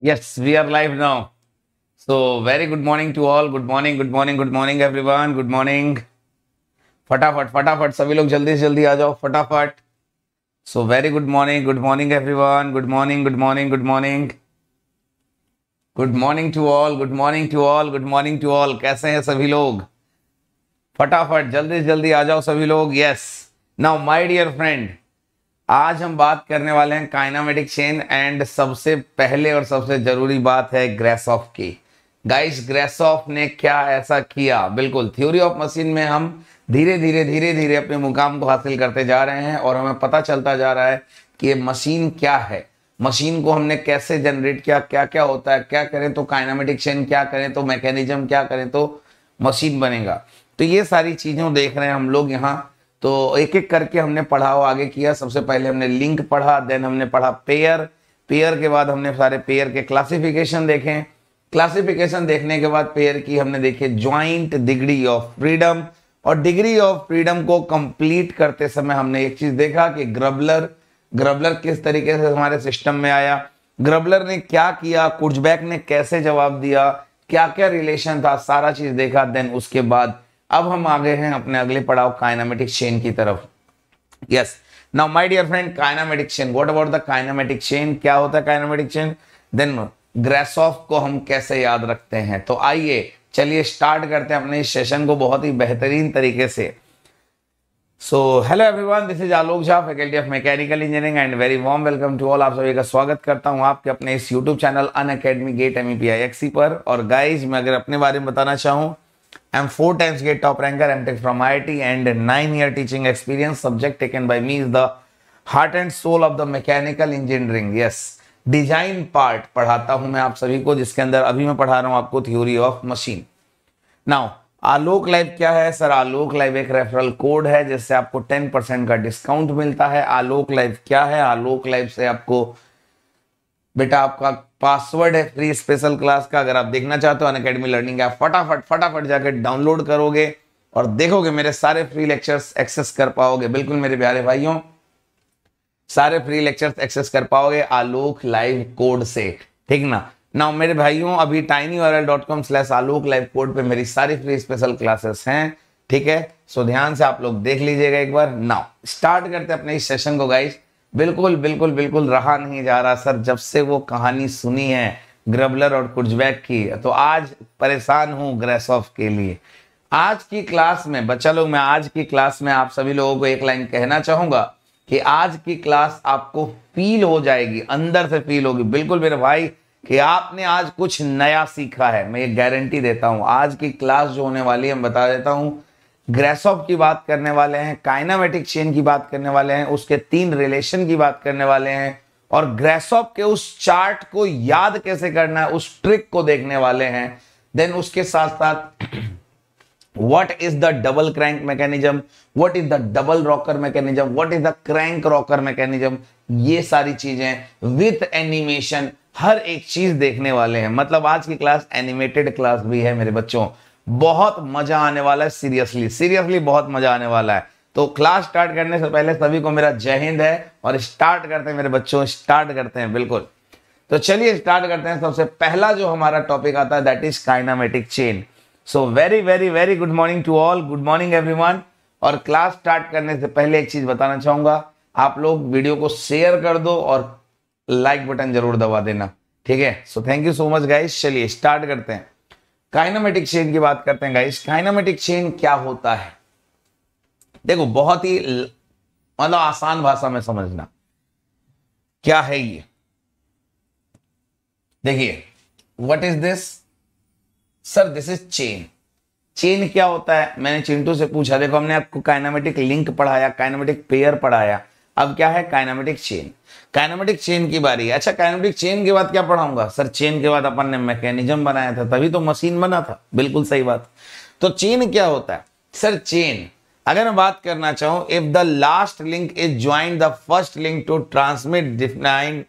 Yes, we are live now. So, very good morning to all. Good morning, good morning, good morning, everyone. Good morning. फटाफट फटाफट सभी लोग जल्दी से जल्दी आ जाओ फटाफट so very good morning good morning everyone good morning good morning good morning good morning to all good morning to all good morning to all कैसे हैं सभी लोग फटाफट जल्दी से जल्दी आ जाओ सभी लोग yes now my dear friend आज हम बात करने वाले हैं काइनामेटिक चेन एंड सबसे पहले और सबसे जरूरी बात है ग्रेसॉफ की गाइस ग्रेसॉफ ने क्या ऐसा किया बिल्कुल थ्योरी ऑफ मशीन में हम धीरे धीरे धीरे धीरे अपने मुकाम को हासिल करते जा रहे हैं और हमें पता चलता जा रहा है कि ये मशीन क्या है मशीन को हमने कैसे जनरेट किया क्या क्या होता है क्या करें तो काइनामेटिक चेन क्या करें तो मैकेनिज्म क्या करें तो मशीन बनेगा तो ये सारी चीज़ों देख रहे हैं हम लोग यहाँ तो एक एक करके हमने पढ़ाओ आगे किया सबसे पहले हमने लिंक पढ़ा देन हमने पढ़ा पेयर पेयर के बाद हमने सारे पेयर के क्लासिफिकेशन देखे क्लासिफिकेशन देखने के बाद पेयर की हमने देखे ज्वाइंट डिग्री ऑफ फ्रीडम और डिग्री ऑफ फ्रीडम को कंप्लीट करते समय हमने एक चीज देखा कि ग्रबलर ग्रबलर किस तरीके से हमारे सिस्टम में आया ग्रबलर ने क्या किया कुर्जबैक ने कैसे जवाब दिया क्या क्या रिलेशन था सारा चीज देखा देन उसके बाद अब हम आ गए हैं अपने अगले पड़ाव काइनामेटिक चेन की तरफ yes now my dear friend kinematic chain what about the kinematic chain क्या होता है काइनामेटिक चेन देन ग्रेसॉफ को हम कैसे याद रखते हैं तो आइए चलिए स्टार्ट करते हैं अपने इस सेशन को बहुत ही बेहतरीन तरीके से so hello everyone this is Alok Jha faculty of mechanical engineering and very warm welcome to all आप सभी का स्वागत करता हूं आपके अपने इस YouTube channel Unacademy GATE M पर और गाइज मैं अगर अपने बारे में बताना चाहूँ I'm four times gate top ranker, I'm tech from IIT and nine year teaching experience. Subject taken by me is the heart and soul of the mechanical engineering. Yes, design part पढ़ाता हूं मैं आप सभी को जिसके अंदर अभी मैं पढ़ा रहा हूं आपको theory of machine now Alok live क्या है सर आलोक लाइव एक रेफरल कोड है जिससे आपको 10 परसेंट का डिस्काउंट मिलता है आलोक लाइव क्या है आलोक लाइव से आपको बेटा आपका पासवर्ड है फ्री स्पेशल क्लास का अगर आप देखना चाहते हो अनकेडमी लर्निंग ऐप फटाफट फटाफट जाकर डाउनलोड करोगे और देखोगे मेरे सारे फ्री लेक्चर्स एक्सेस कर पाओगे बिल्कुल मेरे प्यारे भाइयों सारे फ्री लेक्चर्स एक्सेस कर पाओगे आलोक लाइव कोड से ठीक ना ना मेरे भाइयों अभी tiny dot com slash Alok live code पर मेरी सारी फ्री स्पेशल क्लासेस हैं ठीक है सो ध्यान से आप लोग देख लीजिएगा एक बार नाउ स्टार्ट करते अपने इस सेशन को गाइड बिल्कुल बिल्कुल बिल्कुल रहा नहीं जा रहा सर जब से वो कहानी सुनी है ग्रबलर और कुर्जबैक की तो आज परेशान हूँ ग्रेस ऑफ के लिए आज की क्लास में बच्चा लोग मैं आज की क्लास में आप सभी लोगों को एक लाइन कहना चाहूंगा कि आज की क्लास आपको फील हो जाएगी अंदर से फील होगी बिल्कुल मेरे भाई कि आपने आज कुछ नया सीखा है मैं ये गारंटी देता हूँ आज की क्लास जो होने वाली है मैं बता देता हूँ ग्रेसॉप की बात करने वाले हैं काइनामेटिक चेन की बात करने वाले हैं उसके तीन रिलेशन की बात करने वाले हैं और ग्रेसॉप के उस चार्ट को याद कैसे करना है उस ट्रिक को देखने वाले हैं देन उसके साथ साथ what is the double crank mechanism what is the double rocker mechanism what is the crank rocker mechanism ये सारी चीजें विथ एनिमेशन हर एक चीज देखने वाले हैं मतलब आज की क्लास एनिमेटेड क्लास भी है मेरे बच्चों बहुत मजा आने वाला है सीरियसली सीरियसली बहुत मजा आने वाला है तो क्लास स्टार्ट करने से पहले सभी को मेरा जय हिंद है और स्टार्ट करते हैं मेरे बच्चों स्टार्ट करते हैं बिल्कुल तो चलिए स्टार्ट करते हैं सबसे पहला जो हमारा टॉपिक आता है that is kinematic chain so very very very good morning to all good morning every और क्लास स्टार्ट करने से पहले एक चीज बताना चाहूंगा आप लोग वीडियो को शेयर कर दो और लाइक बटन जरूर दबा देना ठीक है so thank you so much guys चलिए स्टार्ट करते हैं काइनामेटिक चेन की बात करते हैं गाइस काइनामेटिक चेन क्या होता है देखो बहुत ही मतलब आसान भाषा में समझना क्या है ये देखिए what is this sir this is chain chain क्या होता है मैंने चिंटू से पूछा देखो हमने आपको काइनामेटिक लिंक पढ़ाया काइनामेटिक पेयर पढ़ाया अब क्या है काइनामेटिक चेन काइनेमेटिक चेन की बारी अच्छा काइनेमेटिक चेन के बाद क्या पढ़ाऊंगा सर चेन के बाद अपन ने मैकेनिज्म बनाया था तभी तो मशीन बना था बिल्कुल सही बात तो चेन क्या होता है सर चेन अगर मैं बात करना चाहूं if the last link is join the first link to transmit define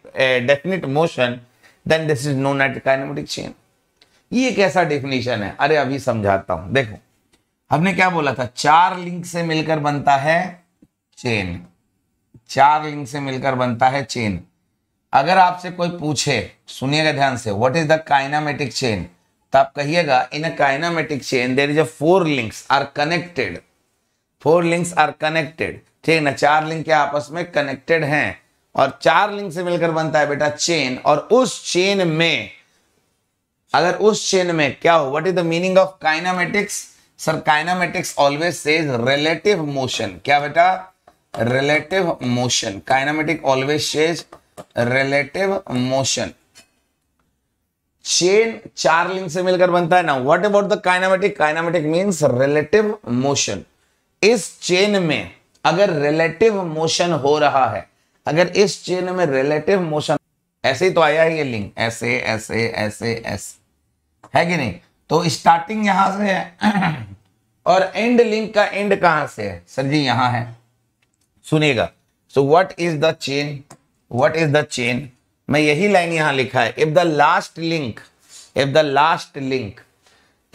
definite motion then this is known at kinematic chain ये एक ऐसा डेफिनेशन है अरे अभी समझाता हूं देखो हमने क्या बोला था चार लिंक से मिलकर बनता है चेन चार लिंक से मिलकर बनता है चेन अगर आपसे कोई पूछे सुनिएगा ध्यान से what is the kinematic chain तो आप कहिएगा in a kinematic chain there is a four links are connected four links are connected ठीक ना चार लिंक के आपस में कनेक्टेड हैं और चार लिंक से मिलकर बनता है बेटा चेन और उस चेन में अगर उस चेन में क्या हो what is the meaning of kinematics sir kinematics always says relative motion क्या बेटा relative motion kinematic always says relative motion chain चार लिंक से मिलकर बनता है ना what about the kinematic kinematic means relative motion इस चेन में अगर रिलेटिव मोशन हो रहा है अगर इस चेन में रिलेटिव मोशन ऐसे ही तो आया है ये लिंक ऐसे ऐसे ऐसे ऐसे है कि नहीं तो स्टार्टिंग यहां से है और एंड लिंक का एंड कहां से है सर जी यहां है सुनेगा so what is the chain what is the chain मैं यही लाइन यहां लिखा है if the last link if the last link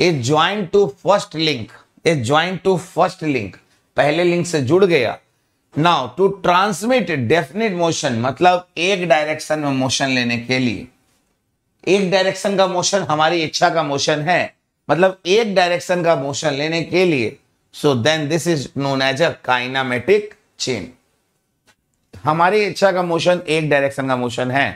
is join to first link is join to first link पहले लिंक से जुड़ गया now to transmit definite motion मतलब एक डायरेक्शन में मोशन लेने के लिए एक डायरेक्शन का मोशन हमारी इच्छा का मोशन है मतलब एक डायरेक्शन का मोशन लेने के लिए so then this is known as a kinematic chain हमारी इच्छा का मोशन एक डायरेक्शन का मोशन है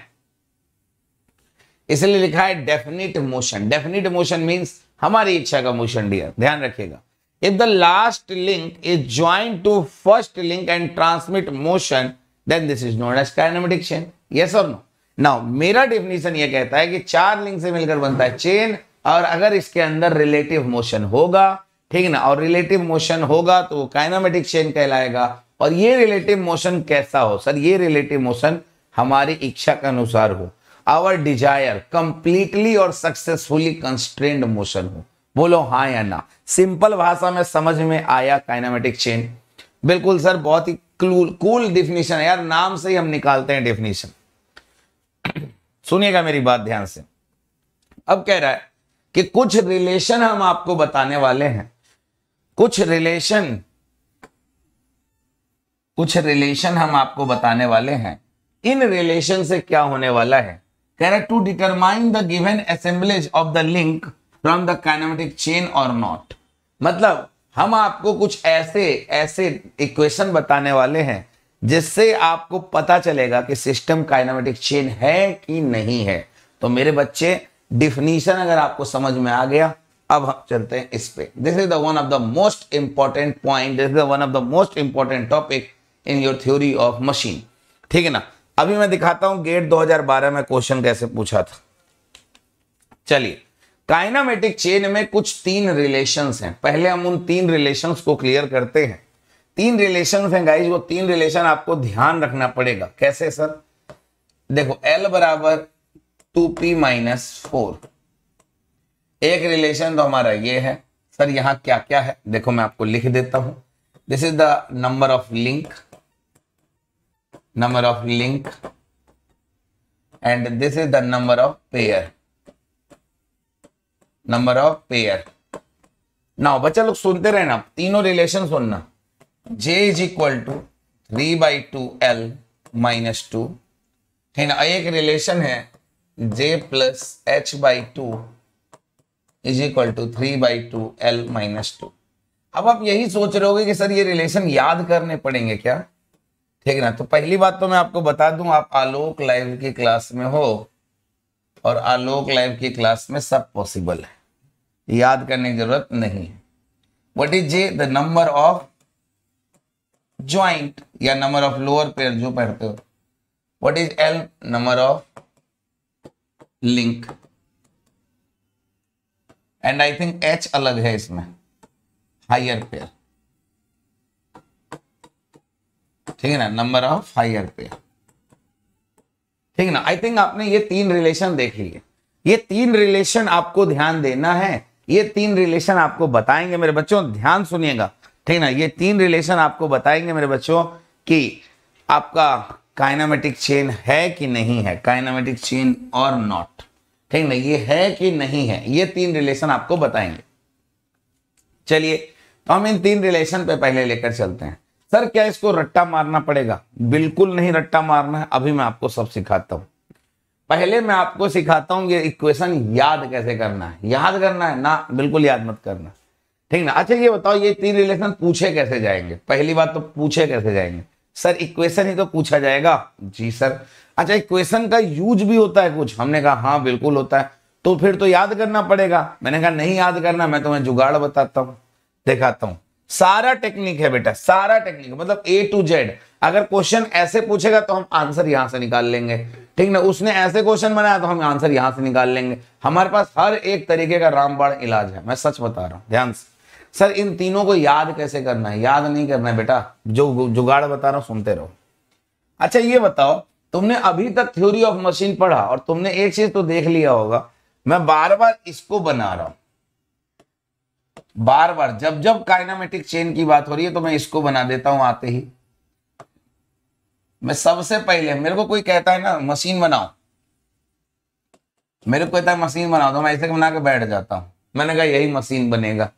इसलिए लिखा है definite motion definite motion means हमारी इच्छा का मोशन डियर ध्यान रखिएगा if the last link is join to first link and transmit motion then this is known as kinematic chain yes और नो नाउ मेरा डेफिनेशन ये कहता है कि चार लिंक से मिलकर बनता है चेन और अगर इसके अंदर रिलेटिव मोशन होगा ठीक ना और रिलेटिव मोशन होगा तो वो काइनामेटिक चेन कहलाएगा और ये रिलेटिव मोशन कैसा हो सर ये रिलेटिव मोशन हमारी इच्छा के अनुसार हो आवर डिजायर कंप्लीटली और सक्सेसफुली कंस्ट्रेंड मोशन हो बोलो हाँ या ना सिंपल भाषा में समझ में आया काइनामेटिक चेन बिल्कुल सर बहुत ही कूल कूल डिफिनीशन है यार नाम से ही हम निकालते हैं डिफिनेशन सुनिएगा मेरी बात ध्यान से अब कह रहा है कि कुछ रिलेशन हम आपको बताने वाले हैं कुछ रिलेशन कुछ रिलेशन हम आपको बताने वाले हैं इन रिलेशन से क्या होने वाला है correct to determine the given assemblage of the link from the kinematic chain और नॉट मतलब हम आपको कुछ ऐसे ऐसे इक्वेशन बताने वाले हैं जिससे आपको पता चलेगा कि सिस्टम काइनेमेटिक चेन है कि नहीं है तो मेरे बच्चे डिफिनीशन अगर आपको समझ में आ गया अब हम चलते हैं इस पे this is the one of the most important point this is one of the most important topic in your theory of machine ठीक है ना अभी मैं दिखाता हूं गेट 2012 में क्वेश्चन कैसे पूछा था चलिए काइनामेटिक चेन में कुछ तीन रिलेशंस हैं पहले हम उन तीन रिलेशंस को क्लियर करते हैं तीन रिलेशंस हैं गाइज वो तीन रिलेशन आपको ध्यान रखना पड़ेगा कैसे सर देखो एल बराबर टू पी माइनस फोर एक रिलेशन तो हमारा ये है सर यहां क्या क्या है देखो मैं आपको लिख देता हूं this is the number of link number of link and this is the number of pair number of pair ना बच्चा लोग सुनते रहे रहना तीनों रिलेशन सुनना J is equal to three by two L minus two है ना एक रिलेशन है J plus H by two is equal to three by two L minus two अब आप यही सोच रहे होगे कि सर ये रिलेशन याद करने पड़ेंगे क्या ठीक है ना तो पहली बात तो मैं आपको बता दूं आप आलोक लाइव की क्लास में हो और आलोक लाइव की क्लास में सब पॉसिबल है याद करने की जरूरत नहीं है what is J the number of joint या नंबर ऑफ लोअर पेयर जो पढ़ते हो what is L number of link and I think H अलग है इसमें हायर पेयर ठीक है ना नंबर ऑफ हायर पे ठीक है ना आई थिंक आपने ये तीन रिलेशन देख लिए ये तीन रिलेशन आपको ध्यान देना है ये तीन रिलेशन आपको बताएंगे मेरे बच्चों ध्यान सुनिएगा ठीक ना ये तीन रिलेशन आपको बताएंगे मेरे बच्चों कि आपका काइनामेटिक चेन है कि नहीं है काइनामेटिक चेन और नॉट ठीक ना ये है कि नहीं है ये तीन रिलेशन आपको बताएंगे चलिए तो हम इन तीन रिलेशन पे पहले लेकर चलते हैं सर क्या इसको रट्टा मारना पड़ेगा बिल्कुल नहीं रट्टा मारना है अभी मैं आपको सब सिखाता हूं पहले मैं आपको सिखाता हूं ये इक्वेशन याद कैसे करना है याद करना है ना बिल्कुल याद मत करना ठीक ना अच्छा ये बताओ ये तीन रिलेशन पूछे कैसे जाएंगे पहली बात तो पूछे कैसे जाएंगे सर इक्वेशन ही तो पूछा जाएगा जी सर अच्छा इक्वेशन का यूज भी होता है कुछ हमने कहा हाँ बिल्कुल होता है तो फिर तो याद करना पड़ेगा मैंने कहा नहीं याद करना मैं तुम्हें जुगाड़ बताता हूँ दिखाता हूँ सारा टेक्निक है बेटा सारा टेक्निक मतलब ए टू जेड अगर क्वेश्चन ऐसे पूछेगा तो हम आंसर यहां से निकाल लेंगे ठीक ना उसने ऐसे क्वेश्चन बनाया तो हम आंसर यहां से निकाल लेंगे हमारे पास हर एक तरीके का रामबाण इलाज है मैं सच बता रहा हूं ध्यान से सर इन तीनों को याद कैसे करना है याद नहीं करना है बेटा जो जुगाड़ बता रहा हूं सुनते रहो अच्छा ये बताओ तुमने अभी तक थ्योरी ऑफ मशीन पढ़ा और तुमने एक चीज तो देख लिया होगा मैं बार बार इसको बना रहा हूं बार बार जब जब काइनामेटिक चेन की बात हो रही है तो मैं इसको बना देता हूं आते ही मैं सबसे पहले मेरे को कोई कहता है ना मशीन बनाओ मेरे को कहता है मशीन बनाओ तो मैं ऐसे बना के बैठ जाता हूं मैंने कहा यही मशीन बनेगा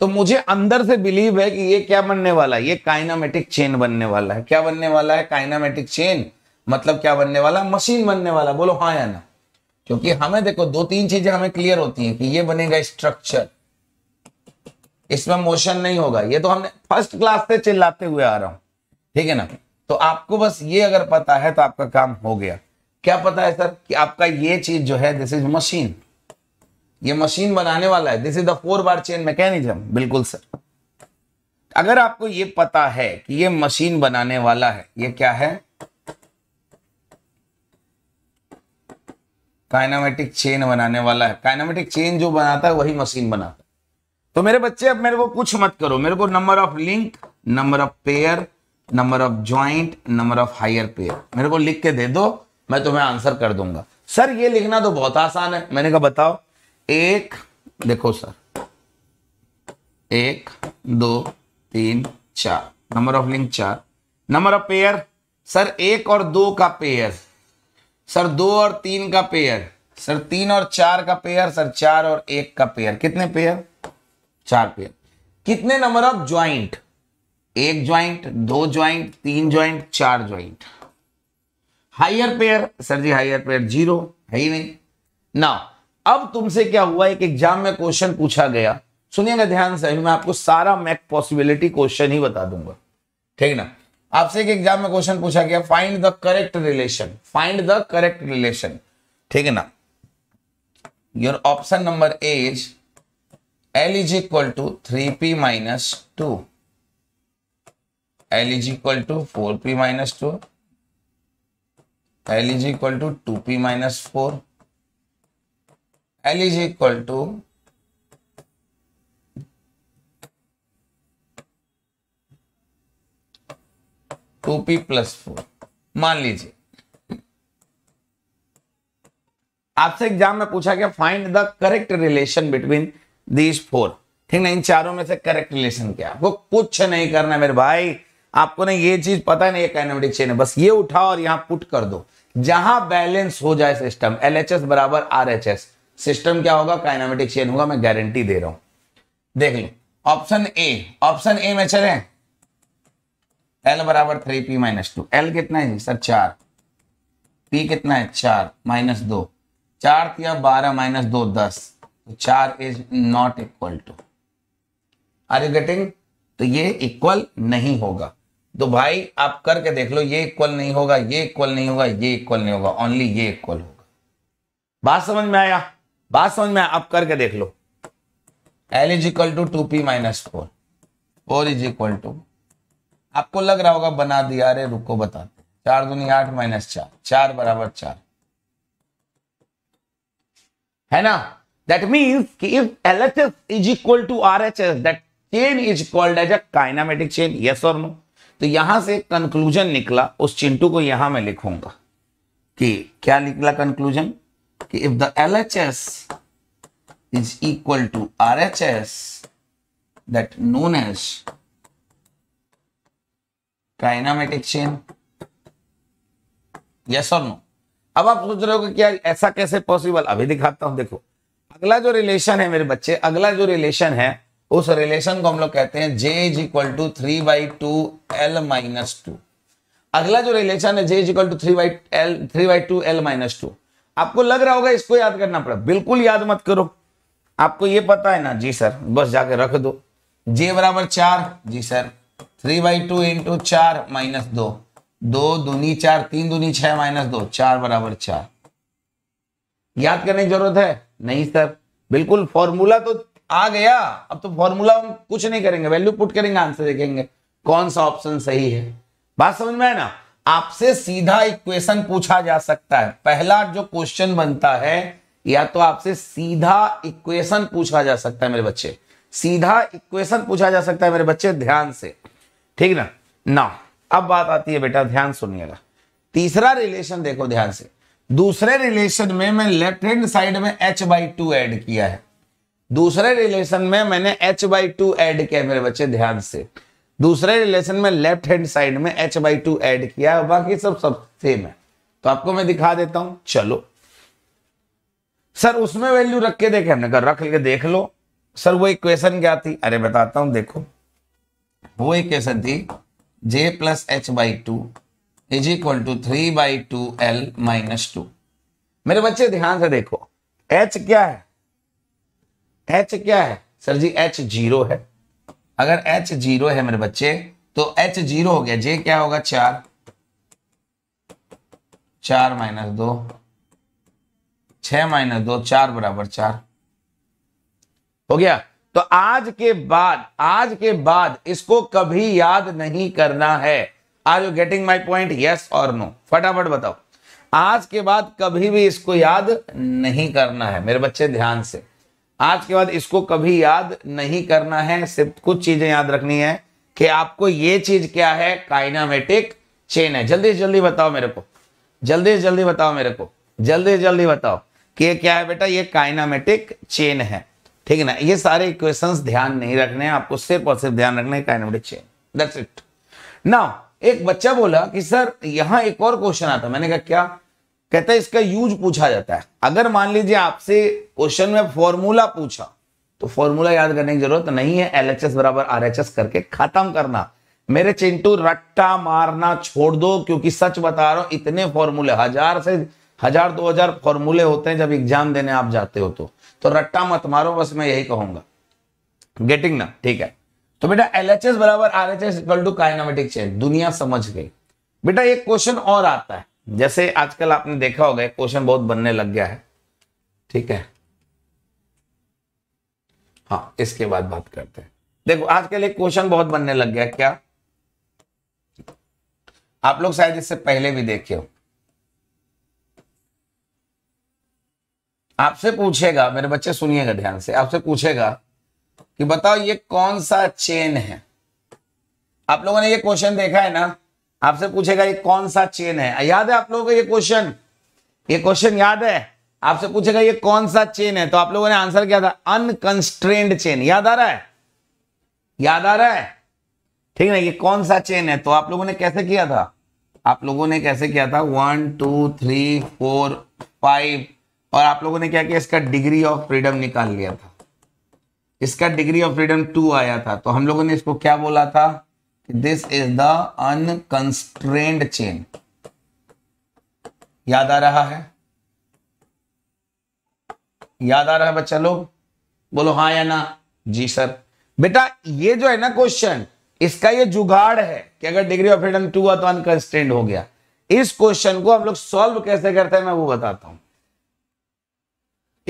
तो मुझे अंदर से बिलीव है कि ये क्या बनने वाला है ये काइनामेटिक चेन बनने वाला है क्या बनने वाला है काइनामेटिक चेन मतलब क्या बनने वाला मशीन बनने वाला बोलो हाँ या ना क्योंकि हमें देखो दो तीन चीजें हमें क्लियर होती हैं कि ये बनेगा स्ट्रक्चर इसमें मोशन नहीं होगा ये तो हमने फर्स्ट क्लास से चिल्लाते हुए आ रहा हूं ठीक है ना तो आपको बस ये अगर पता है तो आपका काम हो गया क्या पता है सर कि आपका ये चीज जो है दिस इज मशीन ये मशीन बनाने वाला है this is the four bar chain mechanism बिल्कुल सर अगर आपको ये पता है कि ये मशीन बनाने वाला है ये क्या है काइनामेटिक चेन बनाने वाला है काइनामेटिक चेन जो बनाता है वही मशीन बनाता है तो मेरे बच्चे अब मेरे को कुछ मत करो मेरे को number of link number of pair number of joint number of higher pair मेरे को लिख के दे दो मैं तुम्हें आंसर कर दूंगा सर ये लिखना तो बहुत आसान है मैंने कहा बताओ एक देखो सर एक दो तीन चार नंबर ऑफ लिंक चार नंबर ऑफ पेयर सर एक और दो का पेयर सर दो और तीन का पेयर सर तीन और चार का पेयर सर चार और एक का पेयर कितने पेयर चार पेयर कितने नंबर ऑफ ज्वाइंट एक ज्वाइंट दो ज्वाइंट तीन ज्वाइंट चार ज्वाइंट हायर पेयर सर जी हायर पेयर जीरो है ही नहीं ना अब तुमसे क्या हुआ एक एग्जाम में क्वेश्चन पूछा गया सुनिएगा ध्यान से मैं आपको सारा मैक पॉसिबिलिटी क्वेश्चन ही बता दूंगा ठीक ना आपसे एक एग्जाम में क्वेश्चन पूछा गया find the correct relation find the correct relation ठीक है ना your option number as L is equal to 3p minus 2. L is equal to 4p minus 2. L is equal to 2p minus 4. L is equal to two P plus four मान लीजिए आपसे exam में पूछा गया find the correct relation between these four ठीक ना इन चारों में से करेक्ट रिलेशन क्या वो कुछ नहीं करना मेरे भाई आपको ना ये चीज पता नहीं है काइनेमेटिक चेन है बस ये उठाओ और यहां पुट कर दो जहां बैलेंस हो जाए सिस्टम एल एच एस बराबर आर एच एस सिस्टम क्या होगा काइनेमेटिक चेन होगा मैं गारंटी दे रहा हूं देख लो ऑप्शन ए ऑप्शन ए में चले एल बराबर three P minus two L कितना है सर चार पी कितना है चार माइनस दो चार किया बारह माइनस दो दस चार is not equal to are you getting तो ये इक्वल नहीं होगा तो भाई आप करके देख लो ये इक्वल नहीं होगा ये इक्वल नहीं होगा ये इक्वल नहीं होगा ओनली ये इक्वल होगा बात समझ में आया बात समझ में आया आप करके देख लो L is equal to two P minus four four is equal to आपको लग रहा होगा बना दिया अरे रुको बता चार दूनी आठ माइनस चार चार बराबर चार है ना That means if LHS is equal to RHS, that chain is called as a kinematic chain. Yes or no? तो यहां से कंक्लूजन निकला उस चिंटू को यहां मैं लिखूंगा कि क्या निकला कंक्लूजन कि if the L H S is equal to R H S that known as kinematic chain yes और नो अब आप सोच रहे हो कि यार ऐसा कैसे पॉसिबल अभी दिखाता हूं देखो अगला जो रिलेशन है मेरे बच्चे अगला जो रिलेशन है उस रिलेशन को हम लोग कहते हैं J is equal to three by two L minus two अगला जो रिलेशन है J is equal to three by L three by two L minus two आपको लग रहा होगा इसको याद करना पड़ा बिल्कुल याद मत करो आपको ये पता है ना जी सर बस जाके रख दो जे बराबर चार जी sir three by two into चार माइनस दो दो दूनी चार तीन दूनी छह माइनस दो चार बराबर चार याद करने की जरूरत है नहीं सर बिल्कुल फॉर्मूला तो आ गया अब तो फॉर्मूला हम कुछ नहीं करेंगे वैल्यू पुट करेंगे आंसर देखेंगे कौन सा ऑप्शन सही है बात समझ में आए ना आपसे सीधा इक्वेशन पूछा जा सकता है पहला जो क्वेश्चन बनता है या तो आपसे सीधा इक्वेशन पूछा जा सकता है मेरे बच्चे सीधा इक्वेशन पूछा जा सकता है मेरे बच्चे ध्यान से ठीक ना ना अब बात आती है बेटा ध्यान सुनिएगा तीसरा रिलेशन देखो ध्यान से दूसरे रिलेशन में मैं लेफ्ट हैंड साइड में एच बाई टू एड किया है दूसरे रिलेशन में मैंने एच बाई टू एड किया मेरे बच्चे ध्यान से दूसरे रिलेशन में लेफ्ट हैंड साइड में एच बाई टू एड किया बाकी सब सब सेम है तो आपको मैं दिखा देता हूं चलो सर उसमें वैल्यू रख के देखे हमने कहा रख के देख लो सर वो इक्वेशन क्या थी अरे बताता हूं देखो वो इक्वेशन थी J plus H by two is equal to three by two L minus two मेरे बच्चे ध्यान से देखो एच क्या है एच क्या है सर जी एच जीरो है अगर एच जीरो है मेरे बच्चे तो एच जीरो हो गया जे क्या होगा चार चार माइनस दो छह माइनस दो चार बराबर चार हो गया तो आज के बाद आज के बाद इसको कभी याद नहीं करना है are you getting my point yes और नो फटाफट बताओ आज के बाद कभी भी इसको याद नहीं करना है मेरे बच्चे ध्यान से आज के बाद इसको कभी याद नहीं करना है सिर्फ कुछ चीजें याद रखनी है कि आपको ये चीज क्या है काइनामेटिक चेन है जल्दी से जल्दी बताओ मेरे को जल्दी से जल्दी बताओ मेरे को जल्दी से जल्दी बताओ कि ये क्या है बेटा ये काइनामेटिक चेन है ठीक है ना ये सारे इक्वेशंस ध्यान नहीं रखने हैं आपको सिर्फ और सिर्फ ध्यान रखना है kinematic chain that's it now एक बच्चा बोला कि सर यहां एक और क्वेश्चन आता मैंने कहा क्या कहता है इसका यूज पूछा जाता है अगर मान लीजिए आपसे क्वेश्चन में फॉर्मूला पूछा तो फॉर्मूला याद करने की जरूरत नहीं है एल एच एस बराबर आर एच एस करके खत्म करना मेरे चिंटू रट्टा मारना छोड़ दो क्योंकि सच बता रहा हूं इतने फॉर्मूले हजार से हजार दो हजार फॉर्मूले होते हैं जब एग्जाम देने आप जाते हो तो, तो रट्टा मत मारो बस मैं यही कहूंगा गेटिंग ना ठीक है तो बेटा एल एच एस बराबर R H S equal to kinematic change दुनिया समझ गई बेटा एक क्वेश्चन और आता है जैसे आजकल आपने देखा होगा एक क्वेश्चन बहुत बनने लग गया है ठीक है हाँ इसके बाद बात करते हैं देखो आजकल एक क्वेश्चन बहुत बनने लग गया क्या आप लोग शायद इससे पहले भी देखे हो आपसे पूछेगा मेरे बच्चे सुनिएगा ध्यान से आपसे पूछेगा कि बताओ ये कौन सा चेन है आप लोगों ने ये क्वेश्चन देखा है ना आपसे पूछेगा ये कौन सा चेन है याद है आप लोगों को ये क्वेश्चन ये क्वेश्चन याद है आपसे पूछेगा ये कौन सा चेन है तो आप लोगों ने आंसर किया था अनकंस्ट्रेंड चेन याद आ रहा है याद आ रहा है ठीक है ये कौन सा चेन है तो आप लोगों ने कैसे किया था आप लोगों ने कैसे किया था one two three four five और आप लोगों ने क्या किया इसका डिग्री ऑफ फ्रीडम निकाल लिया था इसका डिग्री ऑफ फ्रीडम टू आया था तो हम लोगों ने इसको क्या बोला था कि this is the unconstrained chain याद आ रहा है याद आ रहा है बच्चा लोग बोलो हाँ या ना जी सर बेटा ये जो है ना क्वेश्चन इसका ये जुगाड़ है कि अगर डिग्री ऑफ फ्रीडम टू हुआ तो अनकंस्टेंट हो गया इस क्वेश्चन को हम लोग सॉल्व कैसे करते हैं मैं वो बताता हूं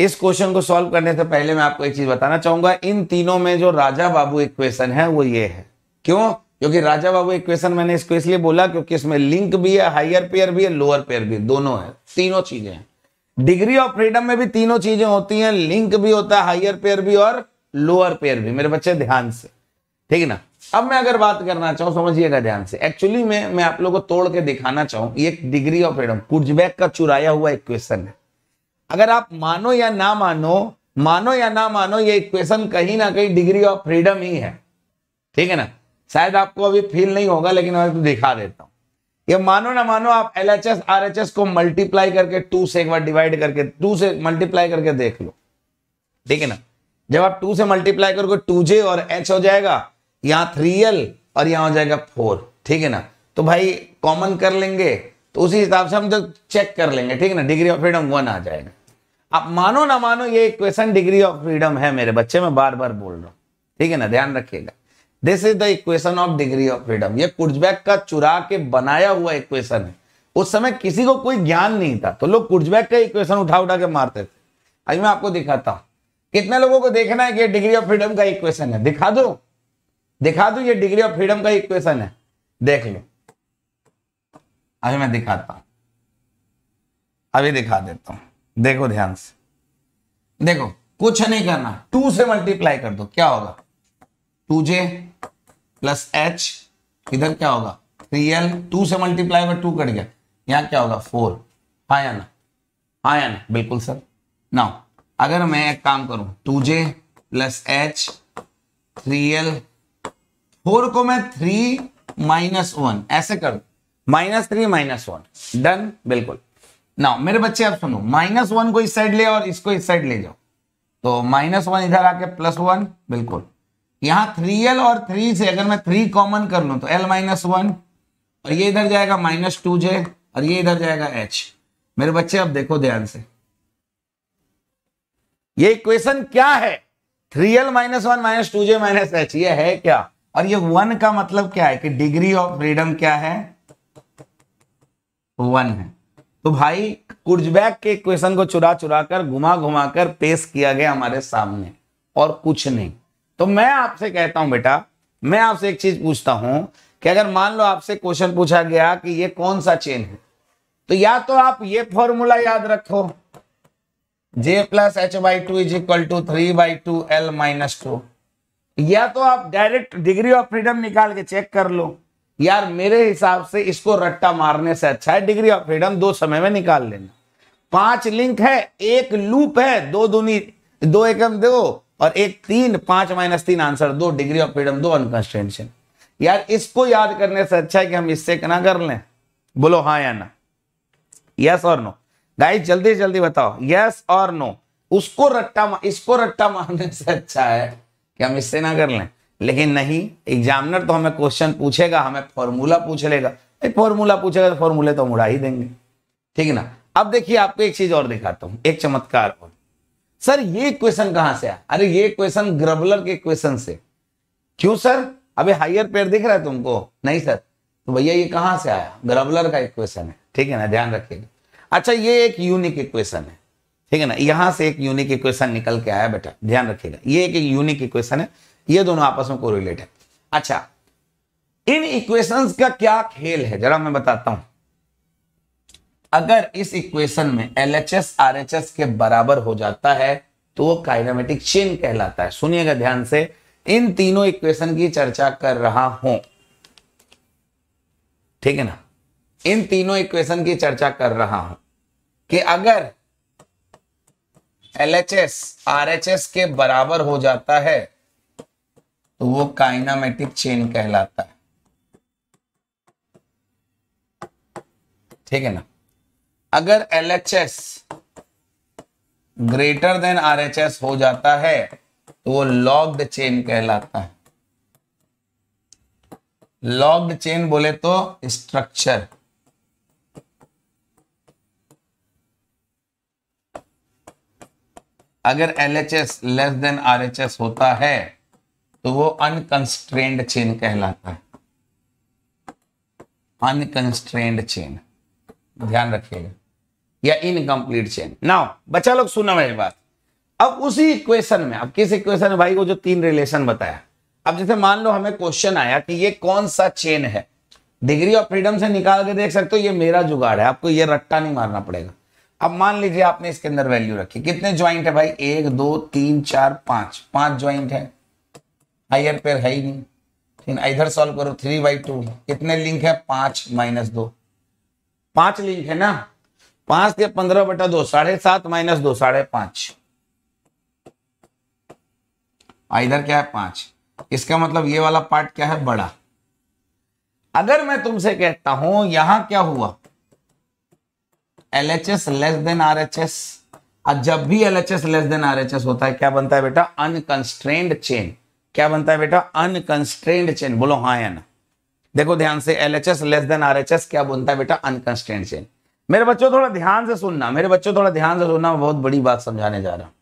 इस क्वेश्चन को सॉल्व करने से पहले मैं आपको एक चीज बताना चाहूंगा इन तीनों में जो राजा बाबू इक्वेशन है वो ये है क्यों क्योंकि राजा बाबू इक्वेशन मैंने इसको इसलिए बोला क्योंकि इसमें लिंक भी है हायर पेयर भी है लोअर पेयर भी दोनों है तीनों चीजें हैं डिग्री ऑफ फ्रीडम में भी तीनों चीजें होती हैं लिंक भी होता है हायर पेयर भी और लोअर पेयर भी मेरे बच्चे ध्यान से ठीक है ना अब मैं अगर बात करना चाहूं समझिएगा ध्यान से एक्चुअली में मैं आप लोगों को तोड़ के दिखाना चाहूं ये डिग्री ऑफ फ्रीडम कुर्जबैक का चुराया हुआ इक्वेशन है अगर आप मानो या ना मानो मानो या ना मानो ये इक्वेशन कहीं ना कहीं डिग्री ऑफ फ्रीडम ही है ठीक है ना शायद आपको अभी फील नहीं होगा लेकिन मैं तो दिखा देता हूं ये मानो ना मानो आप L H S R H S को मल्टीप्लाई करके टू से एक बार डिवाइड करके टू से मल्टीप्लाई करके देख लो ठीक है ना जब आप टू से मल्टीप्लाई करोगे टू जे और एच हो जाएगा यहाँ थ्री एल और यहाँ हो जाएगा फोर ठीक है ना तो भाई कॉमन कर लेंगे तो उसी हिसाब से हम जब तो चेक कर लेंगे ठीक है ना डिग्री ऑफ फ्रीडम वन आ जाएगा आप मानो ना मानो ये इक्वेशन डिग्री ऑफ फ्रीडम है मेरे बच्चे मैं बार बार बोल रहा हूँ ठीक है ना ध्यान रखिएगा this is the equation of degree of freedom ये कुर्जबैक का चुरा के बनाया हुआ इक्वेशन है उस समय किसी को कोई ज्ञान नहीं था तो लोग कुर्जबैक का इक्वेशन उठा उठा के मारते थे आज मैं आपको दिखाता हूँ कितने लोगों को देखना है कि डिग्री ऑफ फ्रीडम का इक्वेशन है दिखा दो दिखा दो ये डिग्री ऑफ फ्रीडम का इक्वेशन है देख लो अभी मैं दिखाता हूं अभी दिखा देता हूं देखो ध्यान से देखो कुछ नहीं करना टू से मल्टीप्लाई कर दो क्या होगा टू जे प्लस एच इधर क्या होगा थ्री एल टू से मल्टीप्लाई में टू कट गया यहाँ क्या होगा फोर हाँ या ना हाँ या ना बिल्कुल सर ना अगर मैं एक काम करूं two J plus H three L four को मैं थ्री माइनस वन ऐसे कर minus three minus one done बिल्कुल ना मेरे बच्चे आप सुनो माइनस वन को इस साइड ले और इसको इस साइड ले जाओ तो माइनस वन इधर आके प्लस वन बिल्कुल यहां थ्री एल और थ्री से अगर मैं थ्री कॉमन कर लू तो एल माइनस वन और ये इधर जाएगा माइनस टू जे और ये इधर जाएगा एच मेरे बच्चे अब देखो ध्यान से ये इक्वेशन क्या है three L minus one minus two J minus H ये है क्या और ये वन का मतलब क्या है कि डिग्री ऑफ फ्रीडम क्या है वन है तो भाई कुर्जबैक के क्वेश्चन को चुरा चुरा कर घुमा घुमा कर पेश किया गया हमारे सामने और कुछ नहीं तो मैं आपसे कहता हूं बेटा मैं आपसे एक चीज पूछता हूं कि अगर मान लो आपसे क्वेश्चन पूछा गया कि ये कौन सा चेन है तो या तो आप ये फॉर्मूला याद रखो J plus H by two is equal to three by two L minus two या तो आप डायरेक्ट डिग्री ऑफ फ्रीडम निकाल के चेक कर लो यार मेरे हिसाब से इसको रट्टा मारने से अच्छा है डिग्री ऑफ फ्रीडम दो समय में निकाल लेना पांच लिंक है एक लूप है दो दूनी दो एकम दो और एक तीन पांच माइनस तीन आंसर दो डिग्री ऑफ फ्रीडम दो अनकंस्टेंशन यार इसको याद करने से अच्छा है कि हम इससे ना कर लें बोलो हाँ या ना यस और नो गाइस जल्दी जल्दी बताओ यस और नो उसको रट्टा इसको रट्टा मारने से अच्छा है कि हम इससे ना कर लें लेकिन नहीं एग्जामिनर तो हमें क्वेश्चन पूछेगा हमें फॉर्मूला पूछ लेगा फॉर्मूला पूछेगा तो फॉर्मूले तो हम उड़ा ही देंगे ठीक है ना अब देखिए आपको एक चीज और दिखाता हूं एक चमत्कार और सर ये क्वेश्चन कहां से आया अरे ये क्वेश्चन ग्रबलर के क्वेश्चन से क्यों सर अभी हाइयर पेयर दिख रहा है तुमको नहीं सर तो भैया ये कहां से आया ग्रबलर का एक क्वेश्चन है ठीक है ना ध्यान रखिएगा अच्छा ये एक यूनिक इक्वेशन है ठीक है ना यहां से एक यूनिक इक्वेशन निकल के आया बेटा ध्यान रखिएगा ये एक यूनिक इक्वेशन है ये दोनों आपस में रिलेट है अच्छा इन इक्वेशंस का क्या खेल है जरा मैं बताता हूं अगर इस इक्वेशन में L H S R H S के बराबर हो जाता है तो वो काइनामेटिक चेन कहलाता है सुनिएगा ध्यान से इन तीनों इक्वेशन की चर्चा कर रहा हूं ठीक है ना इन तीनों इक्वेशन की चर्चा कर रहा हूं कि अगर एल एच एस के बराबर हो जाता है तो वो काइनामेटिक चेन कहलाता है ठीक है ना अगर L H S greater than R H S हो जाता है तो वो लॉग्ड चेन कहलाता है लॉग्ड चेन बोले तो स्ट्रक्चर अगर L H S less than R H S होता है तो वो अनकंस्ट्रेंड चेन कहलाता है अनकंस्ट्रेंड चेन ध्यान रखिएगा या इनकम्प्लीट चेन नाउ बच्चा लोग सुना मेरी बात अब उसी इक्वेशन में अब किस इक्वेशन में भाई को जो तीन रिलेशन बताया अब जैसे मान लो हमें क्वेश्चन आया कि ये कौन सा चेन है डिग्री ऑफ फ्रीडम से निकाल के देख सकते हो ये मेरा जुगाड़ है आपको ये रट्टा नहीं मारना पड़ेगा अब मान लीजिए आपने इसके अंदर वैल्यू रखी कितने ज्वाइंट है भाई एक दो तीन चार पांच पांच ज्वाइंट है हायर पेयर है ही नहीं इधर सॉल्व करो थ्री बाई टू कितने लिंक है पांच माइनस दो पांच लिंक है ना पांच के पंद्रह बटा दो साढ़े सात माइनस दो साढ़े पांच इधर क्या है पांच इसका मतलब ये वाला पार्ट क्या है बड़ा अगर मैं तुमसे कहता हूं यहां क्या हुआ L H S less than R H S और जब भी L H S less than R H S होता है क्या बनता है बेटा अनकंस्ट्रेंड चेन क्या बनता है बेटा अनकंस्ट्रेंड चेन बोलो हाँ या ना देखो ध्यान से L H S less than R H S क्या बनता है बेटा अनकंस्ट्रेंड चेन मेरे बच्चों थोड़ा ध्यान से सुनना मेरे बच्चों थोड़ा ध्यान से सुनना बहुत बड़ी बात समझाने जा रहा हूं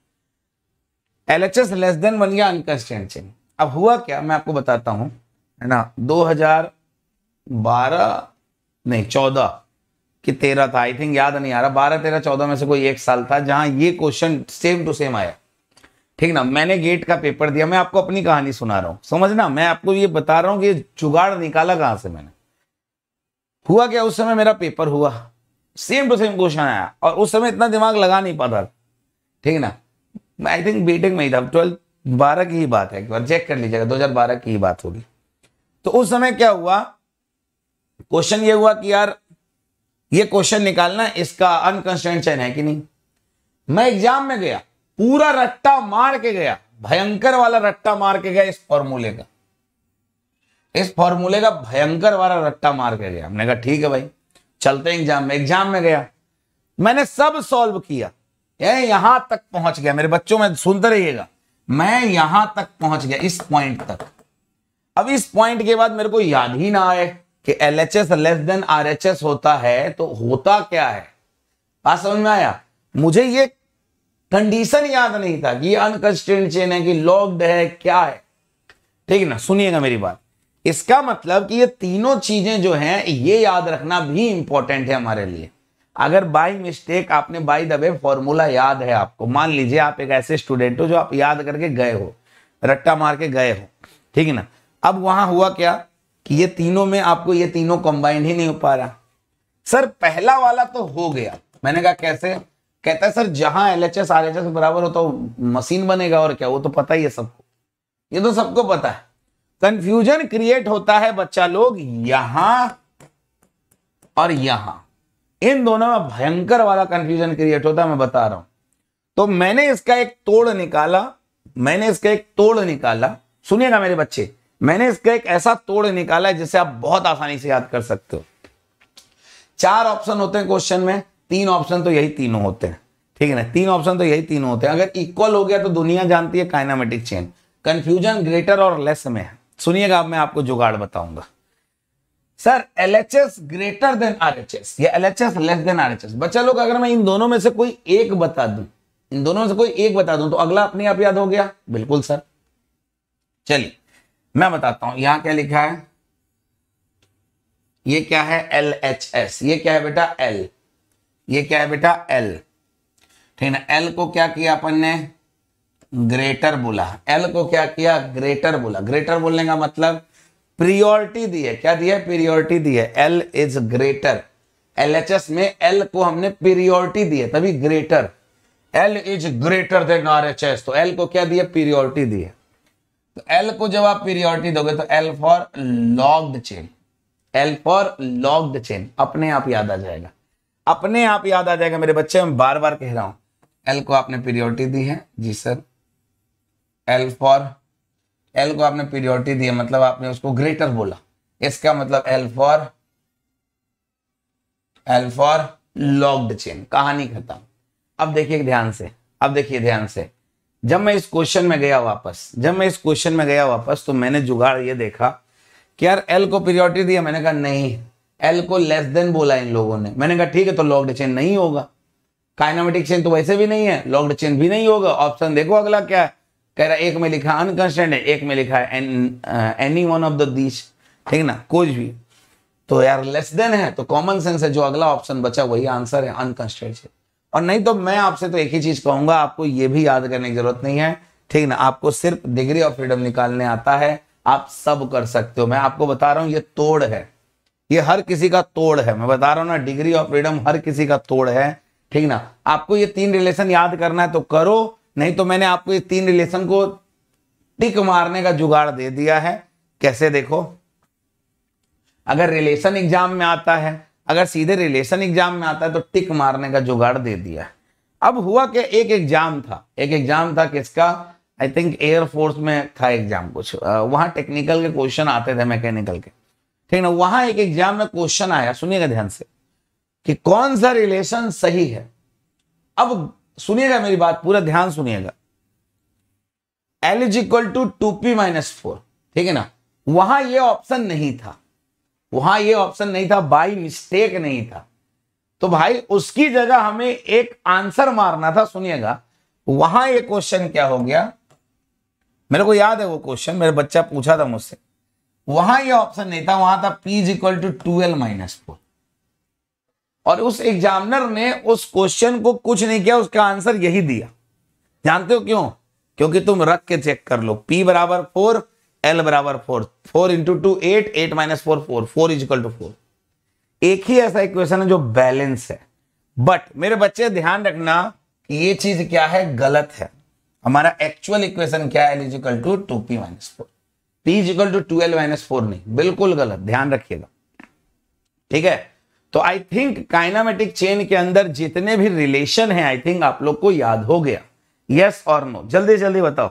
L H S less than बन गया अनकंस्ट्रेंड चेन अब हुआ क्या मैं आपको बताता हूं है ना 2012 नहीं चौदह कि तेरह था आई थिंक याद नहीं आ रहा बारह तेरह चौदह में से कोई एक साल था जहां ये क्वेश्चन सेम टू सेम आया ठीक ना मैंने गेट का पेपर दिया मैं आपको अपनी कहानी सुना रहा हूं समझना मैं आपको ये बता रहा हूं कि जुगाड़ निकाला कहां से मैंने हुआ क्या उस समय मेरा पेपर हुआ सेम टू सेम क्वेश्चन आया और उस समय इतना दिमाग लगा नहीं पाता ठीक ना आई थिंक बीटेक में ही था ट्वेल्थ बारह की ही बात है एक बार चेक कर लीजिएगा दो हजार बारह की ही बात होगी तो उस समय क्या हुआ क्वेश्चन ये हुआ कि यार ये क्वेश्चन निकालना इसका अनकंस्टेंट चैन है कि नहीं मैं एग्जाम में गया पूरा रट्टा मार के गया भयंकर वाला रट्टा मार के गया इस फॉर्मूले का इस फॉर्मूले का भयंकर वाला रट्टा मार के गया हमने कहा ठीक है भाई चलते एग्जाम में एग्जाम में गया मैंने सब सॉल्व किया यहां तक पहुंच गया मेरे बच्चों में सुनते रहिएगा मैं यहां तक पहुंच गया इस पॉइंट तक अब इस पॉइंट के बाद मेरे को याद ही ना आए कि L H S less than R H S होता है तो होता क्या है बात समझ में आया मुझे ये कंडीशन याद नहीं था कि ये अनकंस्टेंट चेन है कि लॉक्ड है क्या है ठीक है ना सुनिएगा मेरी बात इसका मतलब कि ये तीनों चीजें जो हैं ये याद रखना भी इंपॉर्टेंट है हमारे लिए अगर बाई मिस्टेक आपने बाई दबे फॉर्मूला याद है आपको मान लीजिए आप एक ऐसे स्टूडेंट हो जो आप याद करके गए हो रट्टा मार के गए हो ठीक है ना अब वहां हुआ क्या कि ये तीनों में आपको ये तीनों कंबाइंड ही नहीं हो पा रहा सर पहला वाला तो हो गया मैंने कहा कैसे कहता है सर जहां L H S R H S बराबर हो तो मशीन बनेगा और क्या वो तो पता ही है सबको ये तो सबको पता है कंफ्यूजन क्रिएट होता है बच्चा लोग यहां और यहां इन दोनों में भयंकर वाला कंफ्यूजन क्रिएट होता है मैं बता रहा हूं तो मैंने इसका एक तोड़ निकाला मैंने इसका एक तोड़ निकाला सुनिएगा मेरे बच्चे मैंने इसका एक ऐसा तोड़ निकाला जिसे आप बहुत आसानी से याद कर सकते हो चार ऑप्शन होते हैं क्वेश्चन में तीन ऑप्शन तो यही तीनों होते हैं ठीक है ना तीन ऑप्शन तो यही तीनों होते हैं अगर इक्वल हो गया तो दुनिया जानती है काइनामेटिक चेन कंफ्यूजन ग्रेटर और लेस में है सुनिएगा अब मैं आपको जुगाड़ बताऊंगा sir L H S greater than R H S या L H S less than R H S बच्चा लोग अगर मैं इन दोनों में से कोई एक बता दू इन दोनों में से कोई एक बता दू तो अगला अपने आप याद हो गया बिल्कुल सर चलिए मैं बताता हूं यहां क्या लिखा है ये क्या है एल एच एस ये क्या है बेटा एल ये क्या है बेटा एल ठीक ना एल को क्या किया अपन ने ग्रेटर बोला एल को क्या किया ग्रेटर बोला ग्रेटर बोलने का मतलब प्रियोरिटी दी है क्या दिया है प्रियोरिटी दी है एल इज ग्रेटर एलएचएस में एल को हमने प्रियोरिटी दी है तभी greater L is greater than S तो एल को क्या दिया प्रियोरिटी दी है तो एल को जब आप प्रियोरिटी दोगे तो L for locked chain L for locked chain अपने आप याद आ जाएगा अपने आप याद आ जाएगा मेरे बच्चे मैं बार बार कह रहा हूं एल को आपने पीरियोरिटी दी है जी सर एल फॉर एल को आपने पीरियोरिटी दी है मतलब आपने उसको ग्रेटर बोला इसका मतलब L for L for locked chain कहानी खत्म अब देखिए ध्यान से अब देखिए ध्यान से जब मैं इस क्वेश्चन में गया वापस जब मैं इस क्वेश्चन में गया वापस तो मैंने जुगाड़ ये देखा कि यार एल को पीरियोडिटी दिया मैंने कहा नहीं एल को लेस देन बोला इन लोगों ने मैंने कहा ठीक है तो लॉक्ड चेन नहीं होगा काइनामेटिक चेन तो वैसे भी नहीं है लॉक्ड चेन भी नहीं होगा ऑप्शन देखो अगला क्या है कह रहा एक में लिखा अनकंस्टेंट है एक में लिखा है any one of the these ठीक ना कुछ भी तो यार लेस देन है तो कॉमन सेंस है जो अगला ऑप्शन बचा वही आंसर है अनकंस्टेंट चेन और नहीं तो मैं आपसे तो एक ही चीज कहूंगा आपको ये भी याद करने की जरूरत नहीं है ठीक ना आपको सिर्फ डिग्री ऑफ फ्रीडम निकालने आता है आप सब कर सकते हो मैं आपको बता रहा हूं ये तोड़ है ये हर किसी का तोड़ है मैं बता रहा हूं ना डिग्री ऑफ फ्रीडम हर किसी का तोड़ है ठीक ना आपको ये तीन रिलेशन याद करना है तो करो नहीं तो मैंने आपको ये तीन रिलेशन को टिक मारने का जुगाड़ दे दिया है कैसे देखो अगर रिलेशन एग्जाम में आता है अगर सीधे रिलेशन एग्जाम में आता है तो टिक मारने का जुगाड़ दे दिया है अब हुआ कि एक एग्जाम था एक एग्जाम था किसका आई थिंक एयरफोर्स में था एग्जाम कुछ वहां टेक्निकल के क्वेश्चन आते थे मैकेनिकल के ठीक ना वहां एक एग्जाम में क्वेश्चन आया सुनिएगा ध्यान से कि कौन सा रिलेशन सही है अब सुनिएगा मेरी बात पूरा ध्यान सुनिएगा L is equal to two P minus four ठीक है ना वहां ये ऑप्शन नहीं था वहां ये ऑप्शन नहीं था बाई मिस्टेक नहीं था तो भाई उसकी जगह हमें एक आंसर मारना था सुनिएगा वहां ये क्वेश्चन क्या हो गया मेरे को याद है वो क्वेश्चन मेरे बच्चा पूछा था मुझसे वहां ये ऑप्शन नहीं था वहां था P is equal to two L minus four और उस एग्जामिनर ने उस क्वेश्चन को कुछ नहीं किया उसका आंसर यही दिया जानते हो क्यों क्योंकि तुम रख के चेक कर लो पी बराबर फोर एल बराबर four four into two eight eight minus four four four is equal to four एक ही ऐसा इक्वेशन है जो बैलेंस है बट मेरे बच्चे ध्यान रखना कि ये चीज क्या है गलत है हमारा एक्चुअल इक्वेशन क्या है L is equal to two P minus four P is equal to twelve minus four नहीं बिल्कुल गलत ध्यान रखिएगा ठीक है तो आई थिंक काइनामेटिक चेन के अंदर जितने भी रिलेशन है आई थिंक आप लोग को याद हो गया यस और नो जल्दी जल्दी बताओ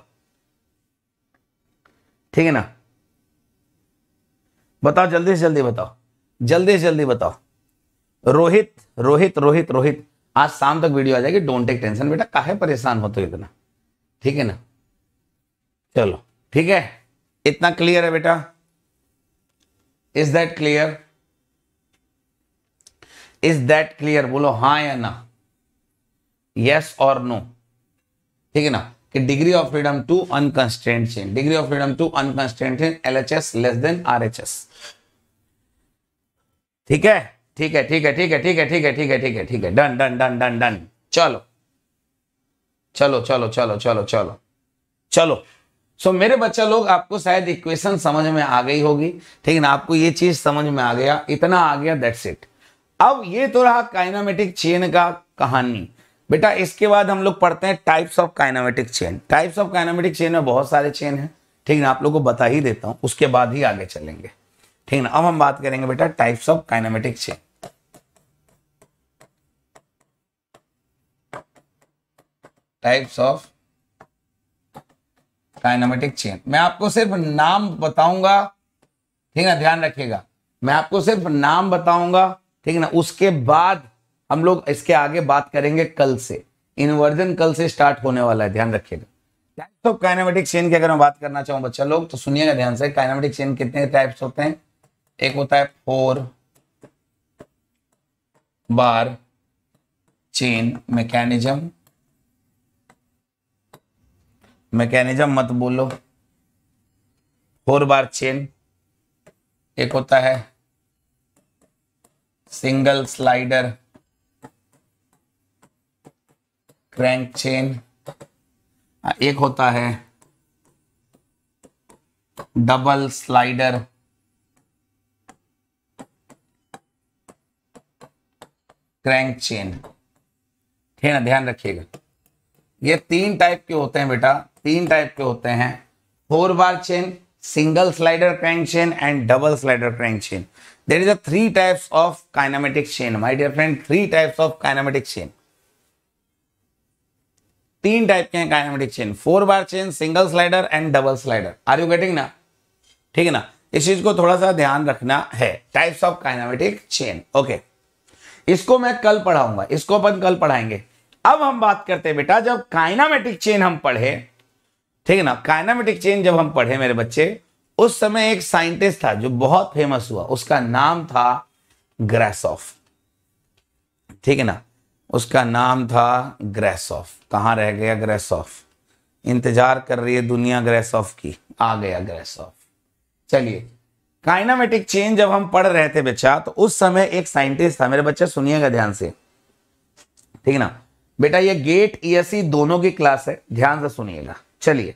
ठीक है ना बताओ जल्दी से जल्दी बताओ जल्दी से जल्दी बताओ रोहित रोहित रोहित रोहित आज शाम तक वीडियो आ जाएगी डोंट टेक टेंशन बेटा काहे परेशान हो तो इतना ठीक है ना चलो ठीक है इतना क्लियर है बेटा is that clear is that clear बोलो हा या ना यस और नो ठीक है ना कि degree of freedom two unconstrained chain degree of freedom two unconstrained chain L H S less than R H S ठीक है ठीक है ठीक है ठीक है ठीक है ठीक है ठीक है ठीक है ठीक है done done done done done चलो चलो चलो चलो चलो चलो चलो सो मेरे बच्चा लोग आपको शायद इक्वेशन समझ में आ गई होगी ठीक है ना आपको ये चीज समझ में आ गया इतना आ गया दैट्स इट अब ये तो रहा काइनामेटिक चेन का कहानी बेटा इसके बाद हम लोग पढ़ते हैं types of kinematic chain types of kinematic chain में बहुत सारे चेन है ठीक ना आप लोग को बता ही देता हूं उसके बाद ही आगे चलेंगे ठीक ना अब हम बात करेंगे बेटा types of kinematic chain types of kinematic chain मैं आपको सिर्फ नाम बताऊंगा ठीक है ना ध्यान रखिएगा मैं आपको सिर्फ नाम बताऊंगा ठीक है ना उसके बाद हम लोग इसके आगे बात करेंगे कल से इन्वर्जन कल से स्टार्ट होने वाला है ध्यान रखिएगा टाइप्स ऑफ काइनामेटिक चेन की अगर मैं बात करना चाहूँ बच्चा लोग तो सुनिएगा ध्यान से काइनामेटिक चेन कितने टाइप्स होते हैं एक होता है four bar chain mechanism mechanism मत बोलो फोर बार चेन एक होता है सिंगल स्लाइडर क्रैंक चेन एक होता है डबल स्लाइडर क्रैंक चेन ठीक है ना ध्यान रखिएगा ये तीन टाइप के होते हैं बेटा तीन टाइप के होते हैं four bar chain single slider crank chain and double slider crank chain there is a three types of kinematic chain my dear friend three types of kinematic chain तीन टाइप के हैं kinematic chain four bar chain single slider and double slider are you getting ना ठीक है ना इस चीज को थोड़ा सा ध्यान रखना है types of kinematic chain okay इसको मैं कल पढ़ाऊंगा इसको अपन कल पढ़ाएंगे अब हम बात करते हैं बेटा जब काइनामेटिक चेन हम पढ़े ठीक है ना काइनामेटिक चेंज जब हम पढ़े मेरे बच्चे उस समय एक साइंटिस्ट था जो बहुत फेमस हुआ उसका नाम था ग्रेसॉफ ठीक है ना उसका नाम था ग्रेसॉफ कहाँ रह गया ग्रेसॉफ इंतजार कर रही है दुनिया ग्रेसॉफ की आ गया ग्रेसॉफ चलिए काइनामेटिक चेंज जब हम पढ़ रहे थे बच्चा तो उस समय एक साइंटिस्ट था मेरे बच्चे सुनिएगा ध्यान से ठीक है ना बेटा ये गेट ईएससी e e दोनों की क्लास है ध्यान से सुनिएगा चलिए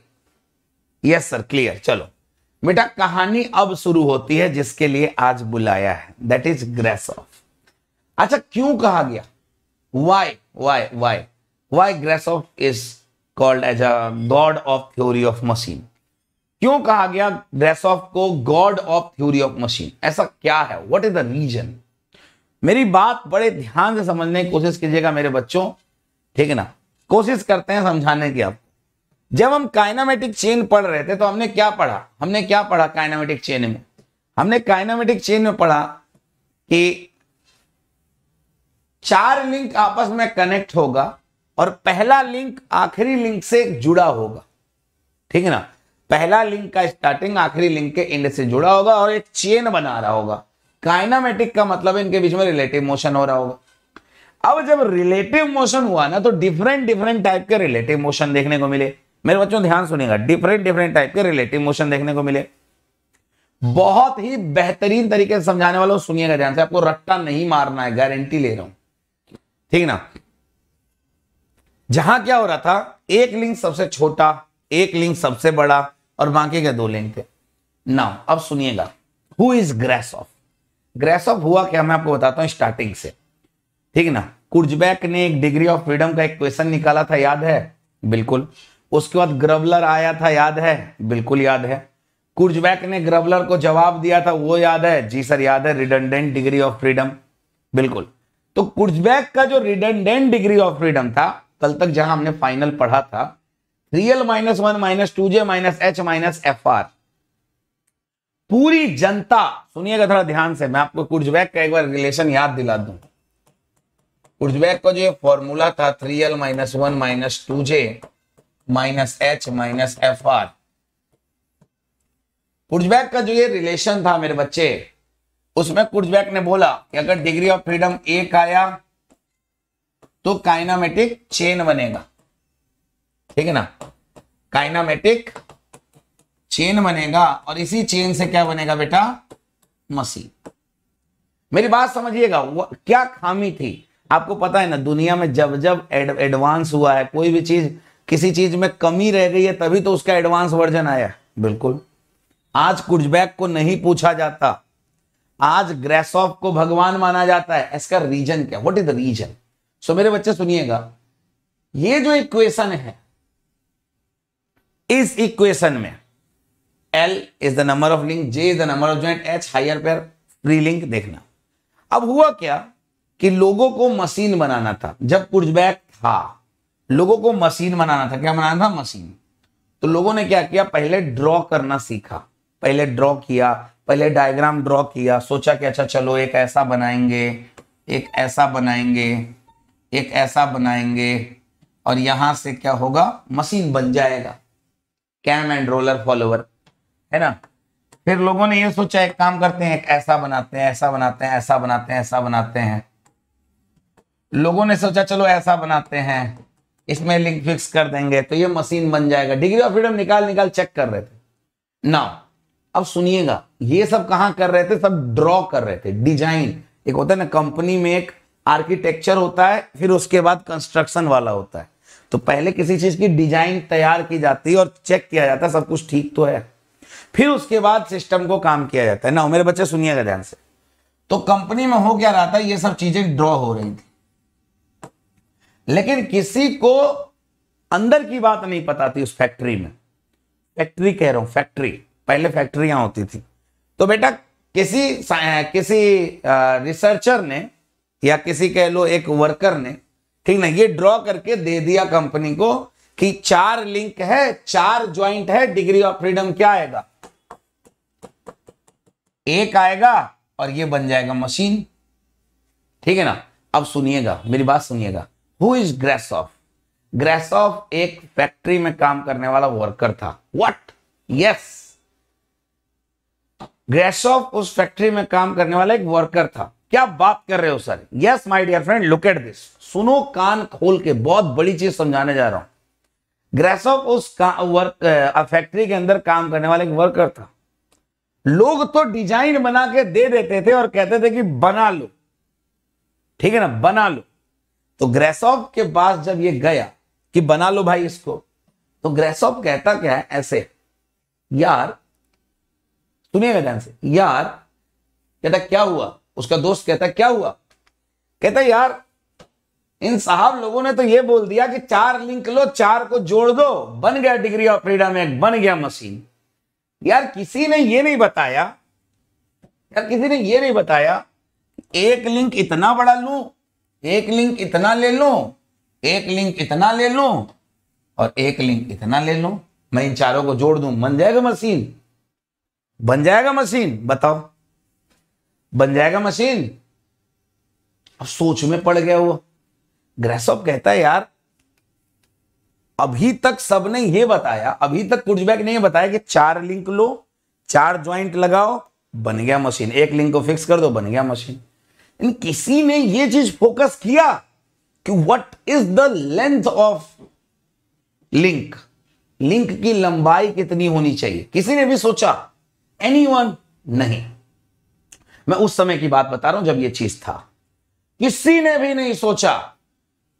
यस सर क्लियर चलो बेटा कहानी अब शुरू होती है जिसके लिए आज बुलाया है दैट इज ग्रेस ऑफ अच्छा क्यों कहा गया why why why why Grashof is called as a god of theory of machine क्यों कहा गया ग्रेस ऑफ को god of theory of machine ऐसा क्या है व्हाट इज द रीजन मेरी बात बड़े ध्यान से समझने की कोशिश कीजिएगा मेरे बच्चों ठीक है ना कोशिश करते हैं समझाने की आप जब हम काइनामेटिक चेन पढ़ रहे थे तो हमने क्या पढ़ा हमने क्या पढ़ा काइनामेटिक चेन में हमने काइनामेटिक चेन में पढ़ा कि चार लिंक आपस में कनेक्ट होगा और पहला लिंक आखिरी लिंक से जुड़ा होगा ठीक है ना पहला लिंक का स्टार्टिंग आखिरी लिंक के एंड से जुड़ा होगा और एक चेन बना रहा होगा काइनामेटिक का मतलब इनके बीच में रिलेटिव मोशन हो रहा होगा अब जब रिलेटिव मोशन हुआ ना तो डिफरेंट डिफरेंट टाइप के रिलेटिव मोशन देखने को मिले मेरे बच्चों ध्यान सुनिएगा डिफरेंट डिफरेंट टाइप के रिलेटिव मोशन देखने को मिले बहुत ही बेहतरीन तरीके से समझाने वालों सुनिएगा ध्यान से आपको रट्टा नहीं मारना है गारंटी ले रहा हूं ठीक ना जहां क्या हो रहा था एक लिंक सबसे छोटा एक लिंक सबसे बड़ा और बाकी के दो लिंक थे नाउ अब सुनिएगा who is Grashof Grashof हुआ क्या मैं आपको बताता हूं स्टार्टिंग से ठीक ना कुर्जबैक ने एक डिग्री ऑफ फ्रीडम का एक क्वेश्चन निकाला था याद है बिल्कुल उसके बाद ग्रवलर आया था याद है बिल्कुल याद है कुर्जबैक ने ग्रवलर को जवाब दिया था वो याद है जी सर याद है रिडनडेंट डिग्री ऑफ फ्रीडम बिल्कुल तो कुर्जबैक का जो रिडनडेंट डिग्री ऑफ फ्रीडम था कल तक जहां हमने फाइनल पढ़ा था real minus one minus two J minus H minus F R पूरी जनता सुनिएगा थोड़ा ध्यान से मैं आपको कुर्जबैक का एक बार रिलेशन याद दिला दू कुर्जबैक का जो फॉर्मूला था three L minus one minus two J minus H minus F R Kutzbach का जो ये रिलेशन था मेरे बच्चे उसमें कुर्जबैक ने बोला कि अगर डिग्री ऑफ फ्रीडम एक आया तो काइनामेटिक चेन बनेगा ठीक है ना काइनामेटिक चेन बनेगा और इसी चेन से क्या बनेगा बेटा मसीह मेरी बात समझिएगा क्या खामी थी आपको पता है ना दुनिया में जब जब एडवांस हुआ है कोई भी चीज किसी चीज में कमी रह गई है तभी तो उसका एडवांस वर्जन आया बिल्कुल आज कुर्जबैक को नहीं पूछा जाता आज ग्रेसॉफ को भगवान माना जाता है इसका रीजन क्या what is the reason so मेरे बच्चे सुनिएगा ये जो इक्वेशन है इस इक्वेशन में L is the number of link J is the number of joint H higher pair free link देखना अब हुआ क्या कि लोगों को मशीन बनाना था जब कुर्जबैक था लोगों को मशीन बनाना था क्या बनाना था मशीन तो लोगों ने क्या किया पहले ड्रॉ करना सीखा पहले ड्रॉ किया पहले डायग्राम ड्रॉ किया सोचा कि अच्छा चलो एक ऐसा बनाएंगे एक ऐसा बनाएंगे एक ऐसा बनाएंगे और यहां से क्या होगा मशीन बन जाएगा कैम एंड रोलर फॉलोवर है ना फिर लोगों ने ये सोचा एक काम करते हैं एक ऐसा बनाते हैं ऐसा बनाते हैं ऐसा बनाते हैं ऐसा बनाते हैं लोगों ने सोचा चलो ऐसा बनाते हैं इसमें लिंक फिक्स कर देंगे तो ये मशीन बन जाएगा डिग्री ऑफ फ्रीडम निकाल निकाल चेक कर रहे थे ना अब सुनिएगा ये सब कहाँ कर रहे थे सब ड्रॉ कर रहे थे डिजाइन एक होता है ना कंपनी में एक आर्किटेक्चर होता है फिर उसके बाद कंस्ट्रक्शन वाला होता है तो पहले किसी चीज की डिजाइन तैयार की जाती है और चेक किया जाता है सब कुछ ठीक तो है फिर उसके बाद सिस्टम को काम किया जाता है ना मेरे बच्चे सुनिएगा ध्यान से तो कंपनी में हो क्या रहा था ये सब चीजें ड्रॉ हो रही थी लेकिन किसी को अंदर की बात नहीं पता थी उस फैक्ट्री में फैक्ट्री कह रहा हूं फैक्ट्री पहले फैक्ट्रियां होती थी तो बेटा किसी किसी रिसर्चर ने या किसी कह लो एक वर्कर ने ठीक ना ये ड्रॉ करके दे दिया कंपनी को कि चार लिंक है चार ज्वाइंट है डिग्री ऑफ फ्रीडम क्या आएगा एक आएगा और ये बन जाएगा मशीन ठीक है ना अब सुनिएगा मेरी बात सुनिएगा हु इज ग्रेसॉफ ग्रेसॉफ एक फैक्ट्री में काम करने वाला वर्कर था वट यस ग्रेसॉफ उस फैक्ट्री में काम करने वाला एक वर्कर था क्या बात कर रहे हो sir yes my dear friend look at this सुनो कान खोल के बहुत बड़ी चीज समझाने जा रहा हूं ग्रेसॉफ उस वर्क फैक्ट्री के अंदर काम करने वाला एक वर्कर था लोग तो डिजाइन बना के दे देते थे और कहते थे कि बना लो ठीक है ना बना लो तो ग्रेसॉप के पास जब ये गया कि बना लो भाई इसको तो ग्रेसॉप कहता क्या है ऐसे यार सुनिए मैं ध्यान से यार कहता क्या हुआ उसका दोस्त कहता क्या हुआ कहता यार इन साहब लोगों ने तो ये बोल दिया कि चार लिंक लो चार को जोड़ दो बन गया डिग्री ऑफ फ्रीडम एक्ट बन गया मशीन यार किसी ने ये नहीं बताया यार किसी ने ये नहीं बताया एक लिंक इतना बड़ा लू एक लिंक इतना ले लो एक लिंक इतना ले लो और एक लिंक इतना ले लो मैं इन चारों को जोड़ दू बन जाएगा मशीन बन जाएगा मशीन बताओ बन जाएगा मशीन अब सोच में पड़ गया वो ग्रेसॉप कहता है यार अभी तक सबने ये बताया अभी तक कुर्जबैक ने ये बताया कि चार लिंक लो चार ज्वाइंट लगाओ बन गया मशीन एक लिंक को फिक्स कर दो बन गया मशीन इन किसी ने ये चीज फोकस किया कि what is the length of link link की लंबाई कितनी होनी चाहिए किसी ने भी सोचा एनीवन नहीं मैं उस समय की बात बता रहा हूं जब ये चीज था किसी ने भी नहीं सोचा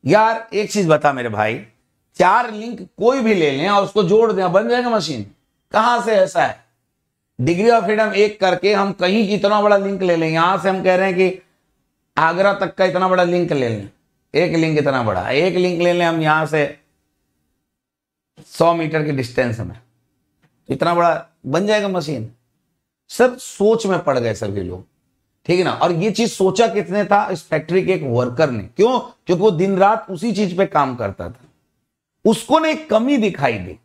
यार एक चीज बता मेरे भाई चार लिंक कोई भी ले लें और उसको जोड़ दें बन जाएगा मशीन कहां से ऐसा है डिग्री ऑफ फ्रीडम एक करके हम कहीं इतना बड़ा लिंक ले लें यहां से हम कह रहे हैं कि आगरा तक का इतना बड़ा लिंक ले लें एक लिंक इतना बड़ा एक लिंक ले लें हम यहां से सौ मीटर के डिस्टेंस में इतना बड़ा बन जाएगा मशीन सर सोच में पड़ गए सभी लोग ठीक है ना और ये चीज सोचा कितने था इस फैक्ट्री के एक वर्कर ने क्यों क्योंकि वो दिन रात उसी चीज पे काम करता था उसको ने एक कमी दिखाई दी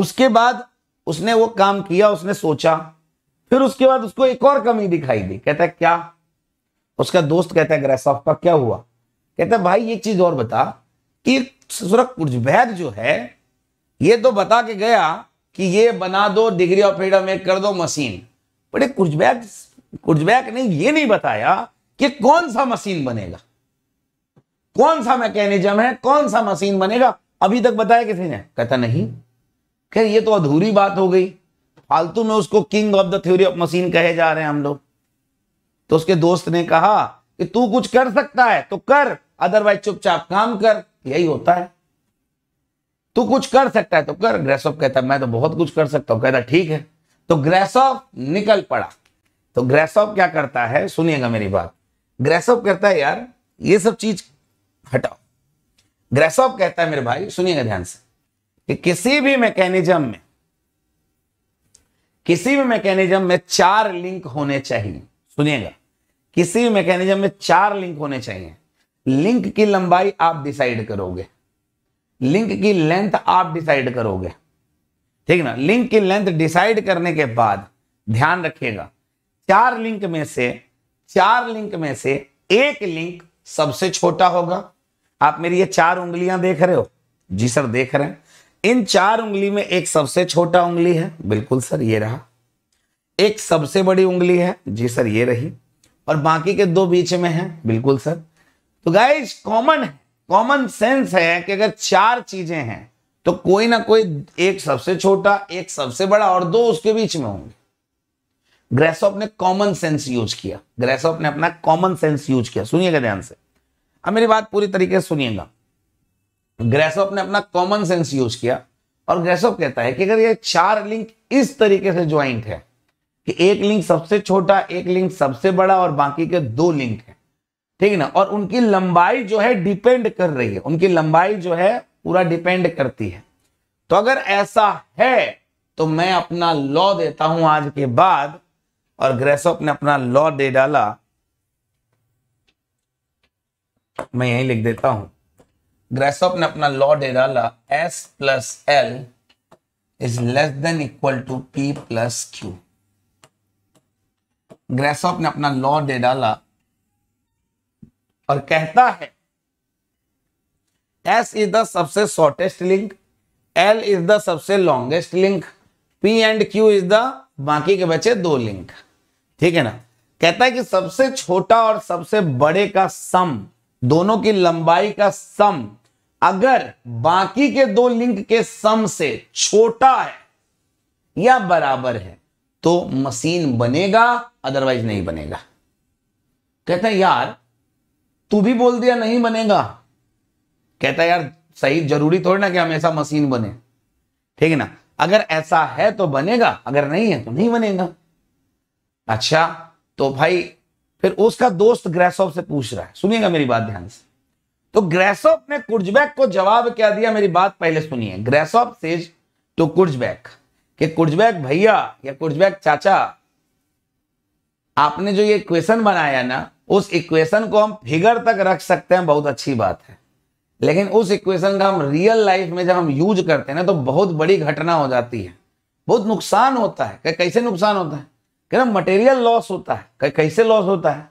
उसके बाद उसने वो काम किया उसने सोचा फिर उसके बाद उसको एक और कमी दिखाई दी कहता है क्या उसका दोस्त कहता है ग्रासॉफ का क्या हुआ कहता है भाई एक चीज और बता कि सुरख जो है ये तो बता के गया कि ये बना दो डिग्री ऑफ फ्रीडम एक कर दो मशीन बड़े कुर्जबैक कुर्जबैक ने ये नहीं बताया कि कौन सा मशीन बनेगा कौन सा मैकेनिज्म है कौन सा मशीन बनेगा अभी तक बताया किसी ने कहता नहीं खैर ये तो अधूरी बात हो गई फालतू में उसको king of the theory of machine कहे जा रहे हैं हम लोग तो उसके दोस्त ने कहा कि तू कुछ कर सकता है तो कर अदरवाइज चुपचाप काम कर यही होता है तू कुछ कर सकता है तो कर ग्रेसॉफ कहता मैं तो बहुत कुछ कर सकता हूं कहता ठीक है तो ग्रेसॉफ निकल पड़ा तो ग्रेसॉफ क्या करता है सुनिएगा मेरी बात ग्रेसॉफ कहता है यार ये सब चीज हटाओ ग्रेसॉफ कहता है मेरे भाई सुनिएगा ध्यान से कि किसी भी मैकेनिज्म में किसी भी मैकेनिज्म में चार लिंक होने चाहिए सुनिएगा किसी भी मैकेनिज्म में चार लिंक होने चाहिए लिंक की लंबाई आप डिसाइड करोगे लिंक की लेंथ आप डिसाइड करोगे ठीक ना लिंक की लेंथ डिसाइड करने के बाद ध्यान रखिएगा चार लिंक में से चार लिंक में से एक लिंक सबसे छोटा होगा आप मेरी ये चार उंगलियां देख रहे हो जी सर देख रहे हैं इन चार उंगली में एक सबसे छोटा उंगली है बिल्कुल सर ये रहा एक सबसे बड़ी उंगली है जी सर ये रही और बाकी के दो बीच में है बिल्कुल सर तो गाइज कॉमन कॉमन सेंस है कि अगर चार चीजें हैं तो कोई ना कोई एक सबसे छोटा एक सबसे बड़ा और दो उसके बीच में होंगे ग्रेसॉप ने कॉमन सेंस यूज किया ग्रेसॉप ने अपना कॉमन सेंस यूज किया सुनिएगा ध्यान से अब मेरी बात पूरी तरीके से सुनिएगा ग्रेसॉप ने अपना कॉमन सेंस यूज किया और ग्रेसॉप कहता है कि अगर ये चार लिंक इस तरीके से ज्वाइंट है कि एक लिंक सबसे छोटा एक लिंक सबसे बड़ा और बाकी के दो लिंक हैं ठीक है ना और उनकी लंबाई जो है डिपेंड कर रही है उनकी लंबाई जो है पूरा डिपेंड करती है तो अगर ऐसा है तो मैं अपना लॉ देता हूं आज के बाद और ग्रेसोप ने अपना लॉ दे डाला मैं यही लिख देता हूं ग्रेसोप ने अपना लॉ दे डाला S plus L is less than equal to P plus Q Grashof ने अपना लॉ दे डाला और कहता है एस इज द सबसे shortest link L is the सबसे longest link P and Q is the बाकी के बचे दो लिंक ठीक है ना कहता है कि सबसे छोटा और सबसे बड़े का सम दोनों की लंबाई का सम अगर बाकी के दो लिंक के सम से छोटा है या बराबर है तो मशीन बनेगा अदरवाइज नहीं बनेगा कहते हैं यार तू भी बोल दिया नहीं बनेगा कहता है यार सही जरूरी थोड़ी ना कि हमेशा मशीन बने ठीक है ना अगर ऐसा है तो बनेगा अगर नहीं है तो नहीं बनेगा अच्छा तो भाई फिर उसका दोस्त ग्रेसॉप से पूछ रहा है सुनिएगा मेरी बात ध्यान से तो ग्रेसॉप ने कुर्जबैक को जवाब क्या दिया मेरी बात पहले सुनिए ग्रेसॉप सेज टू कुर्जबैक कि कुर्जबैक भैया या कुर्जबैक चाचा आपने जो ये इक्वेशन बनाया ना उस इक्वेशन को हम फिगर तक रख सकते हैं बहुत अच्छी बात है लेकिन उस इक्वेशन का हम रियल लाइफ में जब हम यूज करते हैं ना तो बहुत बड़ी घटना हो जाती है बहुत नुकसान होता है कैसे नुकसान होता है कह मटेरियल लॉस होता है कैसे लॉस होता है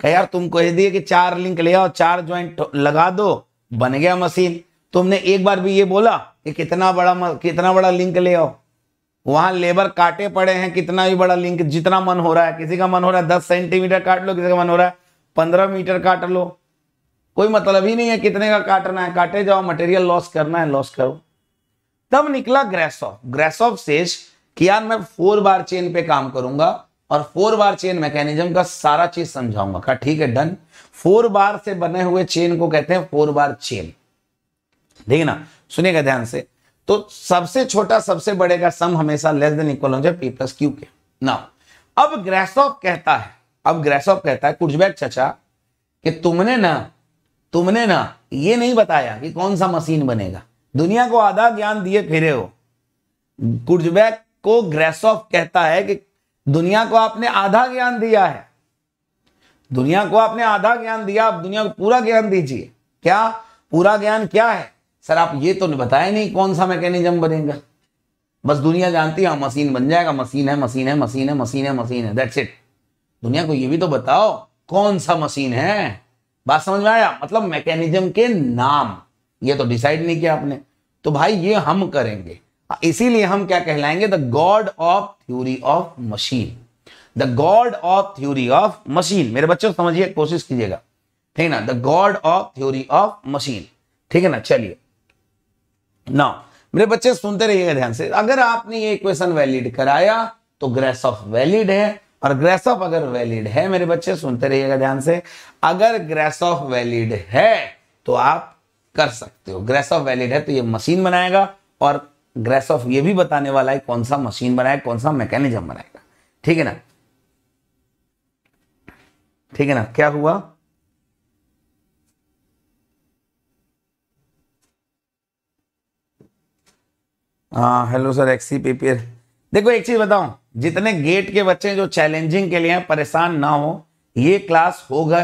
कह यार तुम कह दिए कि चार लिंक ले आओ चार ज्वाइंट लगा दो बन गया मशीन तुमने एक बार भी ये बोला कि कितना बड़ा कितना बड़ा लिंक ले आओ वहां लेबर काटे पड़े हैं कितना भी बड़ा लिंक जितना मन हो रहा है किसी का मन हो रहा है दस सेंटीमीटर काट लो किसी का मन हो रहा है पंद्रह मीटर काट लो कोई मतलब ही नहीं है कितने का काटना है काटे जाओ मटेरियल लॉस करना है लॉस करो तब निकला ग्रेसऑफ ग्रेसॉफ सेज कि यार मैं फोर बार चेन पे काम करूंगा और फोर बार चेन मैकेनिज्म का सारा चीज समझाऊंगा कहा ठीक है डन फोर बार से बने हुए चेन को कहते हैं फोर बार चेन ठीक है ना सुनिएगा ध्यान से तो सबसे छोटा सबसे बड़े का सम हमेशा लेस देन इक्वल हो जाए पी प्लस क्यू के नाउ अब ग्रेसॉफ कहता है अब ग्रेसॉफ कहता है कुर्जबैक चचा कि तुमने ना तुमने ना ये नहीं बताया कि कौन सा मशीन बनेगा दुनिया को आधा ज्ञान दिए फिरे हो कुर्जबैक को ग्रेसॉफ कहता है कि दुनिया को आपने आधा ज्ञान दिया है दुनिया को आपने आधा ज्ञान दिया आप दुनिया को पूरा ज्ञान दीजिए क्या पूरा ज्ञान क्या है सर आप ये तो बताया नहीं कौन सा मैकेनिज्म बनेगा बस दुनिया जानती है मशीन हाँ, बन जाएगा मशीन है मशीन है मशीन है मशीन है मशीन है दैट्स इट दुनिया को ये भी तो बताओ कौन सा मशीन है बात समझ में आया मतलब मैकेनिज्म के नाम ये तो डिसाइड नहीं किया आपने तो भाई ये हम करेंगे हाँ, इसीलिए हम क्या कहलाएंगे the god of theory of machine the god of theory of machine मेरे बच्चों समझिए कोशिश कीजिएगा ठीक है ना the god of theory of machine ठीक है ना चलिए नाउ मेरे बच्चे सुनते रहिएगा ध्यान से अगर आपने ये इक्वेशन वैलिड कराया तो ग्रेस ऑफ वैलिड है और ग्रेस ऑफ अगर वैलिड है मेरे बच्चे सुनते रहिएगा ध्यान से अगर ग्रेस ऑफ वैलिड है तो आप कर सकते हो ग्रेस ऑफ वैलिड है तो ये मशीन बनाएगा और ग्रेस ऑफ ये भी बताने वाला है कौन सा मशीन बनाएगा कौन सा मैकेनिज्म बनाएगा ठीक है ना ठीक है ना क्या हुआ हाँ हेलो सर एक्सी पीपीएल देखो एक चीज बताऊं जितने गेट के बच्चे जो चैलेंजिंग के लिए परेशान ना हो ये क्लास होगा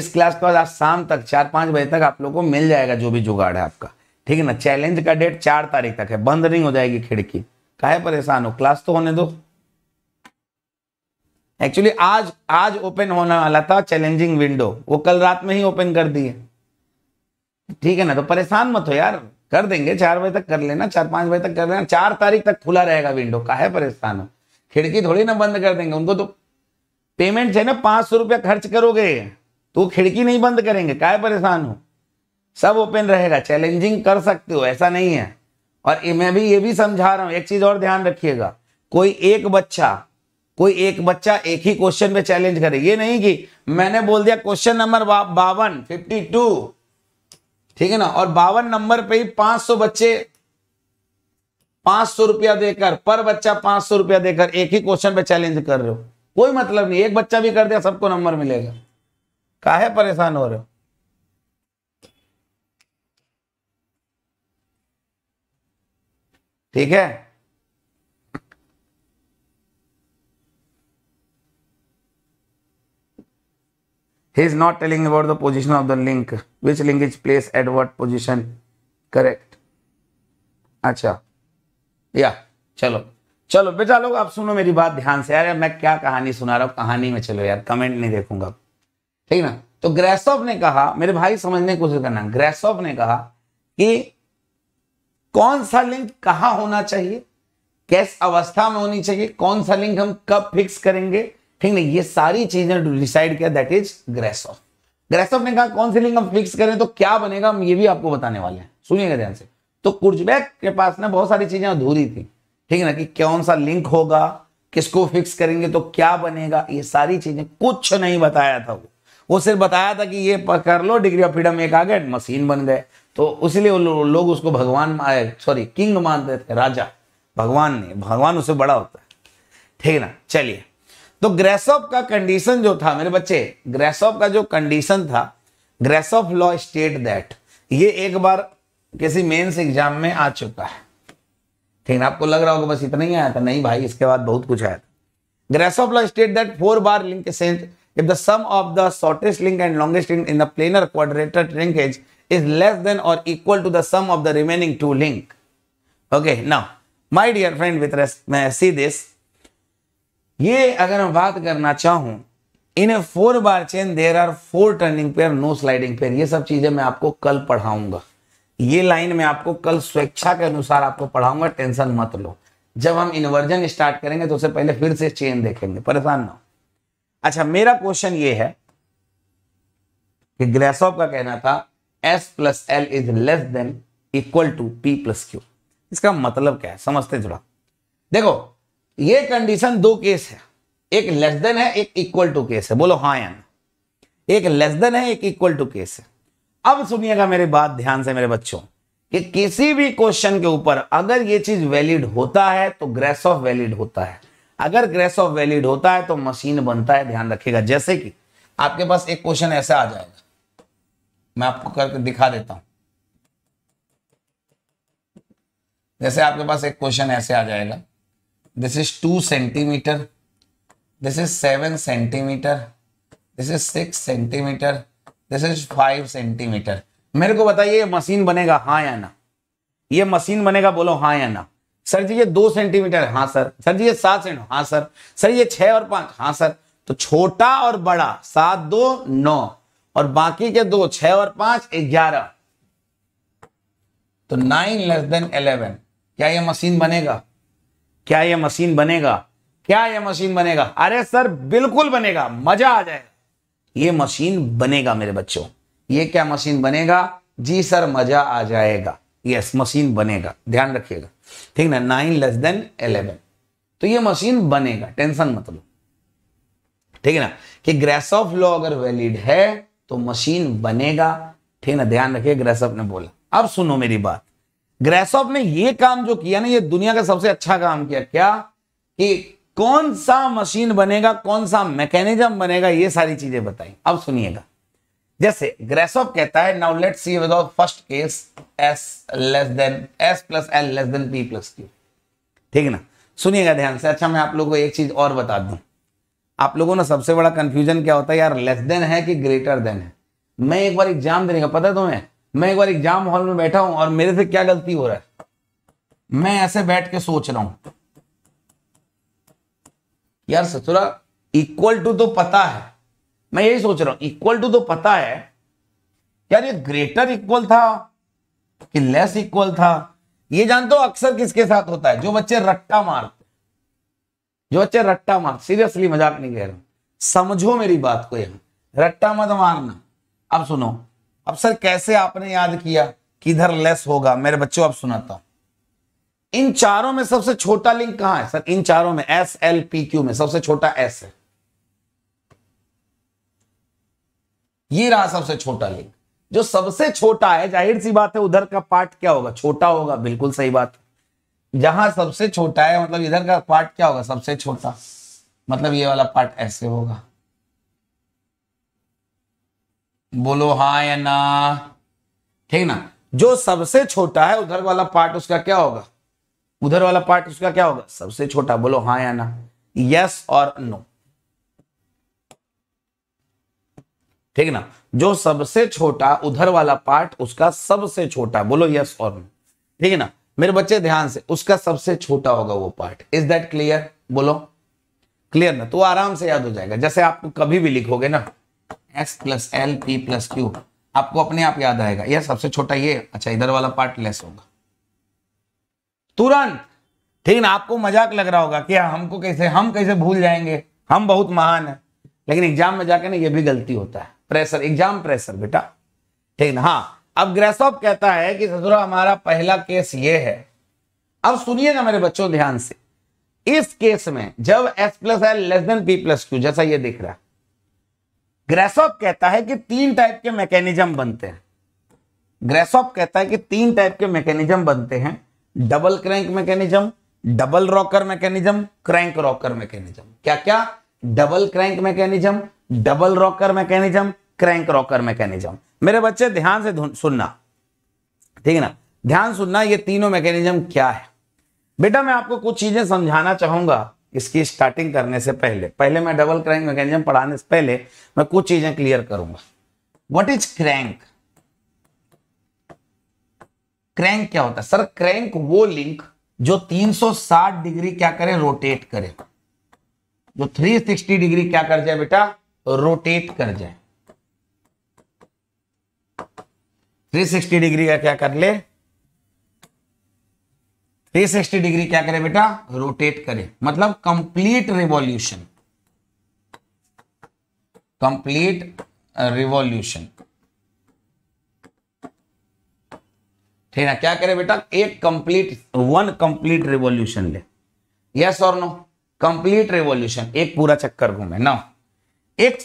इस क्लास के बाद आज शाम तक चार पांच बजे तक आप लोग को मिल जाएगा जो भी जुगाड़ है आपका ठीक है ना चैलेंज का डेट चार तारीख तक है बंद नहीं हो जाएगी खिड़की काहे परेशान हो क्लास तो होने दो एक्चुअली आज आज ओपन होने वाला था चैलेंजिंग विंडो वो कल रात में ही ओपन कर दिए ठीक है ना तो परेशान मत हो यार कर देंगे चार बजे तक कर लेना चार पांच बजे तक कर लेना चार तारीख तक खुला रहेगा विंडो का है परेशान हो खिड़की थोड़ी ना बंद कर देंगे उनको तो पेमेंट है ना पांच सौ रुपया खर्च करोगे तो खिड़की नहीं बंद करेंगे काय परेशान हो सब ओपन रहेगा चैलेंजिंग कर सकते हो ऐसा नहीं है और मैं भी ये भी समझा रहा हूँ एक चीज और ध्यान रखिएगा कोई एक बच्चा कोई एक बच्चा एक ही क्वेश्चन पे चैलेंज करे ये नहीं कि मैंने बोल दिया क्वेश्चन नंबर बावन फिफ्टी टू ठीक है ना और बावन नंबर पे ही पांच सौ बच्चे पांच सौ रुपया देकर पर बच्चा पांच सौ रुपया देकर एक ही क्वेश्चन पे चैलेंज कर रहे हो कोई मतलब नहीं एक बच्चा भी कर दिया सबको नंबर मिलेगा काहे परेशान हो रहे हो ठीक है He is not telling about the position of the link. Which link is placed at what position? Correct. अच्छा या चलो चलो बेटा लोग आप सुनो मेरी बात ध्यान से यार, मैं क्या कहानी सुना रहा हूं कहानी में चलो यार कमेंट नहीं देखूंगा ठीक ना तो ग्रेसॉफ ने कहा मेरे भाई समझने की कोशिश करना ग्रेसॉफ ने कहा कि कौन सा लिंक कहाँ होना चाहिए कैस अवस्था में होनी चाहिए कौन सा लिंक हम कब फिक्स करेंगे ठीक नहीं ये सारी चीजें डिसाइड किया दैट इज ग्रेसॉफ ग्रेसॉफ ने कहा कौन सी लिंग हम फिक्स करें तो क्या बनेगा हम ये भी आपको बताने वाले हैं सुनिएगा ध्यान से तो कुर्जबैक के पास ना बहुत सारी चीजें अधूरी थी ठीक है ना कि कौन सा लिंक होगा किसको फिक्स करेंगे तो क्या बनेगा ये सारी चीजें कुछ नहीं बताया था वो वो सिर्फ बताया था कि ये कर लो डिग्री ऑफ फ्रीडम एक आ गए मशीन बन गए तो इसीलिए लोग लो उसको भगवान सॉरी किंग मानते थे राजा भगवान नहीं भगवान उससे बड़ा होता है ठीक है ना चलिए तो ग्रेसॉफ का कंडीशन जो था मेरे बच्चे ग्रेसॉफ का जो कंडीशन था ग्रेसॉफ लॉ स्टेट दैट ये एक बार किसी मेंस एग्जाम में आ चुका है ठीक है आपको लग रहा होगा बस इतना ही आया था नहीं भाई इसके बाद बहुत कुछ आया था Grashof law state that four bar link if the sum of the shortest link and longest link in the planar quadrilateral linkage is less than और equal to the sum of the remaining two link okay now my dear friend with rest see this ये अगर मैं बात करना चाहूं in a four bar chain there are four turning pair no sliding pair ये सब चीजें मैं आपको कल पढ़ाऊंगा ये लाइन मैं आपको कल स्वेच्छा के अनुसार आपको पढ़ाऊंगा टेंशन मत लो जब हम इन्वर्जन स्टार्ट करेंगे तो उससे पहले फिर से चेन देखेंगे परेशान ना हो अच्छा मेरा क्वेश्चन ये है कि ग्रेसॉप का कहना था S plus L is less than equal to P plus Q इसका मतलब क्या है समझते थोड़ा देखो ये कंडीशन दो केस है एक लेस देन है एक इक्वल टू केस है बोलो हाँ एक लेस देन है एक इक्वल टू केस है अब सुनिएगा मेरी बात ध्यान से मेरे बच्चों कि किसी भी क्वेश्चन के ऊपर अगर ये चीज वैलिड होता है तो ग्रेस ऑफ वैलिड होता है अगर ग्रेस ऑफ वैलिड होता है तो मशीन बनता है ध्यान रखिएगा जैसे कि आपके पास एक क्वेश्चन ऐसा आ जाएगा मैं आपको करके दिखा देता हूं जैसे आपके पास एक क्वेश्चन ऐसे आ जाएगा this is two centimetre this is seven centimetre this is six centimetre this is five centimetre मेरे को बताइए ये मशीन बनेगा हाँ या ना ये मशीन बनेगा बोलो हाँ या ना सर जी ये दो सेंटीमीटर हाँ सर सर जी ये सात सेंटीमीटर हाँ सर सर ये छह और पांच हाँ सर तो छोटा और बड़ा सात दो नौ और बाकी के दो छह और पांच ग्यारह तो नाइन लेस देन इलेवन क्या ये मशीन बनेगा क्या यह मशीन बनेगा क्या यह मशीन बनेगा अरे सर बिल्कुल बनेगा मजा आ जाएगा ये मशीन बनेगा मेरे बच्चों ये क्या मशीन बनेगा जी सर मजा आ जाएगा यस मशीन बनेगा ध्यान रखिएगा ठीक ना नाइन लेस देन इलेवन तो ये मशीन बनेगा टेंशन मत लो ठीक है ना कि ग्रेस ऑफ लॉ अगर वैलिड है तो मशीन बनेगा ठीक ना ध्यान रखिए ऑफ ने बोला अब सुनो मेरी बात ग्रेसॉफ ने ये काम जो किया ना ये दुनिया का सबसे अच्छा काम किया क्या कि कौन सा मशीन बनेगा कौन सा मैकेनिज्म बनेगा ये सारी चीजें बताई अब सुनिएगा जैसे ग्रेसॉफ कहता है now let see without first case S less than S plus L less than P plus Q ठीक है ना सुनिएगा ध्यान से अच्छा मैं आप लोगों को एक चीज और बता दू आप लोगों ने सबसे बड़ा कंफ्यूजन क्या होता है यार लेस देन है कि ग्रेटर देन है मैं एक बार एग्जाम देने का पता तुम्हें मैं एक बार एग्जाम हॉल में बैठा हूं और मेरे से क्या गलती हो रहा है मैं ऐसे बैठ के सोच रहा हूं यार ससुरा इक्वल टू तो पता है मैं यही सोच रहा हूं इक्वल टू तो पता है यार ये ग्रेटर इक्वल था कि लेस इक्वल था ये जानते हो अक्सर किसके साथ होता है जो बच्चे रट्टा मारते जो बच्चे रट्टा मार सीरियसली मजाक नहीं कह रहा समझो मेरी बात को यहां रट्टा मत मारना अब सुनो अब सर कैसे आपने याद किया किधर लेस होगा मेरे बच्चों आप सुनाता हूं इन चारों में सबसे छोटा लिंक कहां है सर इन चारों में एस एल पी क्यू में सबसे छोटा एस है ये रहा सबसे छोटा लिंक जो सबसे छोटा है जाहिर सी बात है उधर का पार्ट क्या होगा छोटा होगा बिल्कुल सही बात है जहां सबसे छोटा है मतलब इधर का पार्ट क्या होगा सबसे छोटा मतलब ये वाला पार्ट ऐसे होगा बोलो हा या ना ठीक ना जो सबसे छोटा है उधर वाला पार्ट उसका क्या होगा उधर वाला पार्ट उसका क्या होगा सबसे छोटा बोलो हा या ना यस और नो ठीक ना जो सबसे छोटा उधर वाला पार्ट उसका सबसे छोटा बोलो यस और नो ठीक है ना मेरे बच्चे ध्यान से उसका सबसे छोटा होगा वो पार्ट इज दैट क्लियर बोलो क्लियर ना तो आराम से याद हो जाएगा जैसे आप कभी भी लिखोगे ना S plus L P plus Q आपको अपने आप याद आएगा यह सबसे छोटा ये अच्छा इधर वाला पार्ट लेस होगा तुरंत ठीक ना आपको मजाक लग रहा होगा कि हमको कैसे हम कैसे भूल जाएंगे हम बहुत महान है लेकिन एग्जाम में जाके ना ये भी गलती होता है प्रेशर एग्जाम प्रेशर बेटा ठीक ना हाँ अब ग्रेसॉफ कहता है कि ससुरा हमारा पहला केस ये है अब सुनिए ना मेरे बच्चों ध्यान से इस केस में जब S plus L less than P plus Q जैसा ये दिख रहा है ग्रेसॉप कहता है कि तीन टाइप के मैकेनिज्म बनते हैं ग्रेसॉप कहता है कि तीन टाइप के मैकेनिज्म बनते हैं double crank mechanism double rocker mechanism crank rocker mechanism क्या क्या double crank mechanism double rocker mechanism crank rocker mechanism मेरे बच्चे ध्यान से सुनना ठीक है ना ध्यान सुनना ये तीनों मैकेनिज्म क्या है बेटा मैं आपको कुछ चीजें समझाना चाहूंगा इसकी स्टार्टिंग करने से पहले पहले मैं डबल क्रैंक मैकेनिज्म पढ़ाने से पहले मैं कुछ चीजें क्लियर करूंगा व्हाट इज क्रैंक क्रैंक क्या होता है सर क्रैंक वो लिंक जो 360 डिग्री क्या करे रोटेट करे जो 360 डिग्री क्या कर जाए बेटा रोटेट कर जाए 360 डिग्री का क्या कर ले 360 डिग्री क्या करे बेटा रोटेट करे मतलब कंप्लीट रिवॉल्यूशन कंप्लीट रिवॉल्यूशन ठीक है क्या करे बेटा एक कंप्लीट वन कंप्लीट रिवॉल्यूशन ले यस और नो कंप्लीट रिवॉल्यूशन एक पूरा चक्कर घूमे ना एक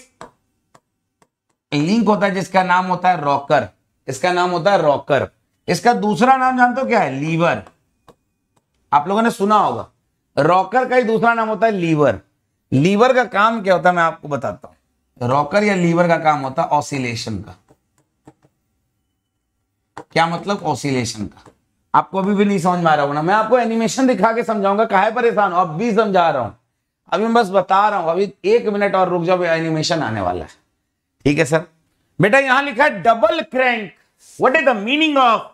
लिंक होता है जिसका नाम होता है रॉकर इसका नाम होता है रॉकर इसका दूसरा नाम जानते हो क्या है लीवर आप लोगों ने सुना होगा रॉकर का ही दूसरा नाम होता है लीवर लीवर का काम क्या होता है मैं आपको बताता हूं रॉकर या लीवर का काम होता है ऑसिलेशन का क्या मतलब ऑसिलेशन का आपको अभी भी नहीं समझ में आ रहा होगा मैं आपको एनिमेशन दिखा के समझाऊंगा कहा परेशान हो अब भी समझा रहा हूं अभी मैं बस बता रहा हूं अभी एक मिनट और रुक जाओ एनिमेशन आने वाला है ठीक है सर बेटा यहां लिखा है double crank what is the meaning of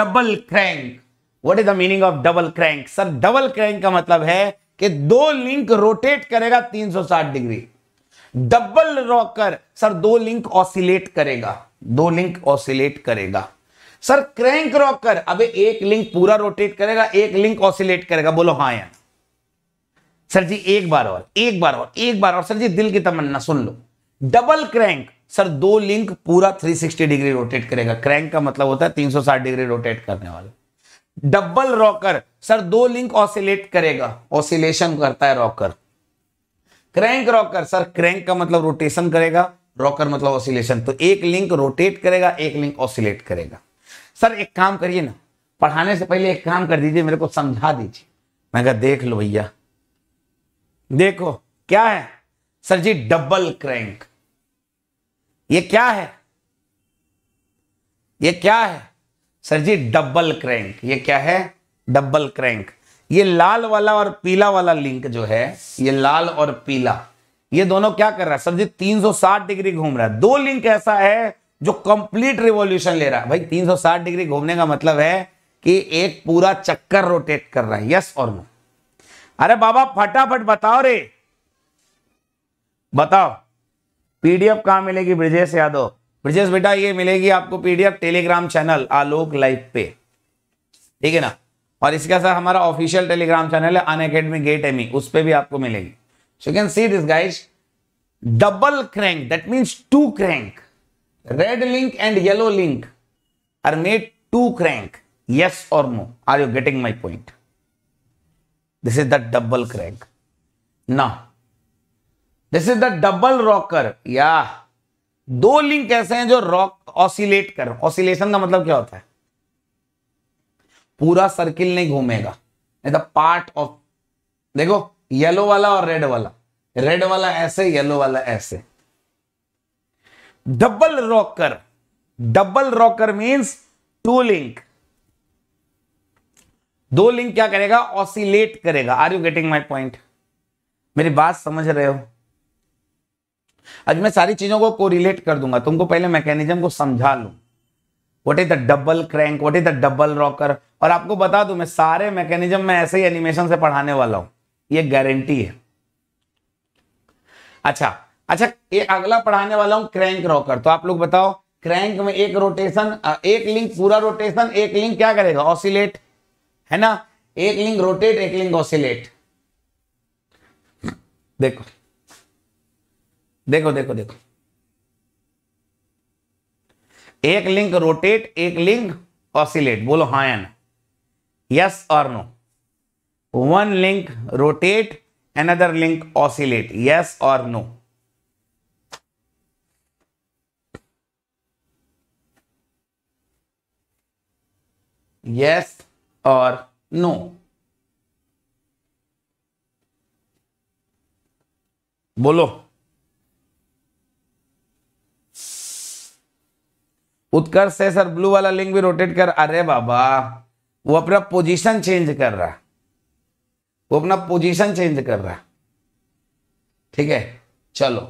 double crank what is the meaning of double crank sir double crank का मतलब है कि दो लिंक रोटेट करेगा 360 डिग्री डबल रॉकर सर दो लिंक ऑसिलेट करेगा दो लिंक ऑसिलेट करेगा सर क्रैंक रॉकर अबे एक लिंक पूरा रोटेट करेगा एक लिंक ऑसिलेट करेगा बोलो हाँ यार सर जी एक बार और एक बार और एक बार और सर जी दिल की तमन्ना सुन लो डबल क्रैंक सर दो लिंक पूरा 360 डिग्री रोटेट करेगा क्रैंक का मतलब होता है 360 डिग्री रोटेट करने वाला डबल रॉकर सर दो लिंक ऑसिलेट करेगा ऑसिलेशन करता है rocker crank rocker sir crank का मतलब रोटेशन करेगा रॉकर मतलब ऑसिलेशन तो एक लिंक रोटेट करेगा एक लिंक ऑसिलेट करेगा सर एक काम करिए ना पढ़ाने से पहले एक काम कर दीजिए मेरे को समझा दीजिए मैं कहा देख लो भैया देखो क्या है सर जी डबल क्रैंक ये क्या है ये क्या है सर जी डबल क्रैंक ये क्या है डबल क्रैंक ये लाल वाला और पीला वाला लिंक जो है ये लाल और पीला ये दोनों क्या कर रहा है सर जी 360 डिग्री घूम रहा है दो लिंक ऐसा है जो कंप्लीट रिवॉल्यूशन ले रहा है भाई 360 डिग्री घूमने का मतलब है कि एक पूरा चक्कर रोटेट कर रहा है यस और नो अरे बाबा फटाफट बताओ रे बताओ पीडीएफ कहां मिलेगी ब्रिजेश यादव ब्रिजेश बेटा ये मिलेगी आपको PDF Telegram channel Alok live पे ठीक है ना और इसके साथ हमारा ऑफिशियल टेलीग्राम चैनल है अन अकेडमी गेट एम उस पर भी आपको मिलेगी so can see this guys double crank that means two crank red link and yellow link are made to crank yes और no are you getting my point this is the double crank ना this is the double rocker yeah दो link ऐसे हैं जो rock oscillate कर oscillation का मतलब क्या होता है पूरा सर्किल नहीं घूमेगा पार्ट ऑफ तो देखो येलो वाला और रेड वाला रेड वाला ऐसे येलो वाला ऐसे double rocker double rocker means two link दो लिंक क्या करेगा ऑसिलेट करेगा are you getting my point मेरी बात समझ रहे हो आज मैं सारी चीजों को कोरिलेट कर दूंगा तुमको पहले मैकेनिज्म को समझा लू what is the double crank what is the double rocker और आपको बता दू मैं सारे मैकेनिज्म में ऐसे ही एनिमेशन से पढ़ाने वाला हूं ये गारंटी है अच्छा अच्छा ये अगला पढ़ाने वाला हूं क्रैंक रॉकर तो आप लोग बताओ क्रैंक में एक रोटेशन एक लिंक पूरा रोटेशन एक लिंक क्या करेगा ऑसिलेट है ना एक लिंक रोटेट एक लिंक ऑसिलेट देखो देखो देखो देखो एक लिंक रोटेट एक लिंक ऑसिलेट बोलो हायन यस और no one link rotate another link oscillate yes और नो यस और नो बोलो उत्कर्ष है सर ब्लू वाला लिंक भी रोटेट कर अरे बाबा वो अपना पोजीशन चेंज कर रहा वो अपना पोजीशन चेंज कर रहा ठीक है चलो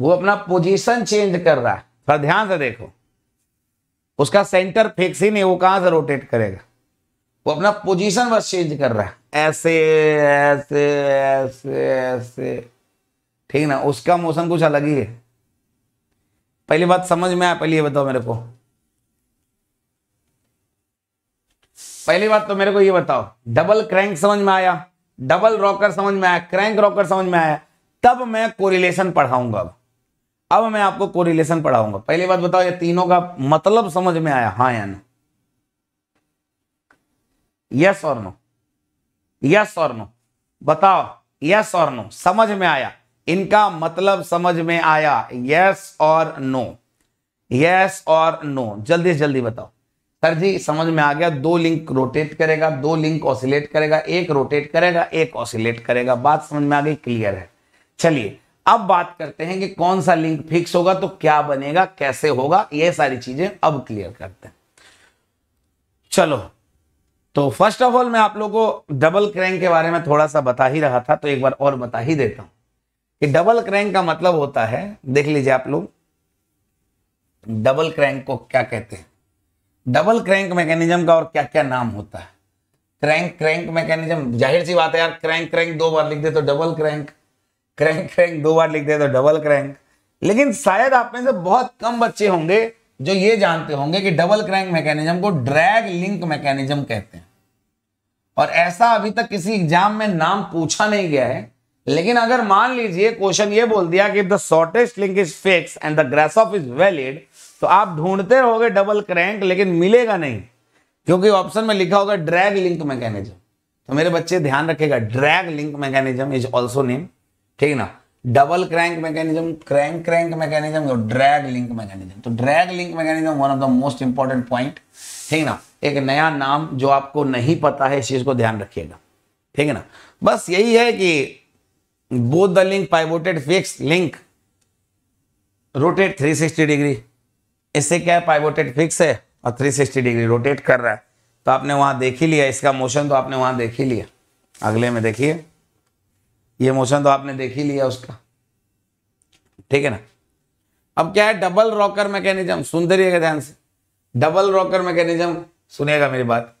वो अपना पोजीशन चेंज कर रहा थोड़ा ध्यान से देखो उसका सेंटर फिक्स ही नहीं वो कहां से रोटेट करेगा वो अपना पोजीशन बस चेंज कर रहा है ऐसे ऐसे ऐसे ऐसे ठीक ना उसका मोशन कुछ अलग ही है पहली बात समझ में आया पहले ये बताओ मेरे को पहली बात तो मेरे को ये बताओ डबल क्रैंक समझ में आया डबल रॉकर समझ में आया क्रैंक रॉकर समझ में आया तब मैं कोरिलेशन पढ़ाऊंगा अब अब मैं आपको कोरिलेशन पढ़ाऊंगा पहली बात बताओ ये तीनों का मतलब समझ में आया हाँ या नो यस और नो यस और नो बताओ यस और नो समझ में आया इनका मतलब समझ में आया यस और नो यस और नो जल्दी से जल्दी बताओ सर जी समझ में आ गया दो लिंक रोटेट करेगा दो लिंक ऑसिलेट करेगा एक रोटेट करेगा एक ऑसिलेट करेगा बात समझ में आ गई क्लियर है चलिए अब बात करते हैं कि कौन सा लिंक फिक्स होगा तो क्या बनेगा कैसे होगा ये सारी चीजें अब क्लियर करते हैं चलो तो फर्स्ट ऑफ ऑल मैं आप लोगों को डबल क्रैंक के बारे में थोड़ा सा बता ही रहा था तो एक बार और बता ही देता हूं कि डबल क्रैंक का मतलब होता है देख लीजिए आप लोग डबल क्रैंक को क्या कहते हैं डबल क्रैंक मैकेनिज्म का और क्या क्या नाम होता है क्रैंक क्रैंक मैकेनिज्म जाहिर सी बात है यार क्रैंक क्रैंक दो बार लिख दे तो डबल क्रैंक क्रैंक क्रैंक दो बार लिख दे तो डबल क्रैंक लेकिन शायद आप में से बहुत कम बच्चे होंगे जो ये जानते होंगे कि डबल क्रैंक मैकेनिज्म को ड्रैग लिंक मैकेनिज्म कहते हैं और ऐसा अभी तक किसी एग्जाम में नाम पूछा नहीं गया है लेकिन अगर मान लीजिए क्वेश्चन ये बोल दिया कि shortest link is fix and the Grashof is valid तो आप ढूंढते रहोगे डबल क्रैंक लेकिन मिलेगा नहीं क्योंकि ऑप्शन में लिखा होगा ड्रैग लिंक मैकेनिज्म तो मेरे बच्चे ध्यान रखेगा drag link mechanism is also name ठीक ना double crank mechanism crank crank mechanism और ड्रैग लिंक मैकेनिज्म तो drag link mechanism one of the most important point ठीक ना एक नया नाम जो आपको नहीं पता है इस चीज को ध्यान रखिएगा ठीक है ना बस यही है कि both the link pivoted fix link rotate 360 degree इससे क्या है पाइवोटेड फिक्स है और 360 डिग्री रोटेट कर रहा है तो आपने वहां देख ही लिया इसका मोशन तो आपने वहां देख ही लिया अगले में देखिए ये मोशन तो आपने देख ही लिया उसका ठीक है ना अब क्या है डबल रॉकर मैकेनिज्म सुनते रहिएगा ध्यान से डबल रॉकर मैकेनिज्म सुनेगा मेरी बात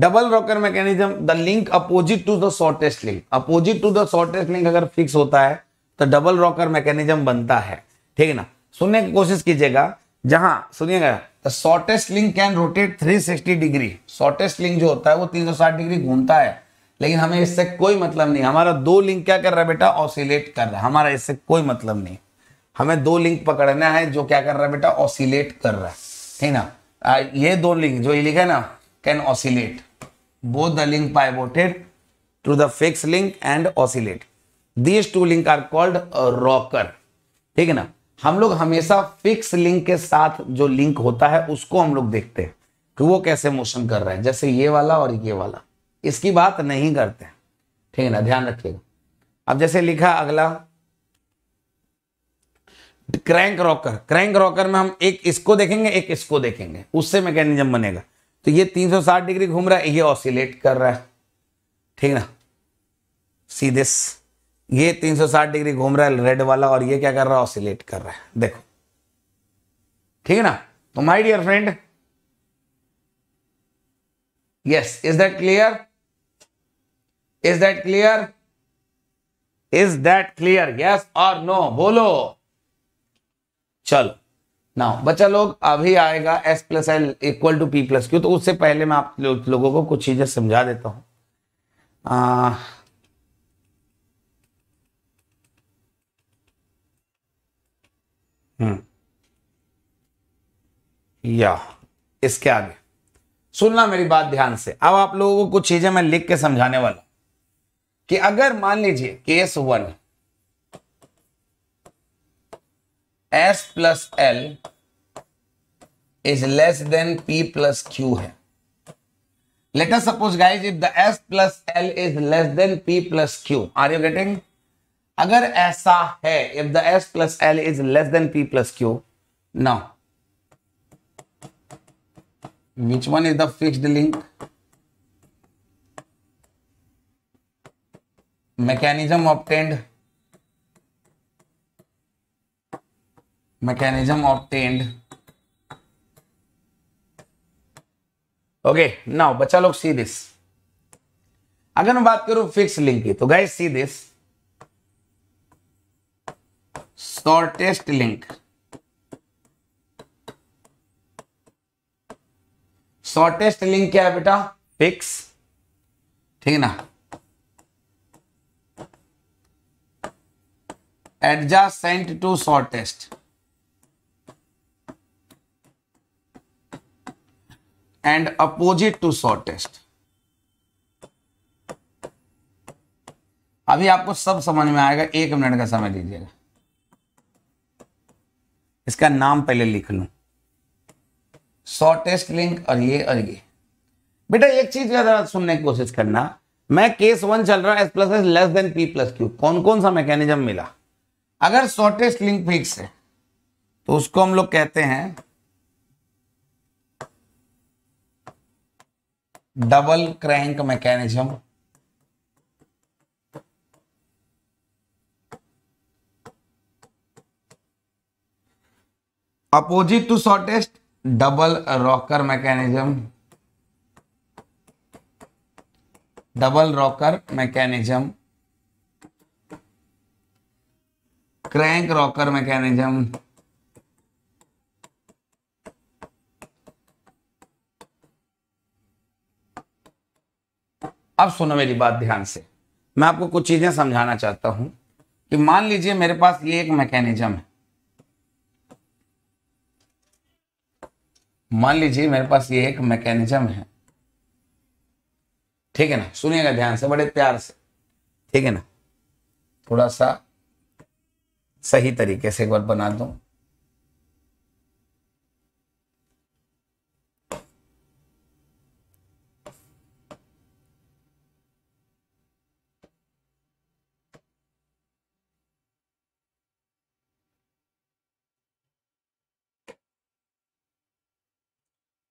double rocker mechanism the link opposite to the shortest link opposite to the shortest link अगर फिक्स होता है तो डबल रॉकर मैकेनिज्म बनता है ठीक है ना सुनने की कोशिश कीजिएगा जहां सुनिएगा the shortest link can rotate 360 degree shortest link जो होता है वो 360 डिग्री घूमता है लेकिन हमें इससे कोई मतलब नहीं हमारा दो लिंक क्या कर रहा है बेटा ऑसिलेट कर रहा है हमारा इससे कोई मतलब नहीं हमें दो लिंक पकड़ना है जो क्या कर रहा है बेटा ऑसिलेट कर रहा है ठीक ना ये दो लिंक जो ये लिखा है ना can oscillate. Both the link pivoted to the fixed link and oscillate. These two link are called rocker. ठीक है ना हम लोग हमेशा फिक्स लिंक के साथ जो लिंक होता है उसको हम लोग देखते हैं कि वो कैसे मोशन कर रहा है जैसे ये वाला और ये वाला इसकी बात नहीं करते ठीक है ना ध्यान रखिएगा अब जैसे लिखा अगला क्रैंक रॉकर क्रैंक रॉकर में हम एक इसको देखेंगे एक इसको देखेंगे उससे मैकेनिज्म बनेगा तो ये 360 डिग्री घूम रहा है ये ऑसिलेट कर रहा है ठीक ना सी दिस ये 360 डिग्री घूम रहा है रेड वाला और ये क्या कर रहा है ऑसिलेट कर रहा है देखो ठीक है ना तो my dear friend yes is that clear is that clear is that clear yes और नो बोलो चलो नाउ बच्चा लोग अभी आएगा S plus L equal to P plus Q तो उससे पहले मैं आप लो, लोगों को कुछ चीजें समझा देता हूं आ, हम्म, या इसके आगे सुनना मेरी बात ध्यान से अब आप लोगों को कुछ चीजें मैं लिख के समझाने वाला कि अगर मान लीजिए case one S plus L is less than P plus Q है let us suppose guys if the S plus L is less than P plus Q are you getting अगर ऐसा है if the S plus L is less than P plus Q now which one is the fixed link mechanism obtained mechanism obtained okay ना bacha log see this अगर मैं बात करूं fix link की तो guys see this shortest link shortest link क्या है बेटा फिक्स ठीक है ना adjacent to shortest and opposite to shortest अभी आपको सब समझ में आएगा एक मिनट का समय दीजिएगा इसका नाम पहले लिख लू शॉर्टेस्ट लिंक और ये और ये बेटा एक चीज का सुनने की कोशिश करना मैं केस वन चल रहा है S plus S less than P plus Q कौन कौन सा मैकेनिज्म मिला अगर शॉर्टेस्ट लिंक फिक्स है तो उसको हम लोग कहते हैं double crank mechanism opposite to shortest double rocker mechanism double rocker mechanism crank rocker mechanism अब सुनो मेरी बात ध्यान से मैं आपको कुछ चीज़ें समझाना चाहता हूं कि मान लीजिए मेरे पास ये एक मैकेनिज्म है मान लीजिए मेरे पास ये एक मैकेनिज्म है ठीक है ना सुनिएगा ध्यान से बड़े प्यार से ठीक है ना थोड़ा सा सही तरीके से एक बार बना दूं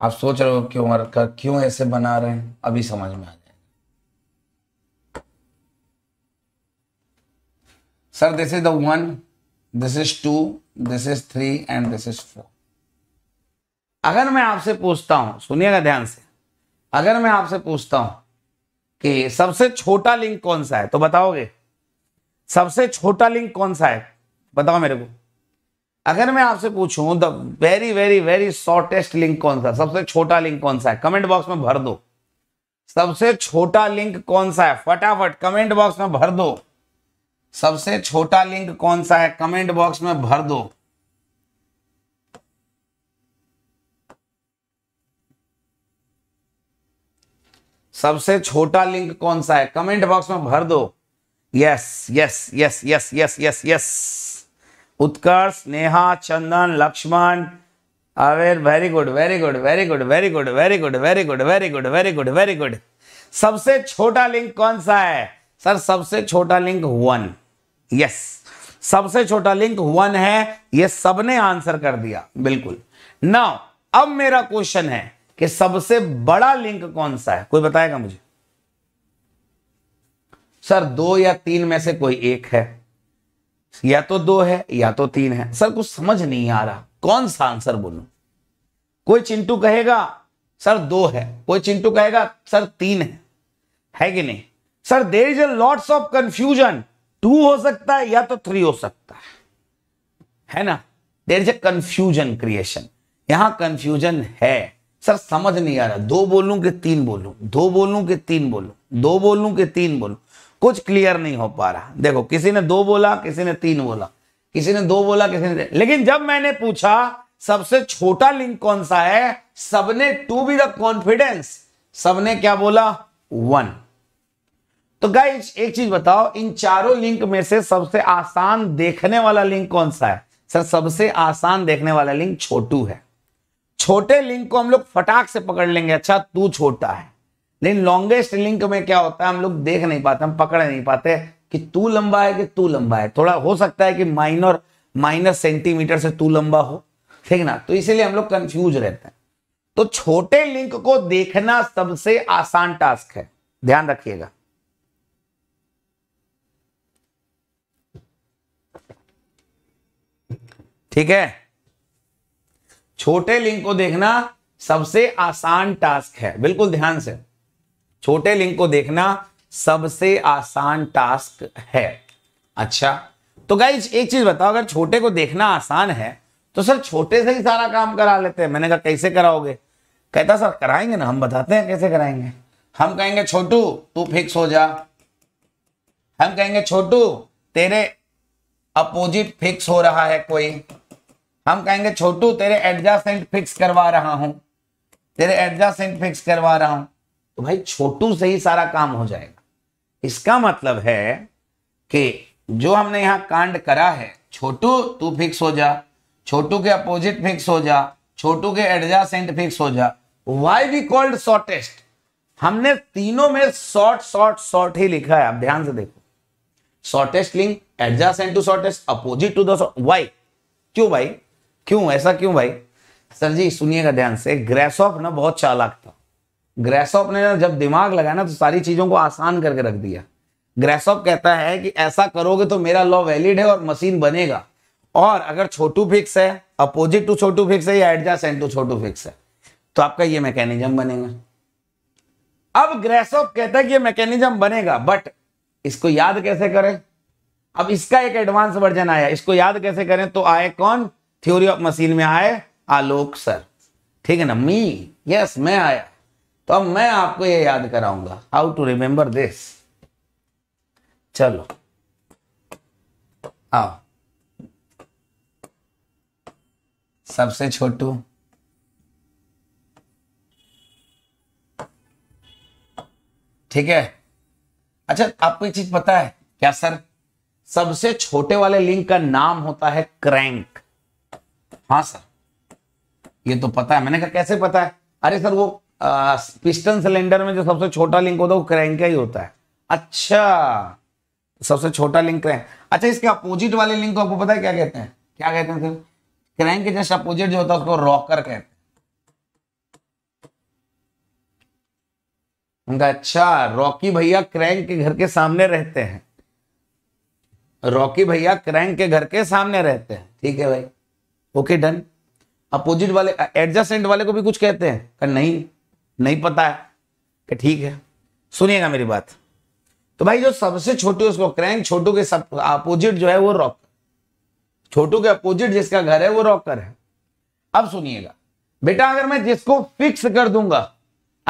आप सोच रहे हो कि उम्र का क्यों ऐसे बना रहे हैं अभी समझ में आ जाएगा sir this is the one this is two this is three and this is four अगर मैं आपसे पूछता हूं सुनिएगा ध्यान से अगर मैं आपसे पूछता हूं कि सबसे छोटा लिंक कौन सा है तो बताओगे सबसे छोटा लिंक कौन सा है बताओ मेरे को अगर मैं आपसे पूछूं the very very very shortest link कौन सा सबसे छोटा लिंक कौन सा है कमेंट बॉक्स में भर दो सबसे छोटा लिंक कौन सा है फटाफट कमेंट बॉक्स में भर दो सबसे छोटा लिंक कौन सा है कमेंट बॉक्स में भर दो सबसे छोटा लिंक कौन सा है कमेंट बॉक्स में भर दो yes yes yes yes yes yes yes Utkarsh Neha Chandan Lakshman अवेर very good very good very good very good very good very good very good very good very good सबसे छोटा लिंक कौन सा है सर सबसे छोटा लिंक वन यस सबसे छोटा लिंक वन है ये सबने आंसर कर दिया बिल्कुल नाउ अब मेरा क्वेश्चन है कि सबसे बड़ा लिंक कौन सा है कोई बताएगा मुझे सर दो या तीन में से कोई एक है या तो दो है या तो तीन है सर कुछ समझ नहीं आ रहा कौन सा आंसर बोलू कोई चिंटू कहेगा सर दो है कोई चिंटू कहेगा सर तीन है है कि नहीं sir there is a lots of confusion टू हो सकता है या तो थ्री हो सकता है है ना there is a confusion creation यहां कंफ्यूजन है सर समझ नहीं आ रहा दो बोलूं कि तीन बोलूं दो बोलूं कि तीन बोलूं दो बोलूं कि तीन बोलूं कुछ क्लियर नहीं हो पा रहा देखो किसी ने दो बोला किसी ने तीन बोला किसी ने दो बोला किसी ने लेकिन जब मैंने पूछा सबसे छोटा लिंक कौन सा है सबने टू बी द कॉन्फिडेंस सबने क्या बोला वन तो गाइज एक चीज बताओ इन चारों लिंक में से सबसे आसान देखने वाला लिंक कौन सा है सर सबसे आसान देखने वाला लिंक छोटू है छोटे लिंक को हम लोग फटाक से पकड़ लेंगे अच्छा तू छोटा है लेकिन लॉन्गेस्ट लिंक में क्या होता है हम लोग देख नहीं पाते हम पकड़ नहीं पाते कि तू लंबा है कि तू लंबा है थोड़ा हो सकता है कि माइनर माइनस सेंटीमीटर से तू लंबा हो ठीक ना तो इसीलिए हम लोग कंफ्यूज रहते हैं तो छोटे लिंक को देखना सबसे आसान टास्क है ध्यान रखिएगा ठीक है छोटे लिंक को देखना सबसे आसान टास्क है बिल्कुल ध्यान से छोटे लिंक को देखना सबसे आसान टास्क है अच्छा तो गाइज एक चीज बताओ अगर छोटे को देखना आसान है तो सर छोटे से ही सारा काम करा लेते हैं मैंने कहा कैसे कराओगे कहता सर कराएंगे ना हम बताते हैं कैसे कराएंगे हम कहेंगे छोटू तू फिक्स हो जा हम कहेंगे छोटू तेरे अपोजिट फिक्स हो रहा है कोई हम कहेंगे छोटू तेरे एडजस्टमेंट फिक्स करवा रहा हूं तेरे एडजस्टमेंट फिक्स करवा रहा हूं तो भाई छोटू से ही सारा काम हो जाएगा इसका मतलब है कि जो हमने यहां कांड करा है छोटू तू फिक्स हो जा छोटू के अपोजिट फिक्स हो जा छोटू के एडजस्टेंट फिक्स हो जा वाई वी कॉल्ड शॉर्टेस्ट हमने तीनों में शॉर्ट शॉर्ट शॉर्ट ही लिखा है आप ध्यान से देखो shortest link and to shortest opposite to दाई क्यों भाई क्यों ऐसा क्यों भाई सर जी सुनिएगा ध्यान से ऑफ ना बहुत चालाक था ग्रेसॉप ने ना जब दिमाग लगाया ना तो सारी चीजों को आसान करके रख दिया ग्रेसॉप कहता है कि ऐसा करोगे तो मेरा लॉ वैलिड है और मशीन बनेगा और अगर छोटू फिक्स है अपोजिट टू छोटू फिक्स है या एडजस्ट टू छोटू फिक्स है तो आपका ये मैकेनिज्म बनेगा अब ग्रेसॉप कहता है कि ये मैकेनिज्म बनेगा बट इसको याद कैसे करें अब इसका एक एडवांस वर्जन आया इसको याद कैसे करें तो आए कौन थ्योरी ऑफ मशीन में आए आलोक सर ठीक है ना मी यस मैं आया तो अब मैं आपको ये याद कराऊंगा हाउ टू रिमेंबर दिस चलो आओ सबसे छोटू ठीक है अच्छा आपको एक चीज पता है क्या सर सबसे छोटे वाले लिंक का नाम होता है क्रैंक हाँ सर ये तो पता है मैंने कहा कैसे पता है अरे सर वो पिस्टन सिलेंडर में जो सबसे छोटा लिंक होता है वो क्रैंक का ही होता है अच्छा सबसे छोटा लिंक क्रैंक अच्छा इसके अपोजिट वाले लिंक को आपको पता है क्या कहते हैं क्या कहते हैं सर क्रैंक के जस्ट अपोजिट जो होता है उसको रॉकर कहते हैं अच्छा रॉकी भैया क्रैंक के घर के सामने रहते हैं रॉकी भैया क्रैंक के घर के सामने रहते हैं ठीक है भाई ओके डन अपोजिट वाले एडजस्टेंट वाले को भी कुछ कहते हैं नहीं नहीं पता है कि ठीक है सुनिएगा मेरी बात तो भाई जो सबसे छोटी उसको क्रैंक छोटू के सब अपोजिट जो है वो रॉक छोटू के अपोजिट जिसका घर है वो रॉकर है अब सुनिएगा बेटा अगर मैं जिसको फिक्स कर दूंगा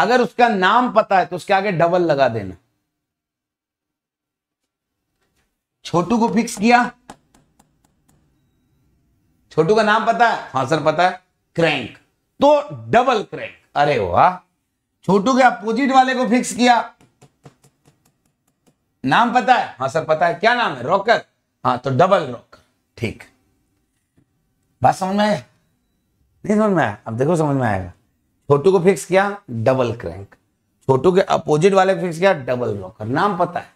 अगर उसका नाम पता है तो उसके आगे डबल लगा देना छोटू को फिक्स किया छोटू का नाम पता है हाँ सर पता है क्रैंक तो डबल क्रैंक अरे वाह छोटू के अपोजिट वाले को फिक्स किया नाम पता है हाँ सर पता है क्या नाम है रॉकर हाँ तो डबल रॉकर ठीक बात समझ में आया नहीं समझ में आया अब देखो समझ में आएगा छोटू को फिक्स किया डबल क्रैंक छोटू के अपोजिट वाले को फिक्स किया डबल रॉकर नाम पता है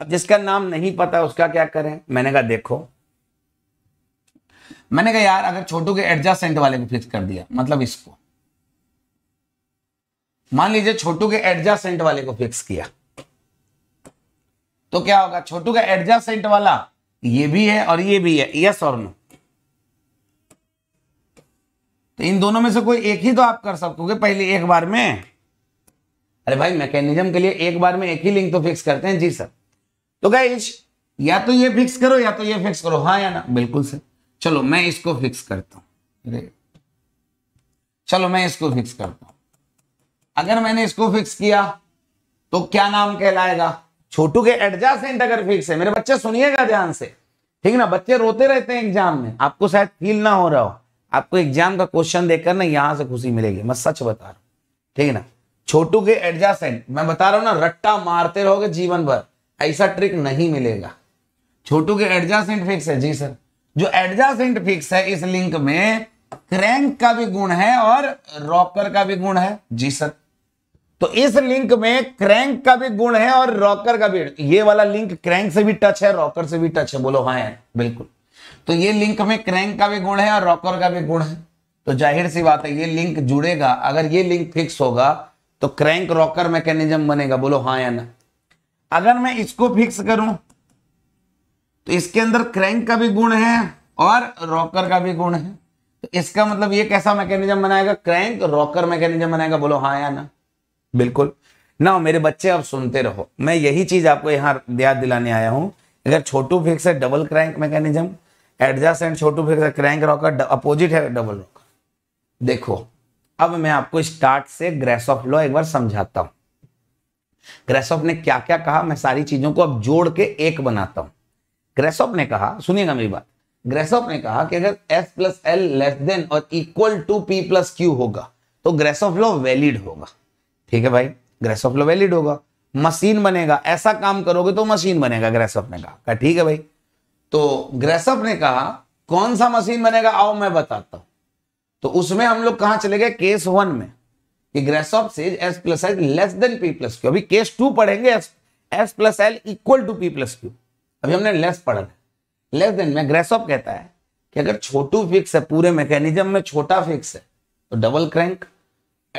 अब जिसका नाम नहीं पता उसका क्या करें मैंने कहा देखो मैंने कहा यार अगर छोटू के एडजस्टेंट वाले को फिक्स कर दिया मतलब इसको मान लीजिए छोटू के एडजस्टेंट वाले को फिक्स किया तो क्या होगा छोटू का एडजस्टेंट वाला ये भी है और ये भी है यस और नो तो इन दोनों में से कोई एक ही तो आप कर सकोगे पहले एक बार में अरे भाई मैकेनिज्म के लिए एक बार में एक ही लिंक तो फिक्स करते हैं जी सर तो क्या या तो ये फिक्स करो या तो ये फिक्स करो हाँ या ना बिल्कुल सर चलो मैं इसको फिक्स करता हूं चलो मैं इसको फिक्स करता हूं अगर मैंने इसको फिक्स किया तो क्या नाम कहलाएगा छोटू के एडजस्टेंट अगर फिक्स है मेरे बच्चे सुनिएगा ध्यान से ठीक ना बच्चे रोते रहते हैं एग्जाम में आपको शायद फील ना हो रहा हो आपको एग्जाम का क्वेश्चन देखकर ना यहां से खुशी मिलेगी मैं सच बता रहा हूं ठीक है ना छोटू के एडजस्टेंट मैं बता रहा हूं ना रट्टा मारते रहोगे जीवन भर ऐसा ट्रिक नहीं मिलेगा छोटू के एडजस्टेंट फिक्स है जी सर जो एडजस्टेंट फिक्स है इस लिंक में क्रैंक का भी गुण है और रॉकर का भी गुण है जी सर तो इस लिंक में क्रैंक का भी गुण है और रॉकर का भी ये वाला लिंक क्रैंक से भी टच है रॉकर से भी टच है बोलो हाँ है बिल्कुल तो ये लिंक में क्रैंक का भी गुण है और रॉकर का भी गुण है तो जाहिर सी बात है ये लिंक जुड़ेगा अगर ये लिंक फिक्स होगा तो क्रैंक रॉकर मैकेनिज्म बनेगा बोलो हाँ या ना अगर मैं इसको फिक्स करूं तो इसके अंदर क्रैंक का भी गुण है और रॉकर का भी गुण है तो इसका मतलब ये कैसा मैकेनिज्म बनाएगा क्रैंक रॉकर मैकेनिज्म बनाएगा बोलो हाँ या ना बिल्कुल ना मेरे बच्चे अब सुनते रहो मैं यही चीज आपको यहाँ याद दिलाने आया हूँ अगर छोटू फिक्स है double crank mechanism adjust and छोटू फिक्स है क्रैंक रॉकर अपोजिट है डबल रॉकर देखो अब मैं आपको स्टार्ट से ग्रेस ऑफ लॉ एक बार समझाता हूं ग्रेस ऑफ ने क्या क्या कहा मैं सारी चीजों को अब जोड़ के एक बनाता हूं ग्रेस ऑफ ने कहा सुनिएगा मेरी बात ग्रेस ऑफ ने कहा कि अगर S plus L less than और equal to P plus Q होगा तो ग्रेस ऑफ लॉ वैलिड होगा ठीक है भाई ग्रेस ऑफ लो वैलिड होगा मशीन बनेगा ऐसा काम करोगे तो मशीन बनेगा ग्रेसअप ने कहा ठीक है भाई तो ग्रेसअप ने कहा कौन सा मशीन बनेगा आओ मैं बताता हूं तो उसमें हम लोग कहा चले गए केस वन में कि ऑफ says S plus L less than P plus Q अभी केस टू पढ़ेंगे S S plus L equal to P plus Q अभी हमने लेस पढ़ा था लेस देन में ऑफ कहता है कि अगर छोटू फिक्स है पूरे मैकेनिज्म में छोटा फिक्स है तो डबल क्रैंक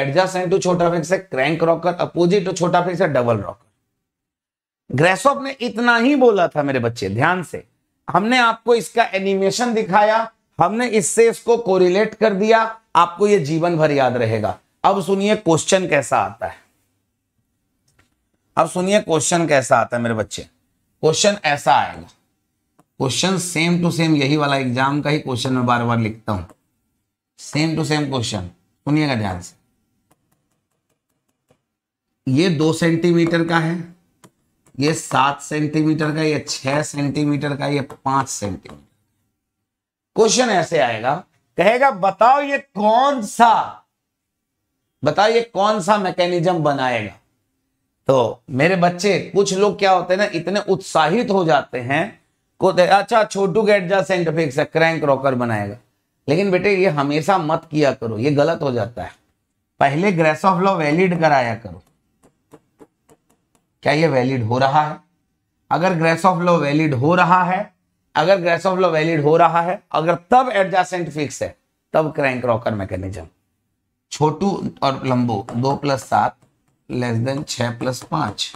एडजस्टेंट टू तो छोटा फिक्स है क्रैंक रॉकर अपोजिट टू छोटा फिक्स है डबल रॉकर ग्रेसोप ने इतना ही बोला था मेरे बच्चे ध्यान से हमने आपको इसका एनिमेशन दिखाया हमने इससे इसको कोरिलेट कर दिया आपको यह जीवन भर याद रहेगा अब सुनिए क्वेश्चन कैसा आता है अब सुनिए क्वेश्चन कैसा आता है मेरे बच्चे क्वेश्चन ऐसा आएगा क्वेश्चन सेम टू सेम यही वाला एग्जाम का ही क्वेश्चन मैं बार बार लिखता हूं सेम टू सेम क्वेश्चन सुनिएगा ध्यान से ये दो सेंटीमीटर का है ये सात सेंटीमीटर का ये छह सेंटीमीटर का ये पांच सेंटीमीटर क्वेश्चन ऐसे आएगा कहेगा बताओ ये कौन सा बताओ ये कौन सा मैकेनिज्म बनाएगा तो मेरे बच्चे कुछ लोग क्या होते हैं ना इतने उत्साहित हो जाते हैं को अच्छा छोटू गैटजा साइंटिफिक से क्रैंक रॉकर बनाएगा लेकिन बेटे ये हमेशा मत किया करो ये गलत हो जाता है पहले ग्रेस ऑफ लॉ वैलिड कराया करो क्या ये वैलिड हो रहा है अगर ग्रेस ऑफ लॉ वैलिड हो रहा है अगर ग्रेस ऑफ लॉ वैलिड हो रहा है अगर तब एडजस्टेंट फिक्स है तब क्रैंक रॉकर मैकेनिज्म छोटू और लंबो दो प्लस सात लेस देन छह प्लस पांच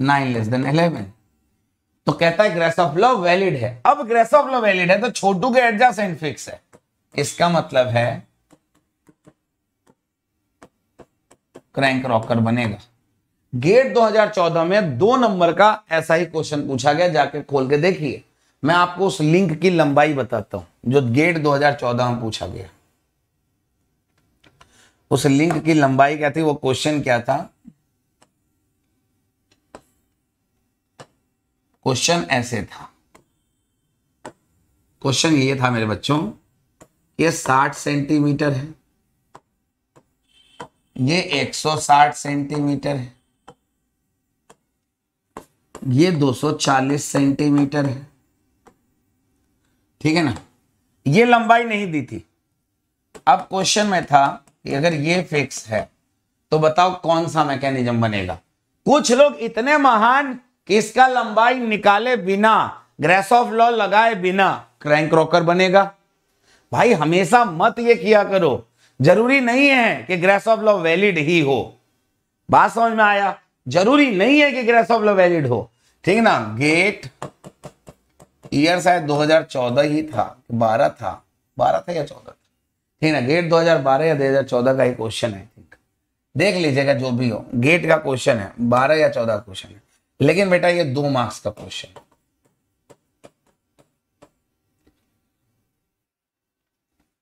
नाइन लेस देन इलेवन तो कहता है ग्रेस ऑफ लॉ वैलिड है अब ग्रेस ऑफ लॉ वैलिड है तो छोटू के एडजस्टेंट फिक्स है इसका मतलब है क्रैंक रॉकर बनेगा गेट 2014 में दो नंबर का ऐसा ही क्वेश्चन पूछा गया जाके खोल के देखिए मैं आपको उस लिंक की लंबाई बताता हूं जो गेट 2014 में पूछा गया उस लिंक की लंबाई क्या थी वो क्वेश्चन क्या था क्वेश्चन ऐसे था क्वेश्चन ये था मेरे बच्चों ये 60 सेंटीमीटर है ये 160 सेंटीमीटर है ये 240 सेंटीमीटर है ठीक है ना ये लंबाई नहीं दी थी अब क्वेश्चन में था कि अगर ये फिक्स है तो बताओ कौन सा मैकेनिज्म बनेगा कुछ लोग इतने महान कि इसका लंबाई निकाले बिना ग्रेस ऑफ लॉ लगाए बिना क्रैंक रॉकर बनेगा भाई हमेशा मत ये किया करो जरूरी नहीं है कि ग्रेस ऑफ लॉ वैलिड ही हो बात समझ में आया जरूरी नहीं है कि ग्रेस ऑफ लॉ वैलिड हो ठीक ना गेट ईयर शायद 2014 ही था 12 था 12 था या 14 था ठीक ना गेट 2012 या 2014 का ही क्वेश्चन है ठीक देख लीजिएगा जो भी हो गेट का क्वेश्चन है 12 या 14 का क्वेश्चन है लेकिन बेटा ये दो मार्क्स का क्वेश्चन है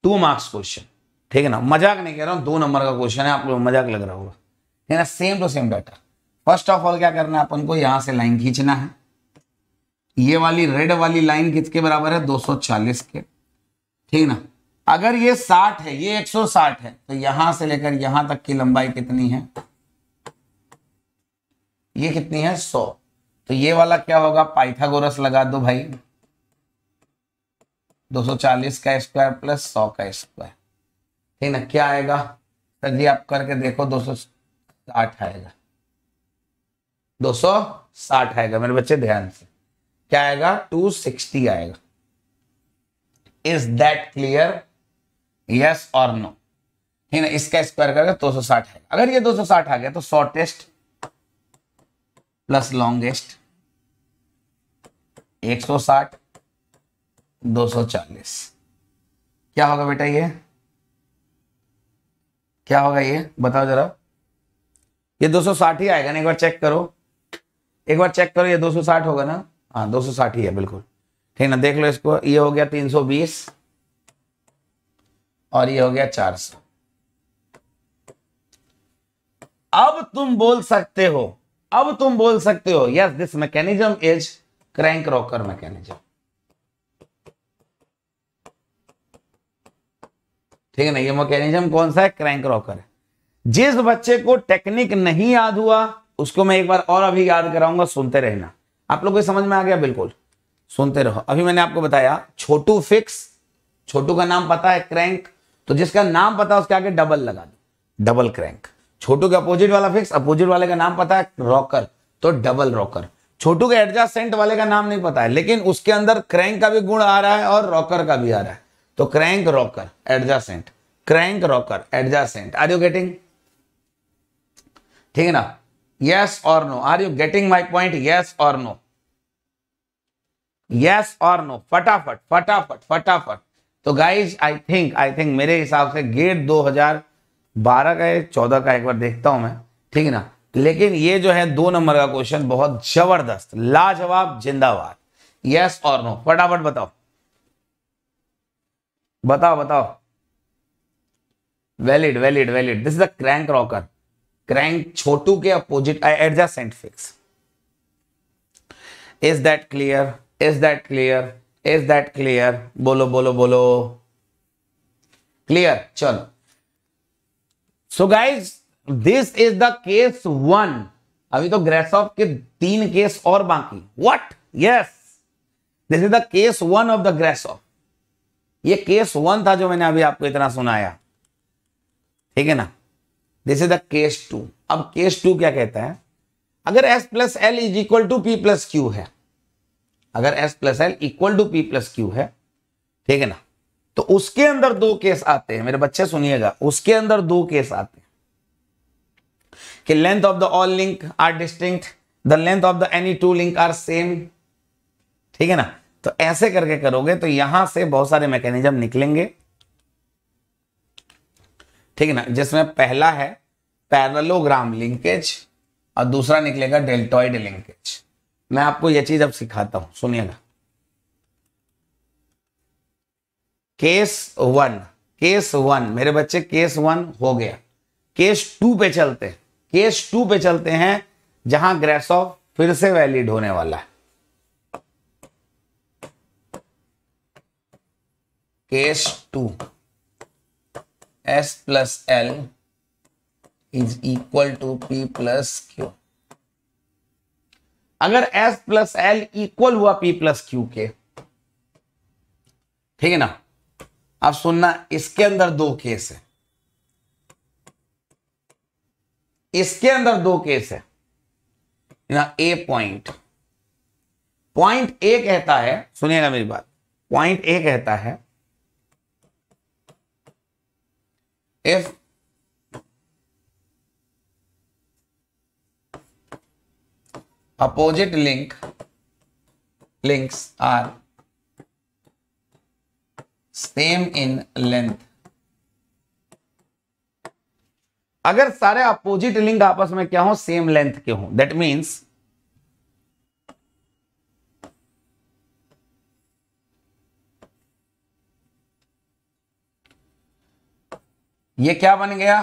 टू मार्क्स क्वेश्चन ठीक है ना मजाक नहीं कह रहा हूं दो नंबर का क्वेश्चन है आप लोग मजाक लग रहा होगा ठीक है ना सेम टू तो same data first of all क्या करना है अपन को यहां से लाइन खींचना है ये वाली रेड वाली लाइन किसके बराबर है 240 के ठीक ना अगर ये 60 है ये 160 है तो यहां से लेकर यहां तक की लंबाई कितनी है ये कितनी है 100 तो ये वाला क्या होगा पाइथागोरस लगा दो भाई 240 का स्क्वायर प्लस 100 का स्क्वायर ठीक ना क्या आएगा सर जी आप करके देखो 260 आएगा दो सौ साठ आएगा मेरे बच्चे ध्यान से क्या आएगा टू सिक्सटी आएगा इज दैट क्लियर यस और नो ठीक है इसका स्क्वायर करके दो सौ साठ आएगा अगर ये दो सौ साठ आ गया तो शॉर्टेस्ट प्लस लॉन्गेस्ट एक सौ साठ दो सौ चालीस क्या होगा बेटा ये क्या होगा ये बताओ जरा ये 260 ही आएगा ना एक बार चेक करो एक बार चेक करो ये 260 होगा ना हाँ 260 ही है बिल्कुल ठीक ना देख लो इसको ये हो गया 320 और ये हो गया 400 अब तुम बोल सकते हो अब तुम बोल सकते हो yes this mechanism is crank rocker mechanism ठीक है ना ये मैकेनिज्म कौन सा है क्रैंक रॉकर जिस बच्चे को टेक्निक नहीं याद हुआ उसको मैं एक बार और अभी याद कराऊंगा सुनते रहना आप लोग को समझ में आ गया बिल्कुल सुनते रहो अभी मैंने आपको बताया छोटू फिक्स छोटू का नाम पता है क्रैंक तो जिसका नाम पता उसके आगे डबल लगा दो डबल क्रैंक छोटू के अपोजिट वाला फिक्स अपोजिट वाले का नाम पता है रॉकर तो डबल रॉकर छोटू के एडजस्टेंट वाले का नाम नहीं पता है लेकिन उसके अंदर क्रैंक का भी गुण आ रहा है और रॉकर का भी आ रहा है तो crank rocker adjacent crank rocker adjacent are you getting ठीक है ना Yes or no? Are you getting my point? Yes or no? Yes or no? फटाफट फटाफट फटाफट तो guys I think I think मेरे हिसाब से गेट 2012 का है 14 का एक बार देखता हूं मैं ठीक है ना लेकिन ये जो है दो नंबर का क्वेश्चन बहुत जबरदस्त लाजवाब जिंदाबाद यस और नो फटाफट बताओ बताओ बताओ valid valid valid this is the crank rocker crank छोटू के opposite adjacent fix is that clear is that clear is that clear बोलो बोलो बोलो क्लियर चलो so guys this is the case one अभी तो ग्रेस ऑफ के तीन केस और बाकी what yes this is the case one of the Grashof ये केस वन था जो मैंने अभी आपको इतना सुनाया ठीक है ना this is the case two अब केस टू क्या कहता है अगर S plus L is equal to P plus Q है अगर S plus L equal to P plus Q है ठीक है ना तो उसके अंदर दो केस आते हैं मेरे बच्चे सुनिएगा उसके अंदर दो केस आते हैं कि length of the all link are distinct the length of the any two link are same ठीक है ना तो ऐसे करके करोगे तो यहां से बहुत सारे मैकेनिज्म निकलेंगे ठीक है ना जिसमें पहला है पैरलोग्राम लिंकेज और दूसरा निकलेगा डेल्टॉइड लिंकेज मैं आपको यह चीज अब सिखाता हूं सुनिएगा केस वन केस वन मेरे बच्चे केस वन हो गया केस टू पे चलते हैं केस टू पे चलते हैं जहां ग्रेस ऑफ फिर से वैलिड होने वाला है case two S plus L is equal to P plus Q अगर एस प्लस एल इक्वल हुआ पी प्लस क्यू के ठीक है ना अब सुनना इसके अंदर दो केस है इसके अंदर दो केस है ना ए पॉइंट पॉइंट ए कहता है सुनिएगा मेरी बात पॉइंट ए कहता है if opposite link links are same in length अगर सारे अपोजिट लिंक आपस में क्या हो सेम लेंथ के हो दैट मीन्स ये क्या बन गया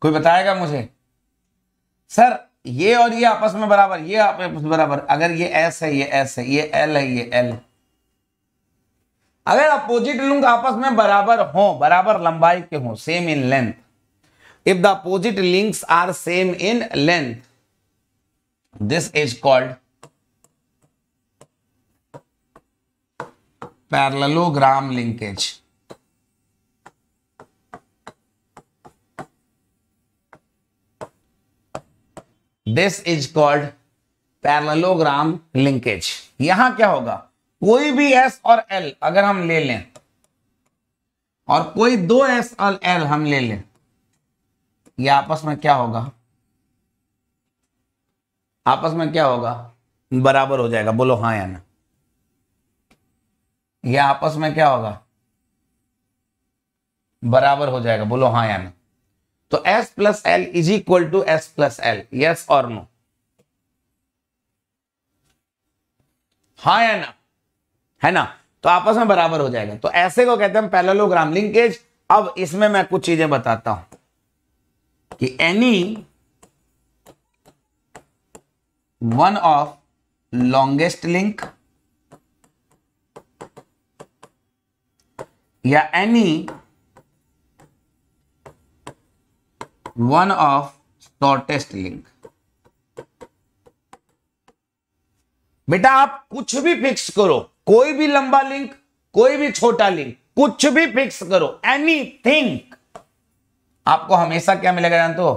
कोई बताएगा मुझे सर ये और ये आपस में बराबर ये आपस में बराबर अगर ये एस है ये एस है ये एल है ये एल अगर अपोजिट लिंक आपस में बराबर हो बराबर लंबाई के हों same in length if the opposite links are same in length this is called parallelogram linkage this is called parallelogram linkage यहां क्या होगा कोई भी एस और एल अगर हम ले लें और कोई दो एस और एल हम ले लें ये आपस में क्या होगा आपस में क्या होगा बराबर हो जाएगा बोलो हाँ या ना यह आपस में क्या होगा बराबर हो जाएगा बोलो हाँ या ना तो s plus L is equal to S plus L yes और नो हा या ना है ना तो आपस में बराबर हो जाएगा तो ऐसे को कहते हैं पैरेलोग्राम लिंकेज अब इसमें मैं कुछ चीजें बताता हूं कि any one of longest link या any one of shortest link बेटा आप कुछ भी फिक्स करो कोई भी लंबा लिंक कोई भी छोटा लिंक कुछ भी फिक्स करो एनी थिंक आपको हमेशा क्या मिलेगा जानते हो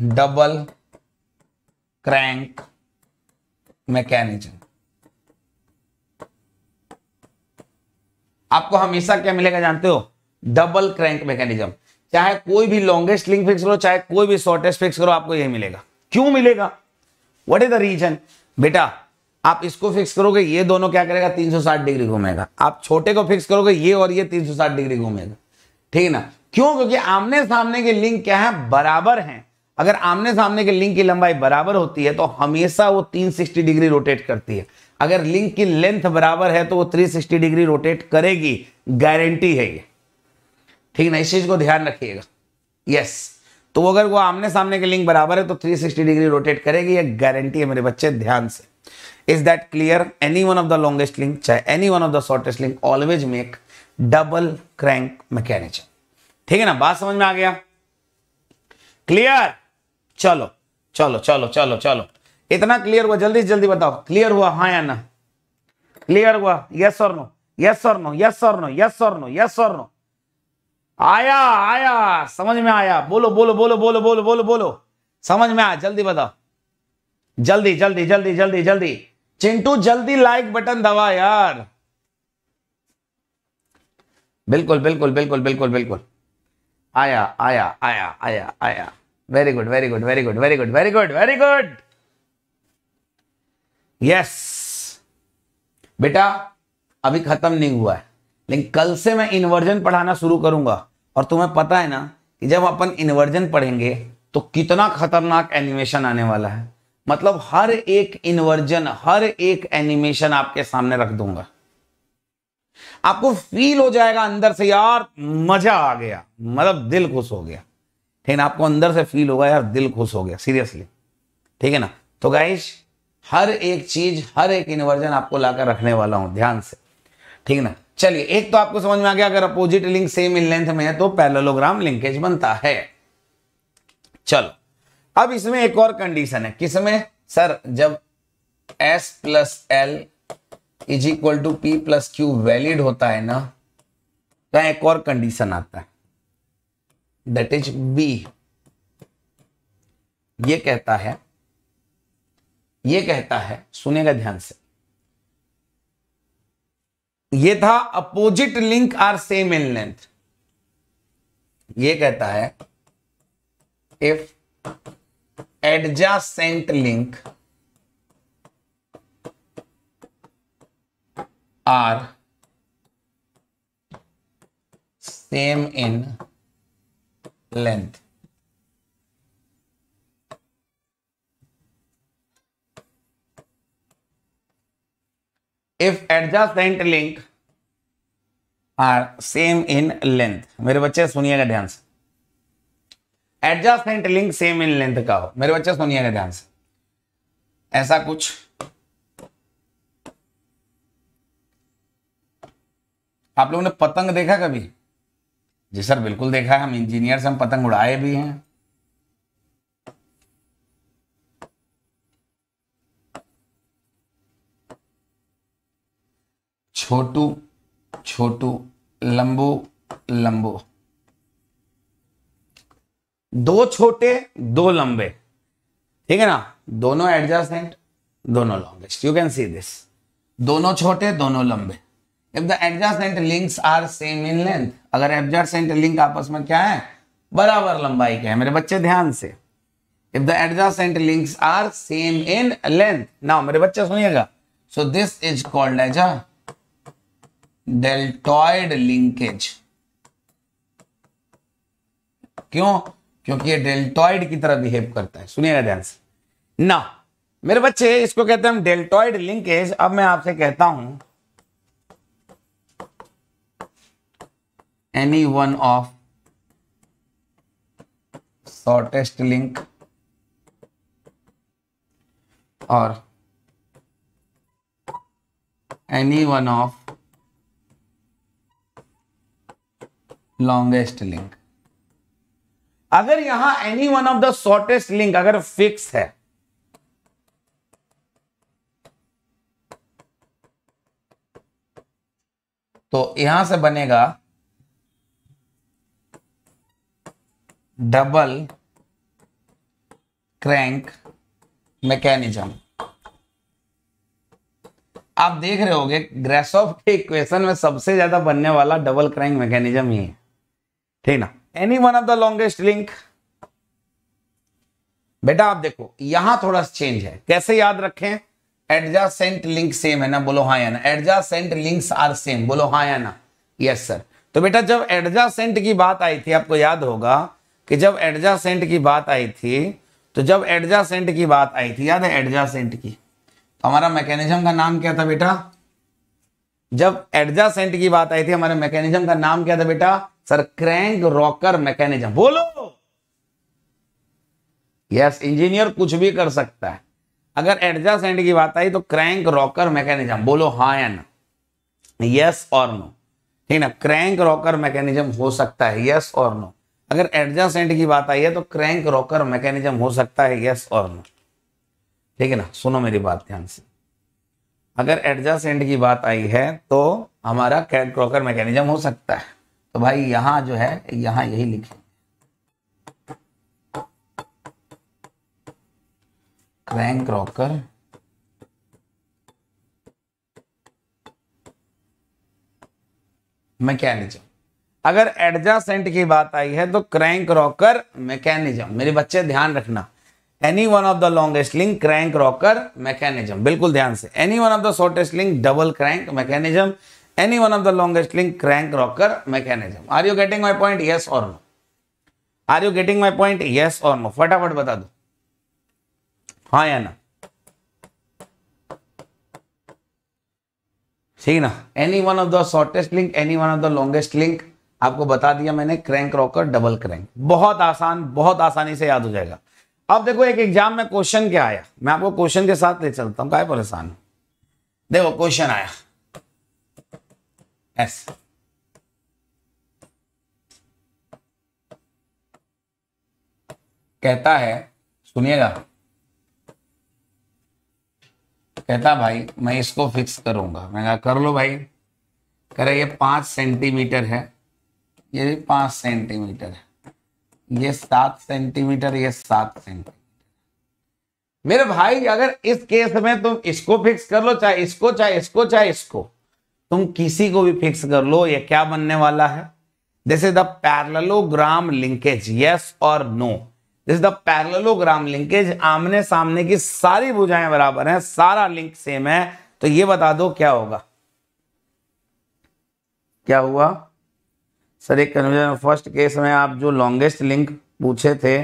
डबल क्रैंक मैकेनिज्म आपको हमेशा क्या मिलेगा जानते हो डबल क्रैंक मैकेनिज्म चाहे कोई भी लॉन्गेस्ट लिंक फिक्स करो चाहे कोई भी शॉर्टेस्ट फिक्स करो आपको यही मिलेगा क्यों मिलेगा वट इज द रीजन बेटा आप इसको फिक्स करोगे ये दोनों क्या करेगा 360 डिग्री घूमेगा आप छोटे को फिक्स करोगे ये और ये 360 डिग्री घूमेगा ठीक है ना क्यों क्योंकि आमने सामने के लिंक क्या है बराबर हैं अगर आमने सामने के लिंक की लंबाई बराबर होती है तो हमेशा वो 360 डिग्री रोटेट करती है अगर लिंक की लेंथ बराबर है तो वो 360 डिग्री रोटेट करेगी गारंटी है ये ठीक ना इस चीज को ध्यान रखिएगा यस तो अगर वो आमने सामने के लिंक बराबर है तो 360 डिग्री रोटेट करेगी ये गारंटी है मेरे बच्चे ध्यान से is that clear any one of the longest link चाहे any one of the shortest link always make double crank mechanism ठीक है ना बात समझ में आ गया क्लियर चलो चलो चलो चलो चलो इतना क्लियर हुआ जल्दी से जल्दी बताओ क्लियर हुआ हाँ या ना क्लियर हुआ यस और नो यस और नो यस और नो यस और नो यस और नो आया आया समझ में आया बोलो बोलो बोलो बोलो बोलो बोलो बोलो समझ में आया जल्दी बताओ जल्दी जल्दी जल्दी जल्दी जल्दी चिंटू जल्दी लाइक बटन दबा यार बिल्कुल बिल्कुल बिल्कुल बिल्कुल बिल्कुल आया आया आया आया आया very good very good very good very good very good very good yes बेटा अभी खत्म नहीं हुआ है लेकिन कल से मैं इन्वर्जन पढ़ाना शुरू करूंगा और तुम्हें पता है ना कि जब अपन इन्वर्जन पढ़ेंगे तो कितना खतरनाक एनिमेशन आने वाला है मतलब हर एक इन्वर्जन हर एक एनिमेशन आपके सामने रख दूंगा आपको फील हो जाएगा अंदर से यार मजा आ गया मतलब दिल खुश हो गया ठीक ना आपको अंदर से फील होगा यार दिल खुश हो गया सीरियसली ठीक है ना तो गाइश हर एक चीज हर एक इन्वर्जन आपको लाकर रखने वाला हूं ध्यान से ठीक ना चलिए एक तो आपको समझ में आ गया अगर opposite link same in length में है तो पैरेललोग्राम लिंकेज बनता है चलो अब इसमें एक और कंडीशन है किसमें सर जब S plus L is equal to P plus Q valid होता है ना तो एक और कंडीशन आता है दट इज बी ये कहता है ये कहता है सुनेगा ध्यान से ये था opposite link are same in length ये कहता है if adjacent link are same in length if adjacent link are same in length मेरे बच्चे सुनिएगा ध्यान से adjacent link same in length का हो मेरे बच्चे सुनिएगा ध्यान से ऐसा कुछ आप लोगों ने पतंग देखा कभी जी सर बिल्कुल देखा है हम इंजीनियर से हम पतंग उड़ाए भी हैं छोटू छोटू लंबू लंबू दो छोटे दो लंबे ठीक है ना दोनों एडजस्टेंट दोनों longest you can see this दोनों छोटे दोनों लंबे if the adjacent links are same in length अगर एडजस्टेंट लिंक आपस में क्या है बराबर लंबाई के है मेरे बच्चे ध्यान से if the adjacent links are same in length now मेरे बच्चे सुनिएगा so this is called as a deltoid linkage क्यों क्योंकि ये डेल्टॉइड की तरह बिहेव करता है सुनिएगा ध्यान से ना मेरे बच्चे इसको कहते हैं हम डेल्टॉइड लिंकेज अब मैं आपसे कहता हूं any one of shortest link और any one of longest link अगर यहां any one of the shortest link अगर फिक्स है तो यहां से बनेगा डबल क्रैंक मैकेनिज्म आप देख रहे होंगे ग्रेसॉफ के इक्वेशन में सबसे ज्यादा बनने वाला डबल क्रैंक मैकेनिज्म ही है ठीक ना any one of the longest link बेटा आप देखो यहां थोड़ा चेंज है कैसे याद रखें एडजस्टेंट लिंक सेम है ना बोलो हाँ या ना एडजस्टेंट लिंक्स आर सेम बोलो हाँ या ना यस सर तो बेटा जब एडजस्टेंट की बात आई थी आपको याद होगा कि जब एडजस्टेंट की बात आई थी तो जब एडजस्टेंट की बात आई थी याद है एडजस्टेंट की तो हमारा मैकेनिज्म का नाम क्या था बेटा जब एडजस्टेंट की बात आई थी हमारे मैकेनिज्म का नाम क्या था बेटा सर क्रैंक रॉकर मैकेनिज्म बोलो यस इंजीनियर कुछ भी कर सकता है अगर एंड की बात आई तो क्रैंक रॉकर मैकेनिज्म बोलो हा या ना यस और नो ठीक ना क्रैंक रॉकर मैकेनिज्म हो सकता है यस और नो अगर एडजस्टेंट की बात आई है तो क्रैंक रॉकर मैकेनिज्म हो सकता है यस और नो ठीक है ना सुनो मेरी बात ध्यान से अगर एंड की बात आई है तो हमारा क्रैंक रॉकर मैकेनिज्म हो सकता है तो भाई यहां जो है यहां यही लिखे क्रैंक रॉकर मैकेनिज्म अगर एडजासेंट की बात आई है तो क्रैंक रॉकर मैकेनिज्म मेरे बच्चे ध्यान रखना any one of the longest link crank rocker mechanism बिल्कुल ध्यान से any one of the shortest link double crank mechanism any one of the longest link crank rocker mechanism. Are you getting my point? Yes or no? Are you getting my point? Yes or no? फटाफट बता दो हाँ या ना ठीक ना any one of the shortest link any one of the longest link आपको बता दिया मैंने क्रैंक रॉकर डबल क्रैंक बहुत आसान बहुत आसानी से याद हो जाएगा अब देखो एक एग्जाम में क्वेश्चन क्या आया मैं आपको क्वेश्चन के साथ ले चलता हूं क्या परेशान देखो क्वेश्चन आया S. कहता है सुनिएगा कहता भाई मैं इसको फिक्स करूंगा मैं कहा कर लो भाई करे ये पांच सेंटीमीटर है ये भी पांच सेंटीमीटर है ये सात सेंटीमीटर ये सात सेंटीमीटर मेरे भाई अगर इस केस में तुम इसको फिक्स कर लो चाहे इसको चाहे इसको चाहे इसको तुम किसी को भी फिक्स कर लो ये क्या बनने वाला है this is the parallelogram linkage yes और no this the parallelogram linkage आमने सामने की सारी भुजाएं बराबर हैं सारा लिंक सेम है तो ये बता दो क्या होगा क्या हुआ सर एक कन्फ्यूजन फर्स्ट केस में आप जो लॉन्गेस्ट लिंक पूछे थे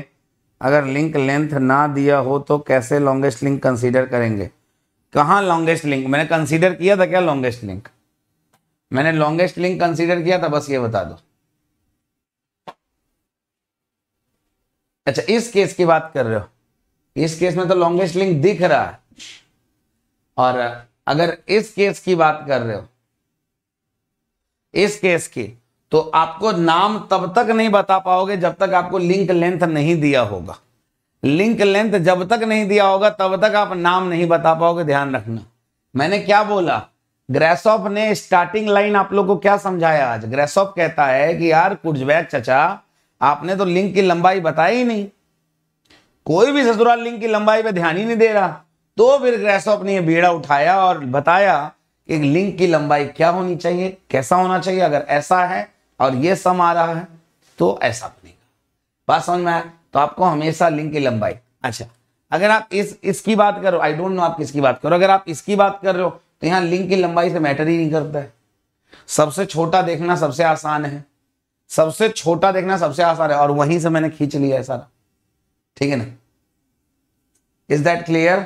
अगर लिंक लेंथ ना दिया हो तो कैसे लॉन्गेस्ट लिंक कंसीडर करेंगे कहाँ लॉन्गेस्ट लिंक मैंने कंसीडर किया था क्या लॉन्गेस्ट लिंक मैंने लॉन्गेस्ट लिंक कंसीडर किया था बस ये बता दो अच्छा इस केस की बात कर रहे हो इस केस में तो लॉन्गेस्ट लिंक दिख रहा है और अगर इस केस की बात कर रहे हो इस केस की तो आपको नाम तब तक नहीं बता पाओगे जब तक आपको लिंक लेंथ नहीं दिया होगा लिंक लेंथ जब तक नहीं दिया होगा तब तक आप नाम नहीं बता पाओगे ध्यान रखना मैंने क्या बोला ग्रेसॉफ ने स्टार्टिंग लाइन आप लोग को क्या समझाया आज ग्रेसॉफ कहता है कि यार कुर्जवैद चचा आपने तो लिंक की लंबाई बताई ही नहीं कोई भी ससुराल लिंक की लंबाई पे ध्यान ही नहीं दे रहा तो फिर ग्रेसॉफ ने बेड़ा उठाया और बताया कि लिंक की लंबाई क्या होनी चाहिए कैसा होना चाहिए अगर ऐसा है और ये सम आ रहा है तो ऐसा बनेगा बात समझ में आया तो आपको हमेशा लिंक की लंबाई अच्छा अगर आप इस इसकी बात करो आई डोंट नो आप किसकी बात करो अगर आप इसकी बात कर रहे हो तो यहां लिंक की लंबाई से मैटर ही नहीं करता है सबसे छोटा देखना सबसे आसान है सबसे छोटा देखना सबसे आसान है और वहीं से मैंने खींच लिया है सारा ठीक है ना इज दैट क्लियर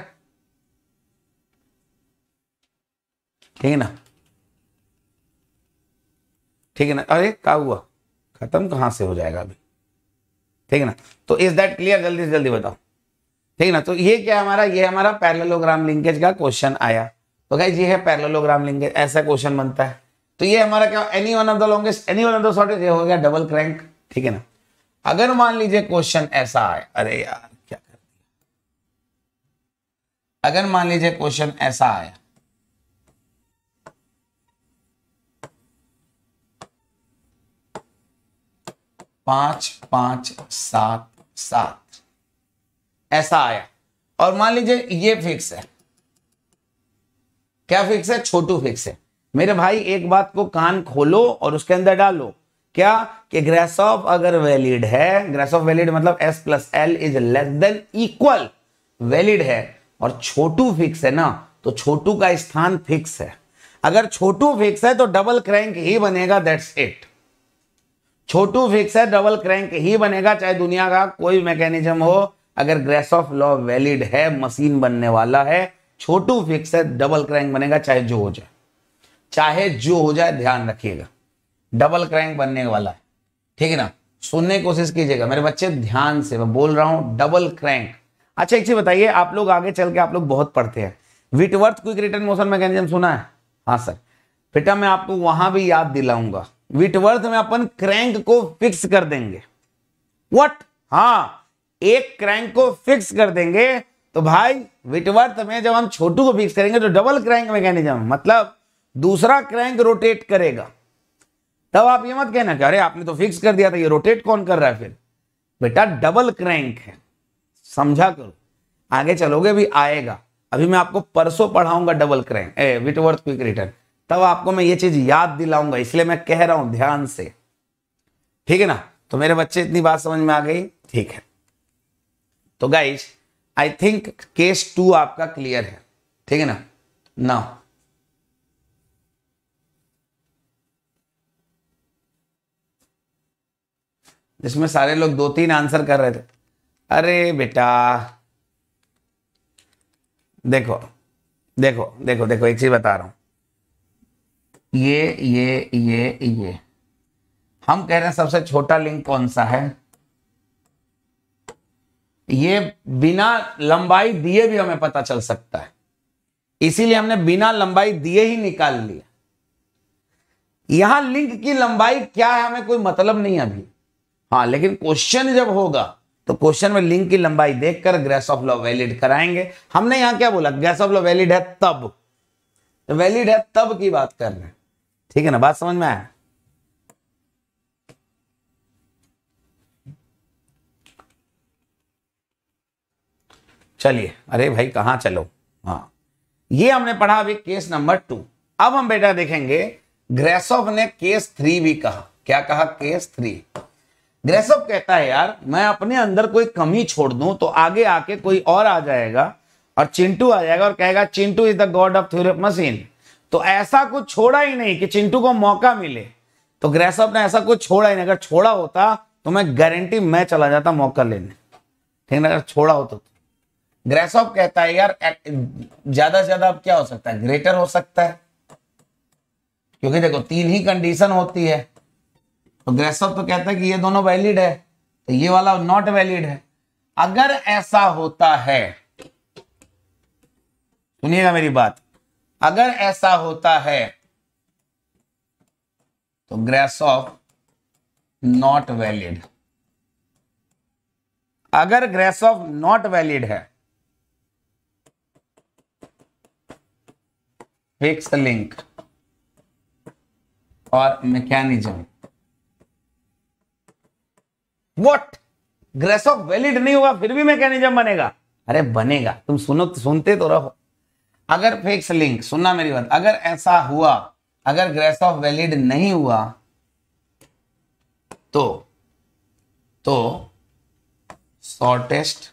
ठीक है ना ठीक है ना अरे क्या हुआ खत्म कहां से हो जाएगा अभी ठीक है ना तो इज दैट क्लियर जल्दी से जल्दी बताओ ठीक है ना तो ये क्या हमारा ये हमारा पैरेललोग्राम लिंकेज का क्वेश्चन आया तो ये है पैरलोग्राम लिंगेज ऐसा क्वेश्चन बनता है तो ये हमारा क्या any one of the longest any one of the shortest ये हो गया डबल क्रैंक ठीक है ना अगर मान लीजिए क्वेश्चन ऐसा आए अरे यार क्या कर दिया अगर मान लीजिए क्वेश्चन ऐसा आया पांच पांच सात सात ऐसा आया और मान लीजिए ये फिक्स है क्या फिक्स है छोटू फिक्स है मेरे भाई एक बात को कान खोलो और उसके अंदर डालो क्या कि ग्रेस ऑफ अगर वैलिड है ग्रेस ऑफ वैलिड मतलब S plus L is less than equal valid है और छोटू फिक्स है ना तो छोटू का स्थान फिक्स है अगर छोटू फिक्स है तो डबल क्रैंक ही बनेगा दैट्स इट छोटू फिक्स है डबल क्रैंक ही बनेगा चाहे दुनिया का कोई मैकेनिज्म हो अगर ग्रेस ऑफ लॉ वैलिड है मशीन बनने वाला है छोटू फिक्स है डबल क्रैंक बनेगा चाहे जो हो जाए चाहे जो हो जाए ध्यान रखिएगा डबल क्रैंक बनने वाला है ठीक है ना सुनने की कोशिश कीजिएगा मेरे बच्चे ध्यान से मैं बोल रहा हूं डबल क्रैंक अच्छा एक चीज बताइए आप लोग आगे चल के आप लोग बहुत पढ़ते हैं Whitworth quick return motion mechanism सुना है हाँ सर बेटा मैं आपको वहां भी याद दिलाऊंगा विटवर्थ में अपन क्रैंक को फिक्स कर देंगे वट हाँ एक क्रैंक को फिक्स कर देंगे तो भाई विटवर्थ में जब हम छोटू को फिक्स करेंगे तो डबल क्रैंक मैकेनिज्म मतलब दूसरा क्रैंक रोटेट करेगा तब आप ये मत कहना कि अरे आपने तो फिक्स कर दिया था ये रोटेट कौन कर रहा है फिर बेटा डबल क्रैंक है समझा करो आगे चलोगे भी आएगा अभी मैं आपको परसों पढ़ाऊंगा double crank a Whitworth quick return तब आपको मैं ये चीज याद दिलाऊंगा इसलिए मैं कह रहा हूं ध्यान से ठीक है ना तो मेरे बच्चे इतनी बात समझ में आ गई ठीक है तो guys I think case two आपका क्लियर है ठीक है ना नाउ जिसमें सारे लोग दो तीन आंसर कर रहे थे अरे बेटा देखो देखो देखो देखो एक चीज बता रहा हूं ये ये ये ये हम कह रहे हैं सबसे छोटा लिंक कौन सा है ये बिना लंबाई दिए भी हमें पता चल सकता है इसीलिए हमने बिना लंबाई दिए ही निकाल लिया यहां लिंक की लंबाई क्या है हमें कोई मतलब नहीं अभी हाँ लेकिन क्वेश्चन जब होगा तो क्वेश्चन में लिंक की लंबाई देखकर ग्रेस ऑफ लॉ वैलिड कराएंगे हमने यहां क्या बोला ग्रेस ऑफ लॉ वैलिड है तब तो वैलिड है तब की बात कर रहे हैं ठीक है ना बात समझ में आया चलिए अरे भाई कहाँ चलो हाँ ये हमने पढ़ा अभी केस नंबर टू अब हम बेटा देखेंगे ग्रेसोव ने केस थ्री भी कहा क्या कहा केस थ्री ग्रेसोव कहता है यार मैं अपने अंदर कोई कमी छोड़ दूं तो आगे आके कोई और आ जाएगा और चिंटू आ जाएगा और कहेगा Chintu is the god of theory of machine तो ऐसा कुछ छोड़ा ही नहीं कि चिंटू को मौका मिले तो ग्रेसअप ने ऐसा कुछ छोड़ा ही नहीं अगर छोड़ा होता तो मैं गारंटी मैं चला जाता मौका लेने ठीक ना अगर छोड़ा होता तो ग्रेस ऑफ कहता है यार ज्यादा से ज्यादा अब क्या हो सकता है ग्रेटर हो सकता है क्योंकि देखो तीन ही कंडीशन होती है तो ग्रेस ऑफ तो कहता है कि ये दोनों वैलिड है तो ये वाला नॉट वैलिड है अगर ऐसा होता है सुनिएगा मेरी बात अगर ऐसा होता है तो ग्रेस ऑफ नॉट वैलिड अगर ग्रेस ऑफ नॉट वैलिड है फिक्स लिंक और मैकेनिज्म वॉट ऑफ वैलिड नहीं होगा फिर भी मैकेनिज्म बनेगा अरे बनेगा तुम सुनो सुनते तो रहो अगर फिक्स लिंक सुनना मेरी बात अगर ऐसा हुआ अगर ग्रेस ऑफ वैलिड नहीं हुआ तो तो shortest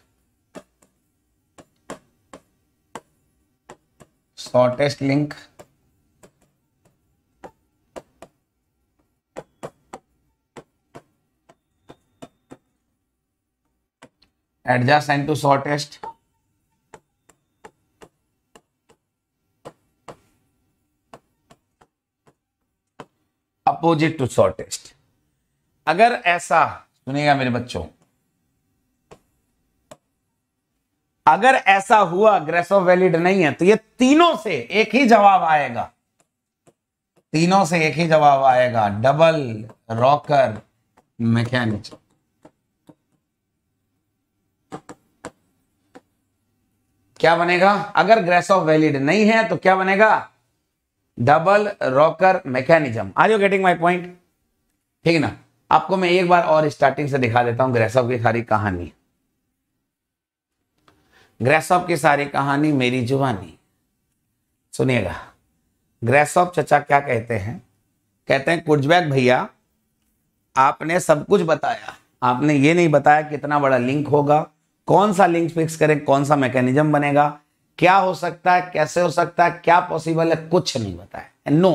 shortest link adjacent to shortest opposite to shortest अगर ऐसा सुनेगा मेरे बच्चों अगर ऐसा हुआ ग्रेसो वैलिड नहीं है तो ये तीनों से एक ही जवाब आएगा तीनों से एक ही जवाब आएगा डबल रॉकर मैकेनिक क्या बनेगा अगर ग्रेस ऑफ वैलिड नहीं है तो क्या बनेगा double rocker mechanism are you getting my point ठीक है ना आपको मैं एक बार और स्टार्टिंग से दिखा देता हूं ग्रेस ऑफ की सारी कहानी ग्रेसॉप की सारी कहानी मेरी जुबानी सुनिएगा ग्रेसॉप चचा क्या कहते हैं कहते हैं कुर्जबैक भैया आपने सब कुछ बताया आपने ये नहीं बताया कितना बड़ा लिंक होगा कौन सा लिंक फिक्स करें कौन सा मैकेनिज्म बनेगा क्या हो सकता है कैसे हो सकता है क्या पॉसिबल है कुछ नहीं बताया नो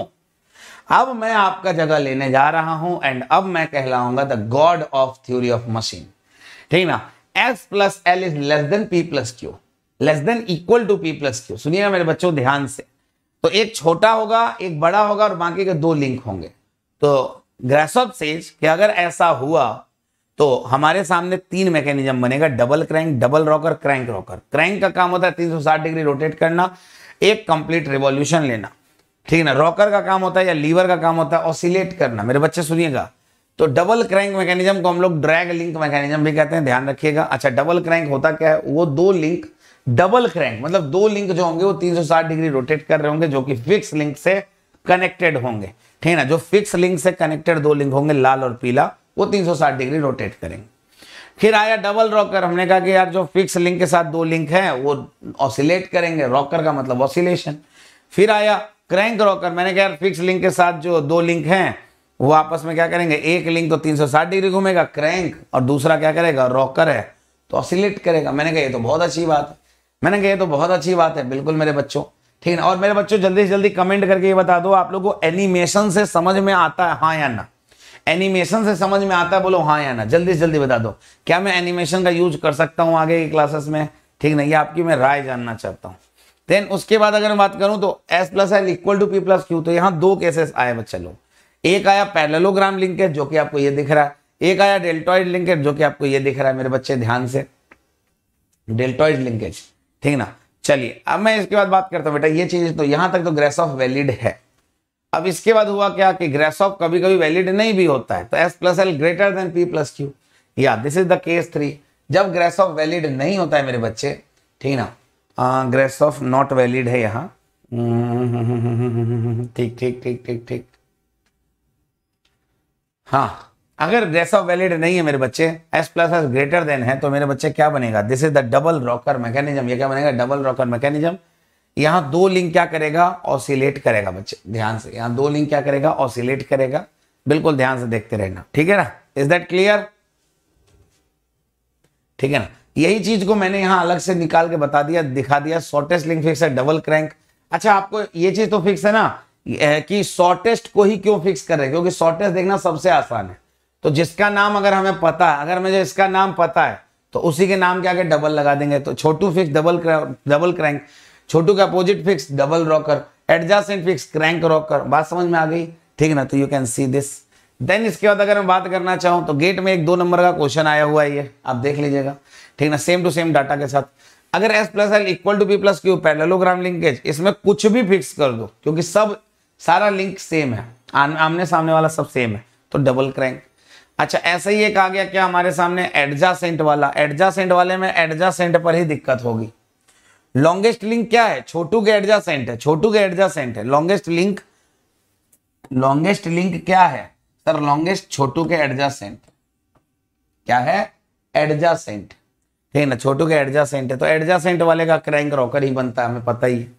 अब मैं आपका जगह लेने जा रहा हूं एंड अब मैं कहलाऊंगा the god of theory of machine ठीक ना S plus L is less than P plus Q less than equal to P plus Q सुनिएगा मेरे बच्चों ध्यान से तो एक छोटा होगा एक बड़ा होगा और बाकी के दो लिंक होंगे तो ग्रेसअप सेज कि अगर ऐसा हुआ तो हमारे सामने तीन मैकेनिज्म बनेगा double crank double rocker crank rocker crank का काम होता है 360 डिग्री रोटेट करना एक कंप्लीट रिवॉल्यूशन लेना ठीक है ना रॉकर का काम होता है या लीवर का काम होता है ऑसिलेट करना मेरे बच्चे सुनिएगा तो डबल क्रैंक मैकेनिज्म को हम लोग ड्रैग लिंक मैकेनिज्म भी कहते हैं ध्यान रखिएगा अच्छा डबल क्रैंक होता क्या है वो दो लिंक डबल क्रैंक मतलब दो लिंक जो होंगे वो 360 डिग्री रोटेट कर रहे होंगे जो कि फिक्स लिंक से कनेक्टेड होंगे ठीक ना जो फिक्स लिंक से कनेक्टेड दो लिंक होंगे लाल और पीला वो 360 डिग्री रोटेट करेंगे फिर आया डबल रॉकर हमने कहा कि यार जो फिक्स लिंक के साथ दो लिंक है वो ऑसिलेट करेंगे रॉकर का मतलब ऑसिलेशन फिर आया क्रैंक रॉकर मैंने कहा यार फिक्स लिंक के साथ जो दो लिंक हैं वो आपस में क्या करेंगे एक लिंक तो 360 डिग्री घूमेगा क्रैंक और दूसरा क्या करेगा रॉकर है तो ऑसिलेट करेगा मैंने कहा ये तो बहुत अच्छी बात है मैंने कहा ये तो बहुत अच्छी बात है बिल्कुल मेरे बच्चों ठीक है ना और मेरे बच्चों जल्दी से जल्दी कमेंट करके ये बता दो आप लोग को एनिमेशन से समझ में आता है हाँ या ना एनिमेशन से समझ में आता है बोलो हाँ या ना जल्दी से जल्दी बता दो क्या मैं एनिमेशन का यूज कर सकता हूँ आगे की क्लासेस में ठीक ना ये आपकी मैं राय जानना चाहता हूँ देन उसके बाद अगर मैं बात करूँ तो S plus L equal to P plus Q तो यहाँ दो केसेस आए बच्चे लोग एक आया पैरलोग्राम लिंकेज जो कि आपको ये दिख रहा है एक आया डेल्टॉइड लिंकेज जो कि आपको ये दिख रहा है मेरे बच्चे ध्यान से डेल्टॉइड लिंकेज ठीक ना चलिए अब मैं इसके बाद बात करता हूं बेटा ये चीज तो यहां तक तो ग्रेस ऑफ वैलिड है अब इसके बाद हुआ क्या कि ग्रेस ऑफ कभी कभी वैलिड नहीं भी होता है तो S plus L greater than P plus Q या this is the case three जब ग्रेस ऑफ वैलिड नहीं होता है मेरे बच्चे ठीक ना ग्रेस ऑफ नॉट वैलिड है यहाँ हम्म, ठीक ठीक ठीक ठीक ठीक हाँ अगर जैसा वैलिड नहीं है मेरे बच्चे S plus S greater than है तो मेरे बच्चे क्या बनेगा this is the double rocker mechanism ये क्या बनेगा डबल रॉकर मैकेनिज्म यहाँ दो लिंक क्या करेगा ऑसिलेट करेगा बच्चे ध्यान से यहाँ दो लिंक क्या करेगा ऑसिलेट करेगा बिल्कुल ध्यान से देखते रहना ठीक है ना इज दैट क्लियर ठीक है ना यही चीज को मैंने यहाँ अलग से निकाल के बता दिया दिखा दिया शॉर्टेस्ट लिंक फिक्स है डबल क्रैंक अच्छा आपको ये चीज तो फिक्स है ना कि शॉर्टेस्ट को ही क्यों फिक्स कर रहे हैं क्योंकि शॉर्टेस्ट देखना सबसे आसान है तो जिसका नाम अगर हमें पता है अगर मुझे इसका नाम पता है तो उसी के नाम के आगे डबल लगा देंगे तो छोटू फिक्स डबल डबल क्रैंक छोटू का opposite fix double rocker adjacent fix crank rocker बात समझ में आ गई ठीक ना तो you can see this then इसके बाद अगर मैं बात करना चाहूँ तो गेट में एक दो नंबर का क्वेश्चन आया हुआ है ये आप देख लीजिएगा ठीक ना सेम टू सेम डाटा के साथ अगर S plus L equal to B plus Q parallelogram linkage इसमें कुछ भी फिक्स कर दो क्योंकि सब सारा लिंक सेम है आमने सामने वाला सब सेम है तो डबल क्रैंक अच्छा ऐसा ही एक आ गया क्या हमारे सामने एडजासेंट वाला एडजासेंट वाले में एडजासेंट पर ही दिक्कत होगी लॉन्गेस्ट लिंक क्या है छोटू के एडजासेंट है छोटू के एडजासेंट है लॉन्गेस्ट लिंक लॉन्गेस्ट लिंक क्या है सर लॉन्गेस्ट छोटू के एडजासेंट क्या है एडजासेंट ठीक ना छोटू के एडजासेंट है तो एडजासेंट वाले का क्रैंक रॉकर ही बनता है हमें पता ही है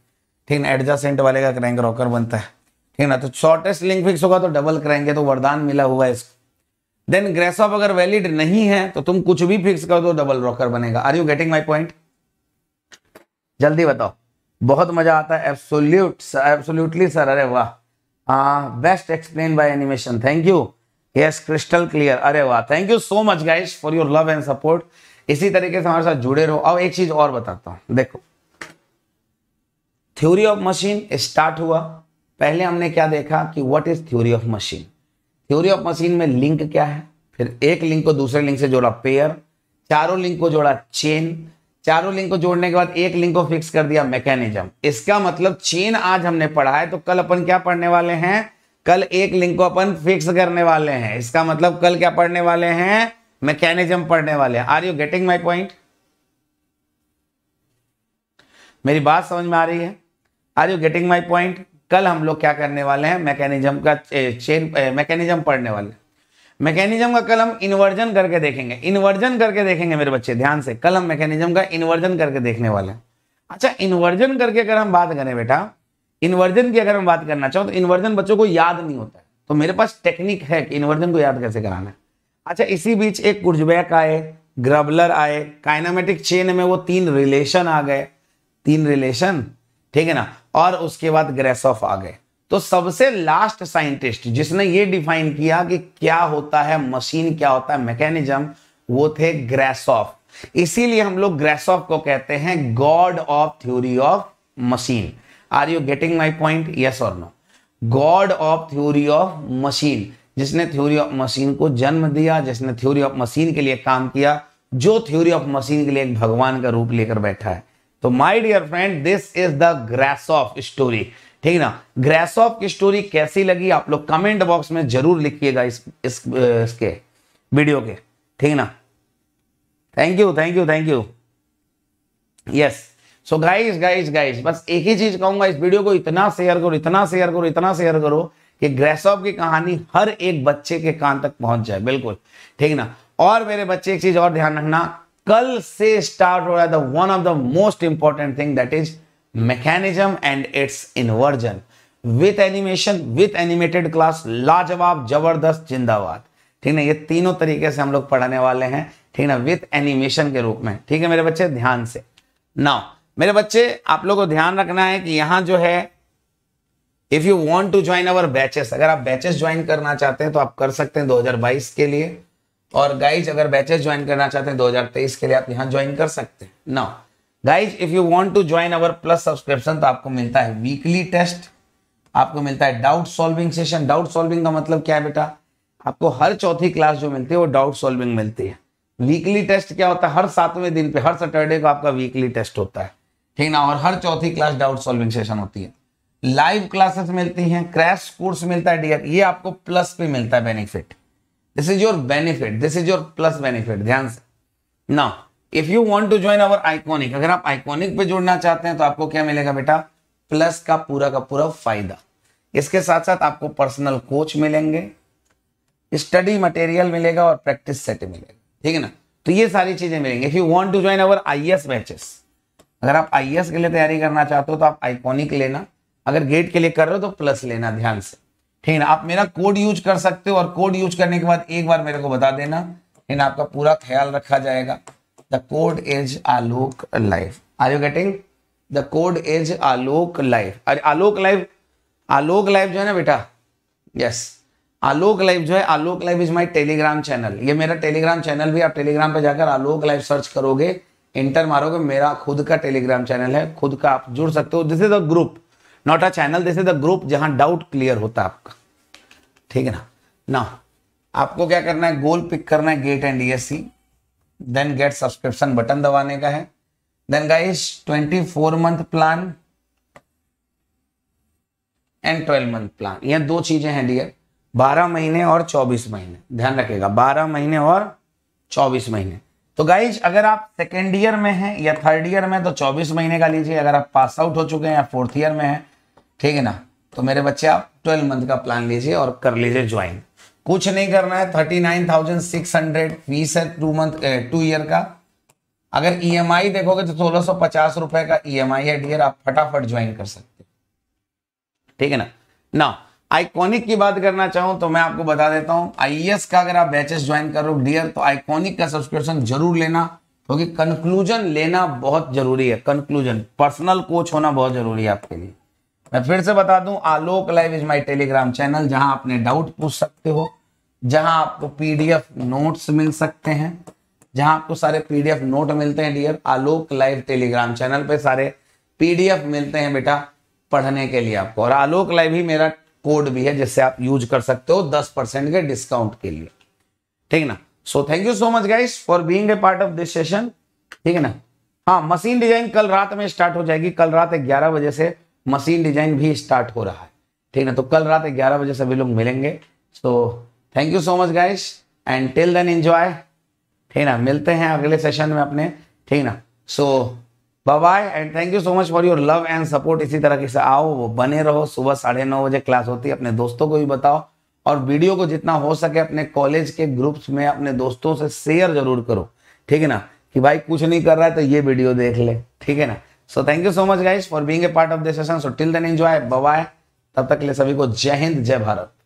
ठीक ना एडजासेंट वाले का क्रैंक रॉकर बनता है ठीक ना तो शॉर्टेस्ट लिंक फिक्स होगा तो डबल कराएंगे तो वरदान मिला हुआ है इसको देन ग्रेस ऑफ अगर वैलिड नहीं है तो तुम कुछ भी फिक्स कर दो डबल रॉकर बनेगा are you getting my point जल्दी बताओ बहुत मजा आता है एब्सोल्यूट एब्सोल्यूटली सर अरे वाह best explain by animation thank you yes crystal clear अरे वाह thank you so much guys for your love and support इसी तरीके से हमारे साथ जुड़े रहो अब एक चीज और बताता हूं देखो थ्योरी ऑफ मशीन स्टार्ट हुआ पहले हमने क्या देखा कि what is theory of machine theory of machine में लिंक क्या है फिर एक लिंक को दूसरे लिंक से जोड़ा पेयर चारों लिंक को जोड़ा चेन चारों लिंक को जोड़ने के बाद एक लिंक को फिक्स कर दिया मैकेनिज्म इसका मतलब चेन आज हमने पढ़ा है तो कल अपन क्या पढ़ने वाले हैं कल एक लिंक को अपन फिक्स करने वाले हैं इसका मतलब कल क्या पढ़ने वाले हैं मैकेनिज्म पढ़ने वाले हैं are you getting my point मेरी बात समझ में आ रही है are you getting my point कल हम लोग क्या करने वाले हैं मैकेनिज्म का चेन मैकेनिज्म पढ़ने वाले मैकेनिज्म का कल हम इन्वर्जन करके देखेंगे इन्वर्जन करके देखेंगे मेरे बच्चे ध्यान से कल हम मैकेनिज्म का इन्वर्जन करके देखने वाले हैं अच्छा इन्वर्जन करके अगर हम बात करें बेटा इन्वर्जन की अगर हम बात करना चाहो तो इन्वर्जन बच्चों को याद नहीं होता है तो मेरे पास टेक्निक है कि इन्वर्जन को याद कैसे कराना है अच्छा इसी बीच एक कुर्जबैक आए ग्रबलर आए काइनामेटिक चेन में वो तीन रिलेशन आ गए तीन रिलेशन ठीक है ना और उसके बाद ग्रेसॉफ आ गए तो सबसे लास्ट साइंटिस्ट जिसने ये डिफाइन किया कि क्या होता है मशीन क्या होता है मैकेनिज्म वो थे ग्रेसॉफ इसीलिए हम लोग ग्रेसॉफ को कहते हैं god of theory of machine are you getting my point yes और no god of theory of machine जिसने थ्योरी ऑफ मशीन को जन्म दिया जिसने थ्योरी ऑफ मशीन के लिए काम किया जो थ्योरी ऑफ मशीन के लिए एक भगवान का रूप लेकर बैठा है तो my dear friend this is the Grashof story ठीक ना ग्रेस ऑफ की स्टोरी कैसी लगी आप लोग कमेंट बॉक्स में जरूर लिखिएगा इस, इस इसके वीडियो के ठीक ना thank you thank you thank you yes so guys guys guys बस एक ही चीज कहूंगा इस वीडियो को इतना शेयर करो इतना शेयर करो इतना शेयर करो कि ऑफ की कहानी हर एक बच्चे के कान तक पहुंच जाए बिल्कुल ठीक ना और मेरे बच्चे एक चीज और ध्यान रखना कल से स्टार्ट हो रहा है one of the most important thing that is mechanism and its inversion with animation with animated class लाजवाब जबरदस्त जिंदाबाद ठीक ना ये तीनों तरीके से हम लोग पढ़ाने वाले हैं ठीक ना विथ एनिमेशन के रूप में ठीक है मेरे बच्चे ध्यान से नाउ मेरे बच्चे आप लोग को ध्यान रखना है कि यहां जो है if you want to join our batches अगर आप बैचेस ज्वाइन करना चाहते हैं तो आप कर सकते हैं 2022 के लिए और गाइज अगर बैचेस ज्वाइन करना चाहते हैं 2023 के लिए आप यहाँ ज्वाइन कर सकते हैं now guys if you want to join our plus subscription तो आपको मिलता है वीकली टेस्ट आपको मिलता है doubt solving session doubt solving का मतलब क्या है बेटा आपको हर चौथी क्लास जो मिलती है वो डाउट सॉल्विंग मिलती है वीकली टेस्ट क्या होता है हर सातवें दिन पे हर सैटरडे को आपका वीकली टेस्ट होता है ठीक ना और हर चौथी क्लास डाउट सॉल्विंग सेशन होती है लाइव क्लासेस मिलती हैं क्रैश कोर्स मिलता है डीएफ ये आपको प्लस पे मिलता है benefit This is your benefit. This is your plus benefit. ध्यान से now if you want to join our iconic अगर आप आइकॉनिक पे जुड़ना चाहते हैं तो आपको क्या मिलेगा बेटा प्लस का पूरा का पूरा फायदा इसके साथ साथ आपको पर्सनल कोच मिलेंगे स्टडी मटेरियल मिलेगा और प्रैक्टिस सेट मिलेगा ठीक है ना तो ये सारी चीजें मिलेंगी if you want to join our IAS batches अगर आप आईएएस के लिए तैयारी करना चाहते हो तो आप आइकॉनिक लेना अगर गेट के लिए कर रहे हो तो प्लस लेना ध्यान से ठीक है आप मेरा कोड यूज कर सकते हो और कोड यूज करने के बाद एक बार मेरे को बता देना ठीक आपका पूरा ख्याल रखा जाएगा the code is Alok life are you getting the code is Alok life अरे आलोक लाइफ आलोक लाइफ जो है ना बेटा यस आलोक लाइव जो है Alok live is my Telegram channel ये मेरा टेलीग्राम चैनल भी आप टेलीग्राम पे जाकर आलोक लाइव सर्च करोगे इंटर मारोगे मेरा खुद का टेलीग्राम चैनल है खुद का आप जुड़ सकते हो this is a group not a channel this is the group जहां डाउट क्लियर होता है आपका ठीक है ना ना आपको क्या करना है गोल पिक करना है gate and ESC then get subscription button दबाने का है then guys 24 month plan and 12 month plan ये दो चीजें हैं डियर 12 महीने और 24 महीने ध्यान रखिएगा 12 महीने और 24 महीने तो गाइज अगर आप सेकेंड ईयर में हैं या थर्ड ईयर में तो 24 महीने का लीजिए अगर आप पास आउट हो चुके हैं या फोर्थ ईयर में हैं ठीक है ना तो मेरे बच्चे आप ट्वेल्व मंथ का प्लान लीजिए और कर लीजिए ज्वाइन कुछ नहीं करना है thirty nine thousand six hundred fees है टू मंथ टू ईयर का अगर ईएमआई e देखोगे तो सोलह सौ पचास रुपए का ईएमआई एम आई आप फटाफट ज्वाइन कर सकते ठीक है ना ना आइकॉनिक की बात करना चाहूं तो मैं आपको बता देता हूं आईएएस e का अगर आप बैचेस ज्वाइन करो डियर तो आइकॉनिक का सब्सक्रिप्शन जरूर लेना क्योंकि तो कंक्लूजन लेना बहुत जरूरी है कंक्लूजन पर्सनल कोच होना बहुत जरूरी है आपके लिए मैं फिर से बता दूं Alok live is my Telegram channel जहां आपने डाउट पूछ सकते हो जहां आपको पीडीएफ नोट्स मिल सकते हैं जहां आपको सारे पीडीएफ नोट मिलते हैं dear Alok live Telegram channel पे सारे पीडीएफ मिलते हैं बेटा पढ़ने के लिए आपको और आलोक लाइव ही मेरा कोड भी है जिससे आप यूज कर सकते हो दस परसेंट के डिस्काउंट के लिए ठीक ना so thank you so much guys for being a part of this session ठीक है ना हाँ मशीन डिजाइन कल रात में स्टार्ट हो जाएगी कल रात ग्यारह बजे से मशीन डिजाइन भी स्टार्ट हो रहा है ठीक ना तो कल रात ग्यारह बजे सभी लोग मिलेंगे so thank you so much guys and till then enjoy ठीक ना मिलते हैं अगले सेशन में अपने ठीक ना so bye and thank you so much for your love and support इसी तरह से आओ वो बने रहो सुबह साढ़े नौ बजे क्लास होती है अपने दोस्तों को भी बताओ और वीडियो को जितना हो सके अपने कॉलेज के ग्रुप्स में अपने दोस्तों से शेयर जरूर करो ठीक है ना कि भाई कुछ नहीं कर रहा है तो ये वीडियो देख ले ठीक है ना so thank you so much guys for being a part of this session so till then enjoy bye तब तक के लिए सभी को जय हिंद जय भारत